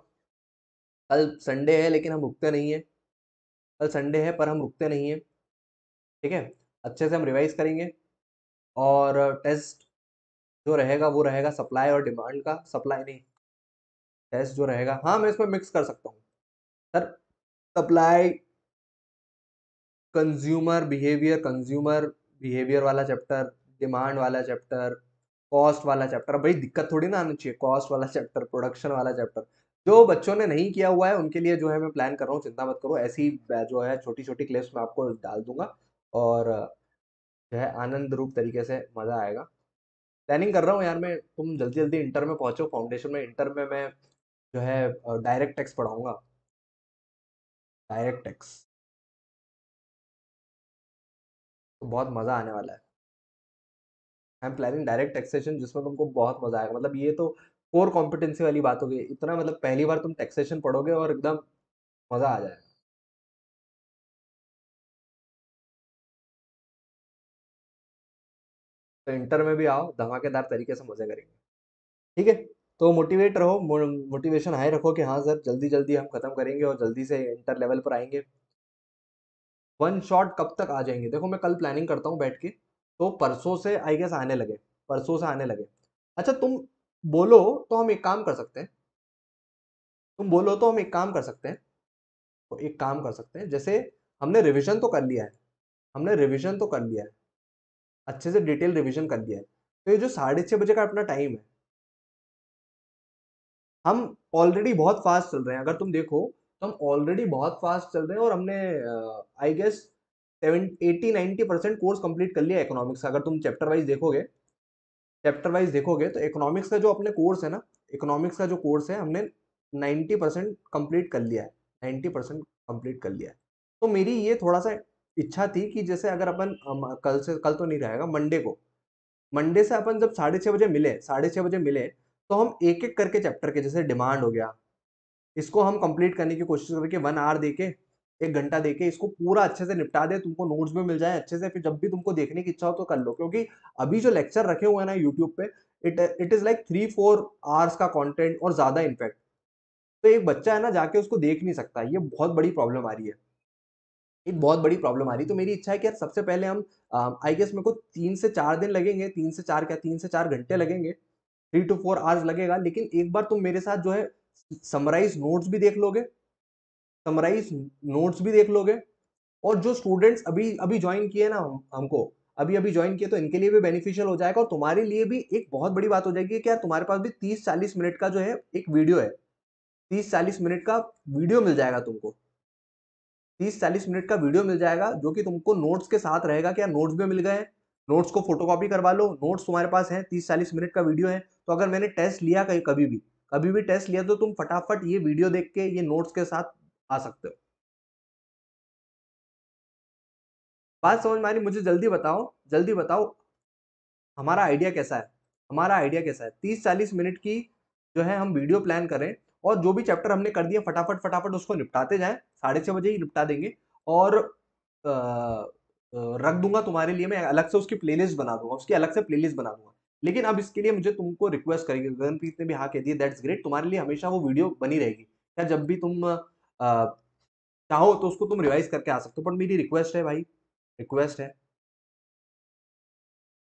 कल संडे है लेकिन हम रुकते नहीं हैं। कल संडे है पर हम रुकते नहीं हैं। ठीक है? अच्छे से हम रिवाइज़ करेंगे। और टेस्ट जो रहेगा वो रहेगा सप्लाई और डिमांड का सप्लाई नहीं टेस्ट जो रहेगा हाँ मैं इसमें मिक्स कर सकता हूँ sir supply consumer behaviour consumer behaviour वाला चैप्टर डिमांड वाला चैप्टर कॉस्ट वाला चैप्टर भाई दिक्कत थोड़ी ना आनी चाहिए कॉस्ट वाला चैप्टर प्रोडक्शन वाला चैप्टर जो बच्चों ने नहीं किया हुआ है उनके लिए जो है मैं प्लान कर रहा हूँ चिंता मत करो ऐसी जो है छोटी छोटी क्लिप्स मैं आपको डाल दूंगा और जो है आनंद रूप तरीके से मज़ा आएगा प्लानिंग कर रहा हूँ यार मैं तुम जल्दी जल्दी इंटर में पहुँचो फाउंडेशन में इंटर में मैं जो है डायरेक्ट टैक्स पढ़ाऊंगा डायरेक्ट टैक्स तो बहुत मज़ा आने वाला है I am planning direct taxation जिसमें तुमको बहुत मज़ा आएगा मतलब ये तो कोर कॉम्पिटेंसी वाली बात होगी इतना मतलब पहली बार तुम टैक्सेशन पढ़ोगे और एकदम मज़ा आ जाएगा तो इंटर में भी आओ धमाकेदार तरीके से मज़े करेंगे ठीक है तो मोटिवेट रहो मोटिवेशन हाई रखो कि हाँ सर जल्दी जल्दी हम ख़त्म करेंगे और जल्दी से इंटर लेवल पर आएंगे वन शॉट कब तक आ जाएंगे देखो मैं कल प्लानिंग करता हूँ बैठ के तो परसों से आई गेस आने लगे परसों से आने लगे अच्छा तुम बोलो तो हम एक काम कर सकते हैं तुम बोलो तो हम एक काम कर सकते हैं तो एक काम कर सकते हैं जैसे हमने रिविजन तो कर लिया है हमने रिविजन तो कर लिया है अच्छे से डिटेल रिविजन कर दिया है तो ये जो साढ़े छः बजे का अपना टाइम है हम ऑलरेडी बहुत फास्ट चल रहे हैं अगर तुम देखो तो हम ऑलरेडी बहुत फास्ट चल रहे हैं और हमने I guess seven eighty ninety percent course complete कर लिया इकोनॉमिक्स का अगर तुम चैप्टर वाइज देखोगे चैप्टर वाइज देखोगे तो इकोनॉमिक्स का जो अपने कोर्स है ना इकोनॉमिक्स का जो कोर्स है हमने नाइन्टी परसेंट कम्प्लीट कर लिया है नाइन्टी परसेंट कम्प्लीट कर लिया है तो मेरी ये थोड़ा सा इच्छा थी कि जैसे अगर अपन कल से कल तो नहीं रहेगा मंडे को मंडे से अपन जब साढ़े छः बजे मिले साढ़े छः बजे मिले तो हम एक एक करके चैप्टर के जैसे डिमांड हो गया इसको हम कंप्लीट करने की कोशिश करें कि वन आवर दे के एक घंटा दे के इसको पूरा अच्छे से निपटा दे तुमको नोट्स भी मिल जाए अच्छे से फिर जब भी तुमको देखने की इच्छा हो तो कर लो क्योंकि अभी जो लेक्चर रखे हुए हैं ना यूट्यूब पे it it is like three four hours का कॉन्टेंट और ज़्यादा इनफैक्ट तो एक बच्चा है ना जाके उसको देख नहीं सकता ये बहुत बड़ी प्रॉब्लम आ रही है एक बहुत बड़ी प्रॉब्लम आ रही तो मेरी इच्छा है कि यार सबसे पहले हम आई गेस मेरे को तीन से चार दिन लगेंगे तीन से चार क्या तीन से चार घंटे हम्म। लगेंगे थ्री टू फोर आवर्स लगेगा लेकिन एक बार तुम मेरे साथ जो है समराइज नोट्स भी देख लोगे समराइज नोट्स भी देख लोगे और जो स्टूडेंट्स अभी अभी ज्वाइन किए ना हमको अभी अभी ज्वाइन किए तो इनके लिए भी बेनिफिशियल हो जाएगा और तुम्हारे लिए भी एक बहुत बड़ी बात हो जाएगी कि यार तुम्हारे पास भी तीस चालीस मिनट का जो है एक वीडियो है तीस चालीस मिनट का वीडियो मिल जाएगा तुमको तीस चालीस मिनट का वीडियो मिल जाएगा जो कि तुमको नोट्स के साथ रहेगा क्या नोट्स भी मिल गए नोट्स को फोटोकॉपी करवा लो नोट्स तुम्हारे पास हैं तीस चालीस मिनट का वीडियो है तो अगर मैंने टेस्ट लिया कहीं कभी भी कभी भी टेस्ट लिया तो तुम फटाफट ये वीडियो देख के ये नोट्स के साथ आ सकते हो बात समझ में आ रही मुझे जल्दी बताओ जल्दी बताओ हमारा आइडिया कैसा है हमारा आइडिया कैसा है तीस चालीस मिनट की जो है हम वीडियो प्लान करें और जो भी चैप्टर हमने कर दिया फटाफट फटाफट उसको निपटाते जाएं साढ़े छः बजे ही निपटा देंगे और रख दूंगा तुम्हारे लिए मैं अलग से उसकी प्लेलिस्ट बना दूंगा उसकी अलग से प्लेलिस्ट बना दूंगा लेकिन अब इसके लिए मुझे तुमको रिक्वेस्ट करेगी गगनप्रीत ने भी हाँ कह दिया दैट्स ग्रेट तुम्हारे लिए हमेशा वो वीडियो बनी रहेगी क्या जब भी तुम चाहो तो उसको तुम रिवाइज करके आ सकते हो बट मेरी रिक्वेस्ट है भाई रिक्वेस्ट है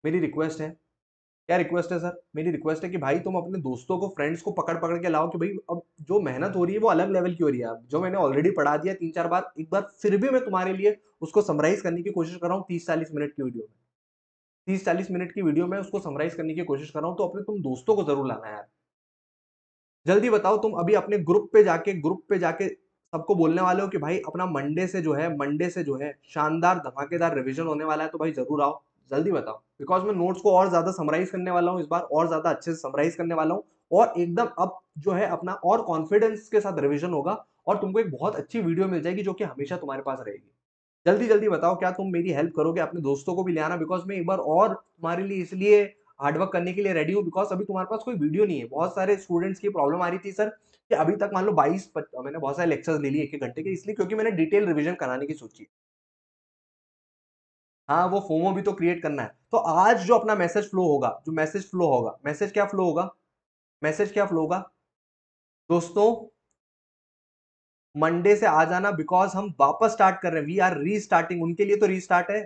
मेरी रिक्वेस्ट है क्या रिक्वेस्ट है सर मेरी रिक्वेस्ट है कि भाई तुम अपने दोस्तों को फ्रेंड्स को पकड़ पकड़ के लाओ कि भाई अब जो मेहनत हो रही है वो अलग लेवल की हो रही है अब जो मैंने ऑलरेडी पढ़ा दिया तीन चार बार एक बार फिर भी मैं तुम्हारे लिए उसको समराइज करने की कोशिश कर रहा हूँ तीस चालीस मिनट की वीडियो में तीस चालीस मिनट की वीडियो में उसको समराइज करने की कोशिश कर रहा हूँ तो अपने तुम दोस्तों को जरूर लाना यार जल्दी बताओ तुम अभी अपने ग्रुप पे जाके ग्रुप पे जाके सबको बोलने वाले हो कि भाई अपना मंडे से जो है मंडे से जो है शानदार धमाकेदार रिविजन होने वाला है तो भाई जरूर आओ जल्दी बताओ बिकॉज मैं नोट्स को और ज़्यादा समराइज करने वाला हूँ इस बार और ज़्यादा अच्छे से समराइज करने वाला हूँ और एकदम अब जो है अपना और कॉन्फिडेंस के साथ रिविजन होगा और तुमको एक बहुत अच्छी वीडियो मिल जाएगी जो कि हमेशा तुम्हारे पास रहेगी जल्दी जल्दी बताओ क्या तुम मेरी हेल्प करोगे अपने दोस्तों को भी ले आना बिकॉज मैं एक बार और तुम्हारे लिए इसलिए हार्डवर्क करने के लिए रेडी हूँ बिकॉज अभी तुम्हारे पास कोई वीडियो नहीं है बहुत सारे स्टूडेंट्स की प्रॉब्लम आ रही थी सर कि अभी तक मान लो बाईस मैंने बहुत सारे लेक्चर्स ले लिए एक एक घंटे के इसलिए क्योंकि मैंने डिटेल रिविजन कराने की सोची हाँ वो फोमो भी तो क्रिएट करना है तो आज जो अपना मैसेज फ्लो होगा जो मैसेज फ्लो होगा मैसेज क्या फ्लो होगा मैसेज क्या फ्लो होगा दोस्तों मंडे से आ जाना बिकॉज हम वापस स्टार्ट कर रहे हैं वी आर रीस्टार्टिंग उनके लिए तो रीस्टार्ट है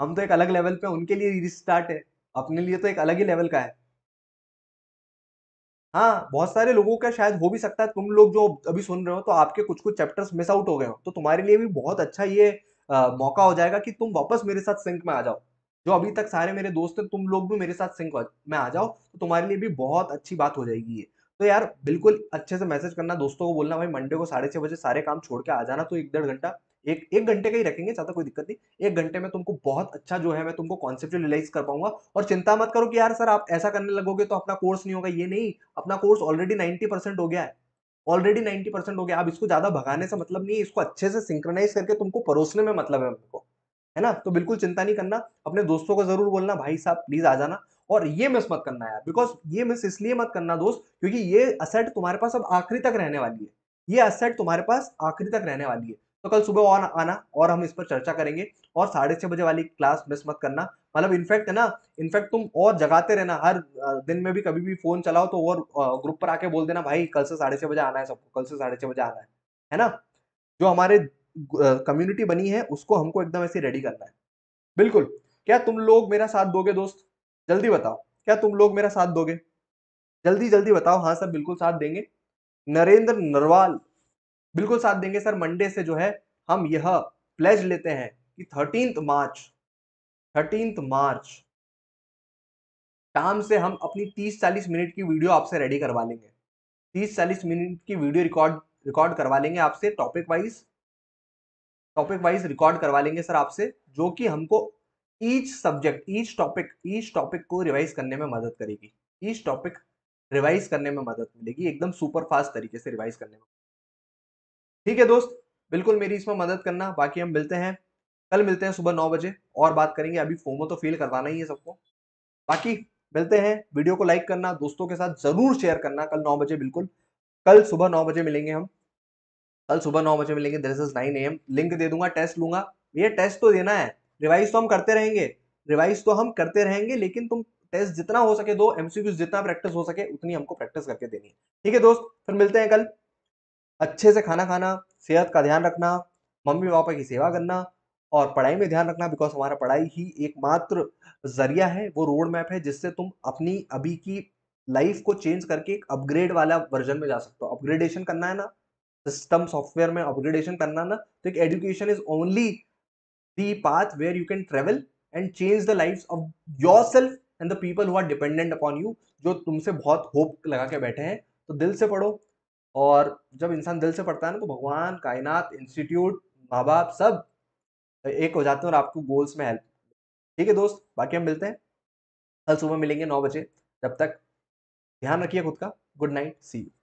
हम तो एक अलग लेवल पे उनके लिए रीस्टार्ट है अपने लिए तो एक अलग ही लेवल का है हाँ बहुत सारे लोगों का शायद हो भी सकता है तुम लोग जो अभी सुन रहे हो तो आपके कुछ कुछ चैप्टर्स मिस आउट हो गए हो तो तुम्हारे लिए भी बहुत अच्छा ये आ, मौका हो जाएगा कि तुम वापस मेरे साथ सिंक में आ जाओ जो अभी तक सारे मेरे दोस्त हैं तुम लोग भी मेरे साथ सिंक में आ जाओ तो तुम्हारे लिए भी बहुत अच्छी बात हो जाएगी ये तो यार बिल्कुल अच्छे से मैसेज करना दोस्तों को बोलना भाई मंडे को साढ़े छः बजे सारे काम छोड़ के आ जाना तो एक डेढ़ घंटा एक एक घंटे का ही रखेंगे ज़्यादा कोई दिक्कत नहीं एक घंटे में तुमको बहुत अच्छा जो है मैं तुमको कॉन्सेप्ट रिलाइज कर पाऊंगा और चिंता मत करो कि यार सर आप ऐसा करने लगोगे तो अपना कोर्स नहीं होगा ये नहीं अपना कोर्स ऑलरेडी नाइन्टी परसेंट हो गया है ऑलरेडी नाइन्टी परसेंट हो गया अब इसको ज्यादा भगाने से मतलब नहीं इसको अच्छे से सिंक्रोनाइज करके तुमको परोसने में मतलब है हमको है ना तो बिल्कुल चिंता नहीं करना अपने दोस्तों को जरूर बोलना भाई साहब प्लीज आ जाना और ये मिस मत करना यार बिकॉज ये मिस इसलिए मत करना दोस्त क्योंकि ये असेट तुम्हारे पास अब आखिरी तक रहने वाली है ये असेट तुम्हारे पास आखिरी तक रहने वाली है तो कल सुबह और आना और हम इस पर चर्चा करेंगे और साढ़े छह बजे वाली क्लास मिस मत करना मतलब इनफैक्ट है ना इनफैक्ट तुम और जगाते रहना हर दिन में भी कभी भी फोन चलाओ तो और ग्रुप पर आके बोल देना भाई कल से साढ़े छह बजे आना है सबको कल से साढ़े छः बजे आना है है ना जो हमारे कम्युनिटी बनी है उसको हमको एकदम ऐसे रेडी करना है बिल्कुल क्या तुम लोग मेरा साथ दोगे दोस्त जल्दी बताओ क्या तुम लोग मेरा साथ दोगे जल्दी जल्दी बताओ हाँ सर बिल्कुल साथ देंगे नरेंद्र नरवाल बिल्कुल साथ देंगे सर मंडे से जो है हम यह प्लेज लेते हैं कि थर्टींथ मार्च थर्टींथ मार्च शाम से हम अपनी तीस चालीस मिनट की वीडियो आपसे रेडी करवा लेंगे तीस चालीस मिनट की वीडियो रिकॉर्ड रिकॉर्ड करवा लेंगे आपसे topic wise topic wise record करवा लेंगे सर आपसे जो कि हमको each subject each topic each topic को रिवाइज करने में मदद करेगी ईच टॉपिक रिवाइज करने में मदद मिलेगी एकदम सुपर फास्ट तरीके से रिवाइज करने में ठीक है दोस्त बिल्कुल मेरी इसमें मदद करना बाकी हम मिलते हैं कल मिलते हैं सुबह नौ बजे और बात करेंगे अभी फोमो तो फील करवाना ही है सबको बाकी मिलते हैं वीडियो को लाइक करना दोस्तों के साथ जरूर शेयर करना कल नौ बजे बिल्कुल कल सुबह नौ बजे मिलेंगे हम कल सुबह नौ बजे मिलेंगे this is nine AM link दे दूंगा टेस्ट लूंगा ये टेस्ट तो देना है रिवाइज तो हम करते रहेंगे रिवाइज तो हम करते रहेंगे लेकिन तुम टेस्ट जितना हो सके दो एमसीक्यू जितना प्रैक्टिस हो सके उतनी हमको प्रैक्टिस करके देनी है ठीक है दोस्त फिर मिलते हैं कल अच्छे से खाना खाना सेहत का ध्यान रखना मम्मी पापा की सेवा करना और पढ़ाई में ध्यान रखना बिकॉज हमारा पढ़ाई ही एकमात्र जरिया है वो रोड मैप है जिससे तुम अपनी अभी की लाइफ को चेंज करके एक अपग्रेड वाला वर्जन में जा सकते हो अपग्रेडेशन करना है ना सिस्टम सॉफ्टवेयर में अपग्रेडेशन करना ना तो एक education is only the path where you can travel and change the life of your self and the people who are dependent upon you जो तुमसे बहुत होप लगा के बैठे हैं तो दिल से पढ़ो और जब इंसान दिल से पढ़ता है ना तो भगवान कायनात इंस्टीट्यूट माँ बाप सब एक हो जाते हैं और आपको गोल्स में हेल्प ठीक है दोस्त बाकी हम मिलते हैं कल सुबह मिलेंगे नौ बजे तब तक ध्यान रखिए खुद का गुड नाइट सी यू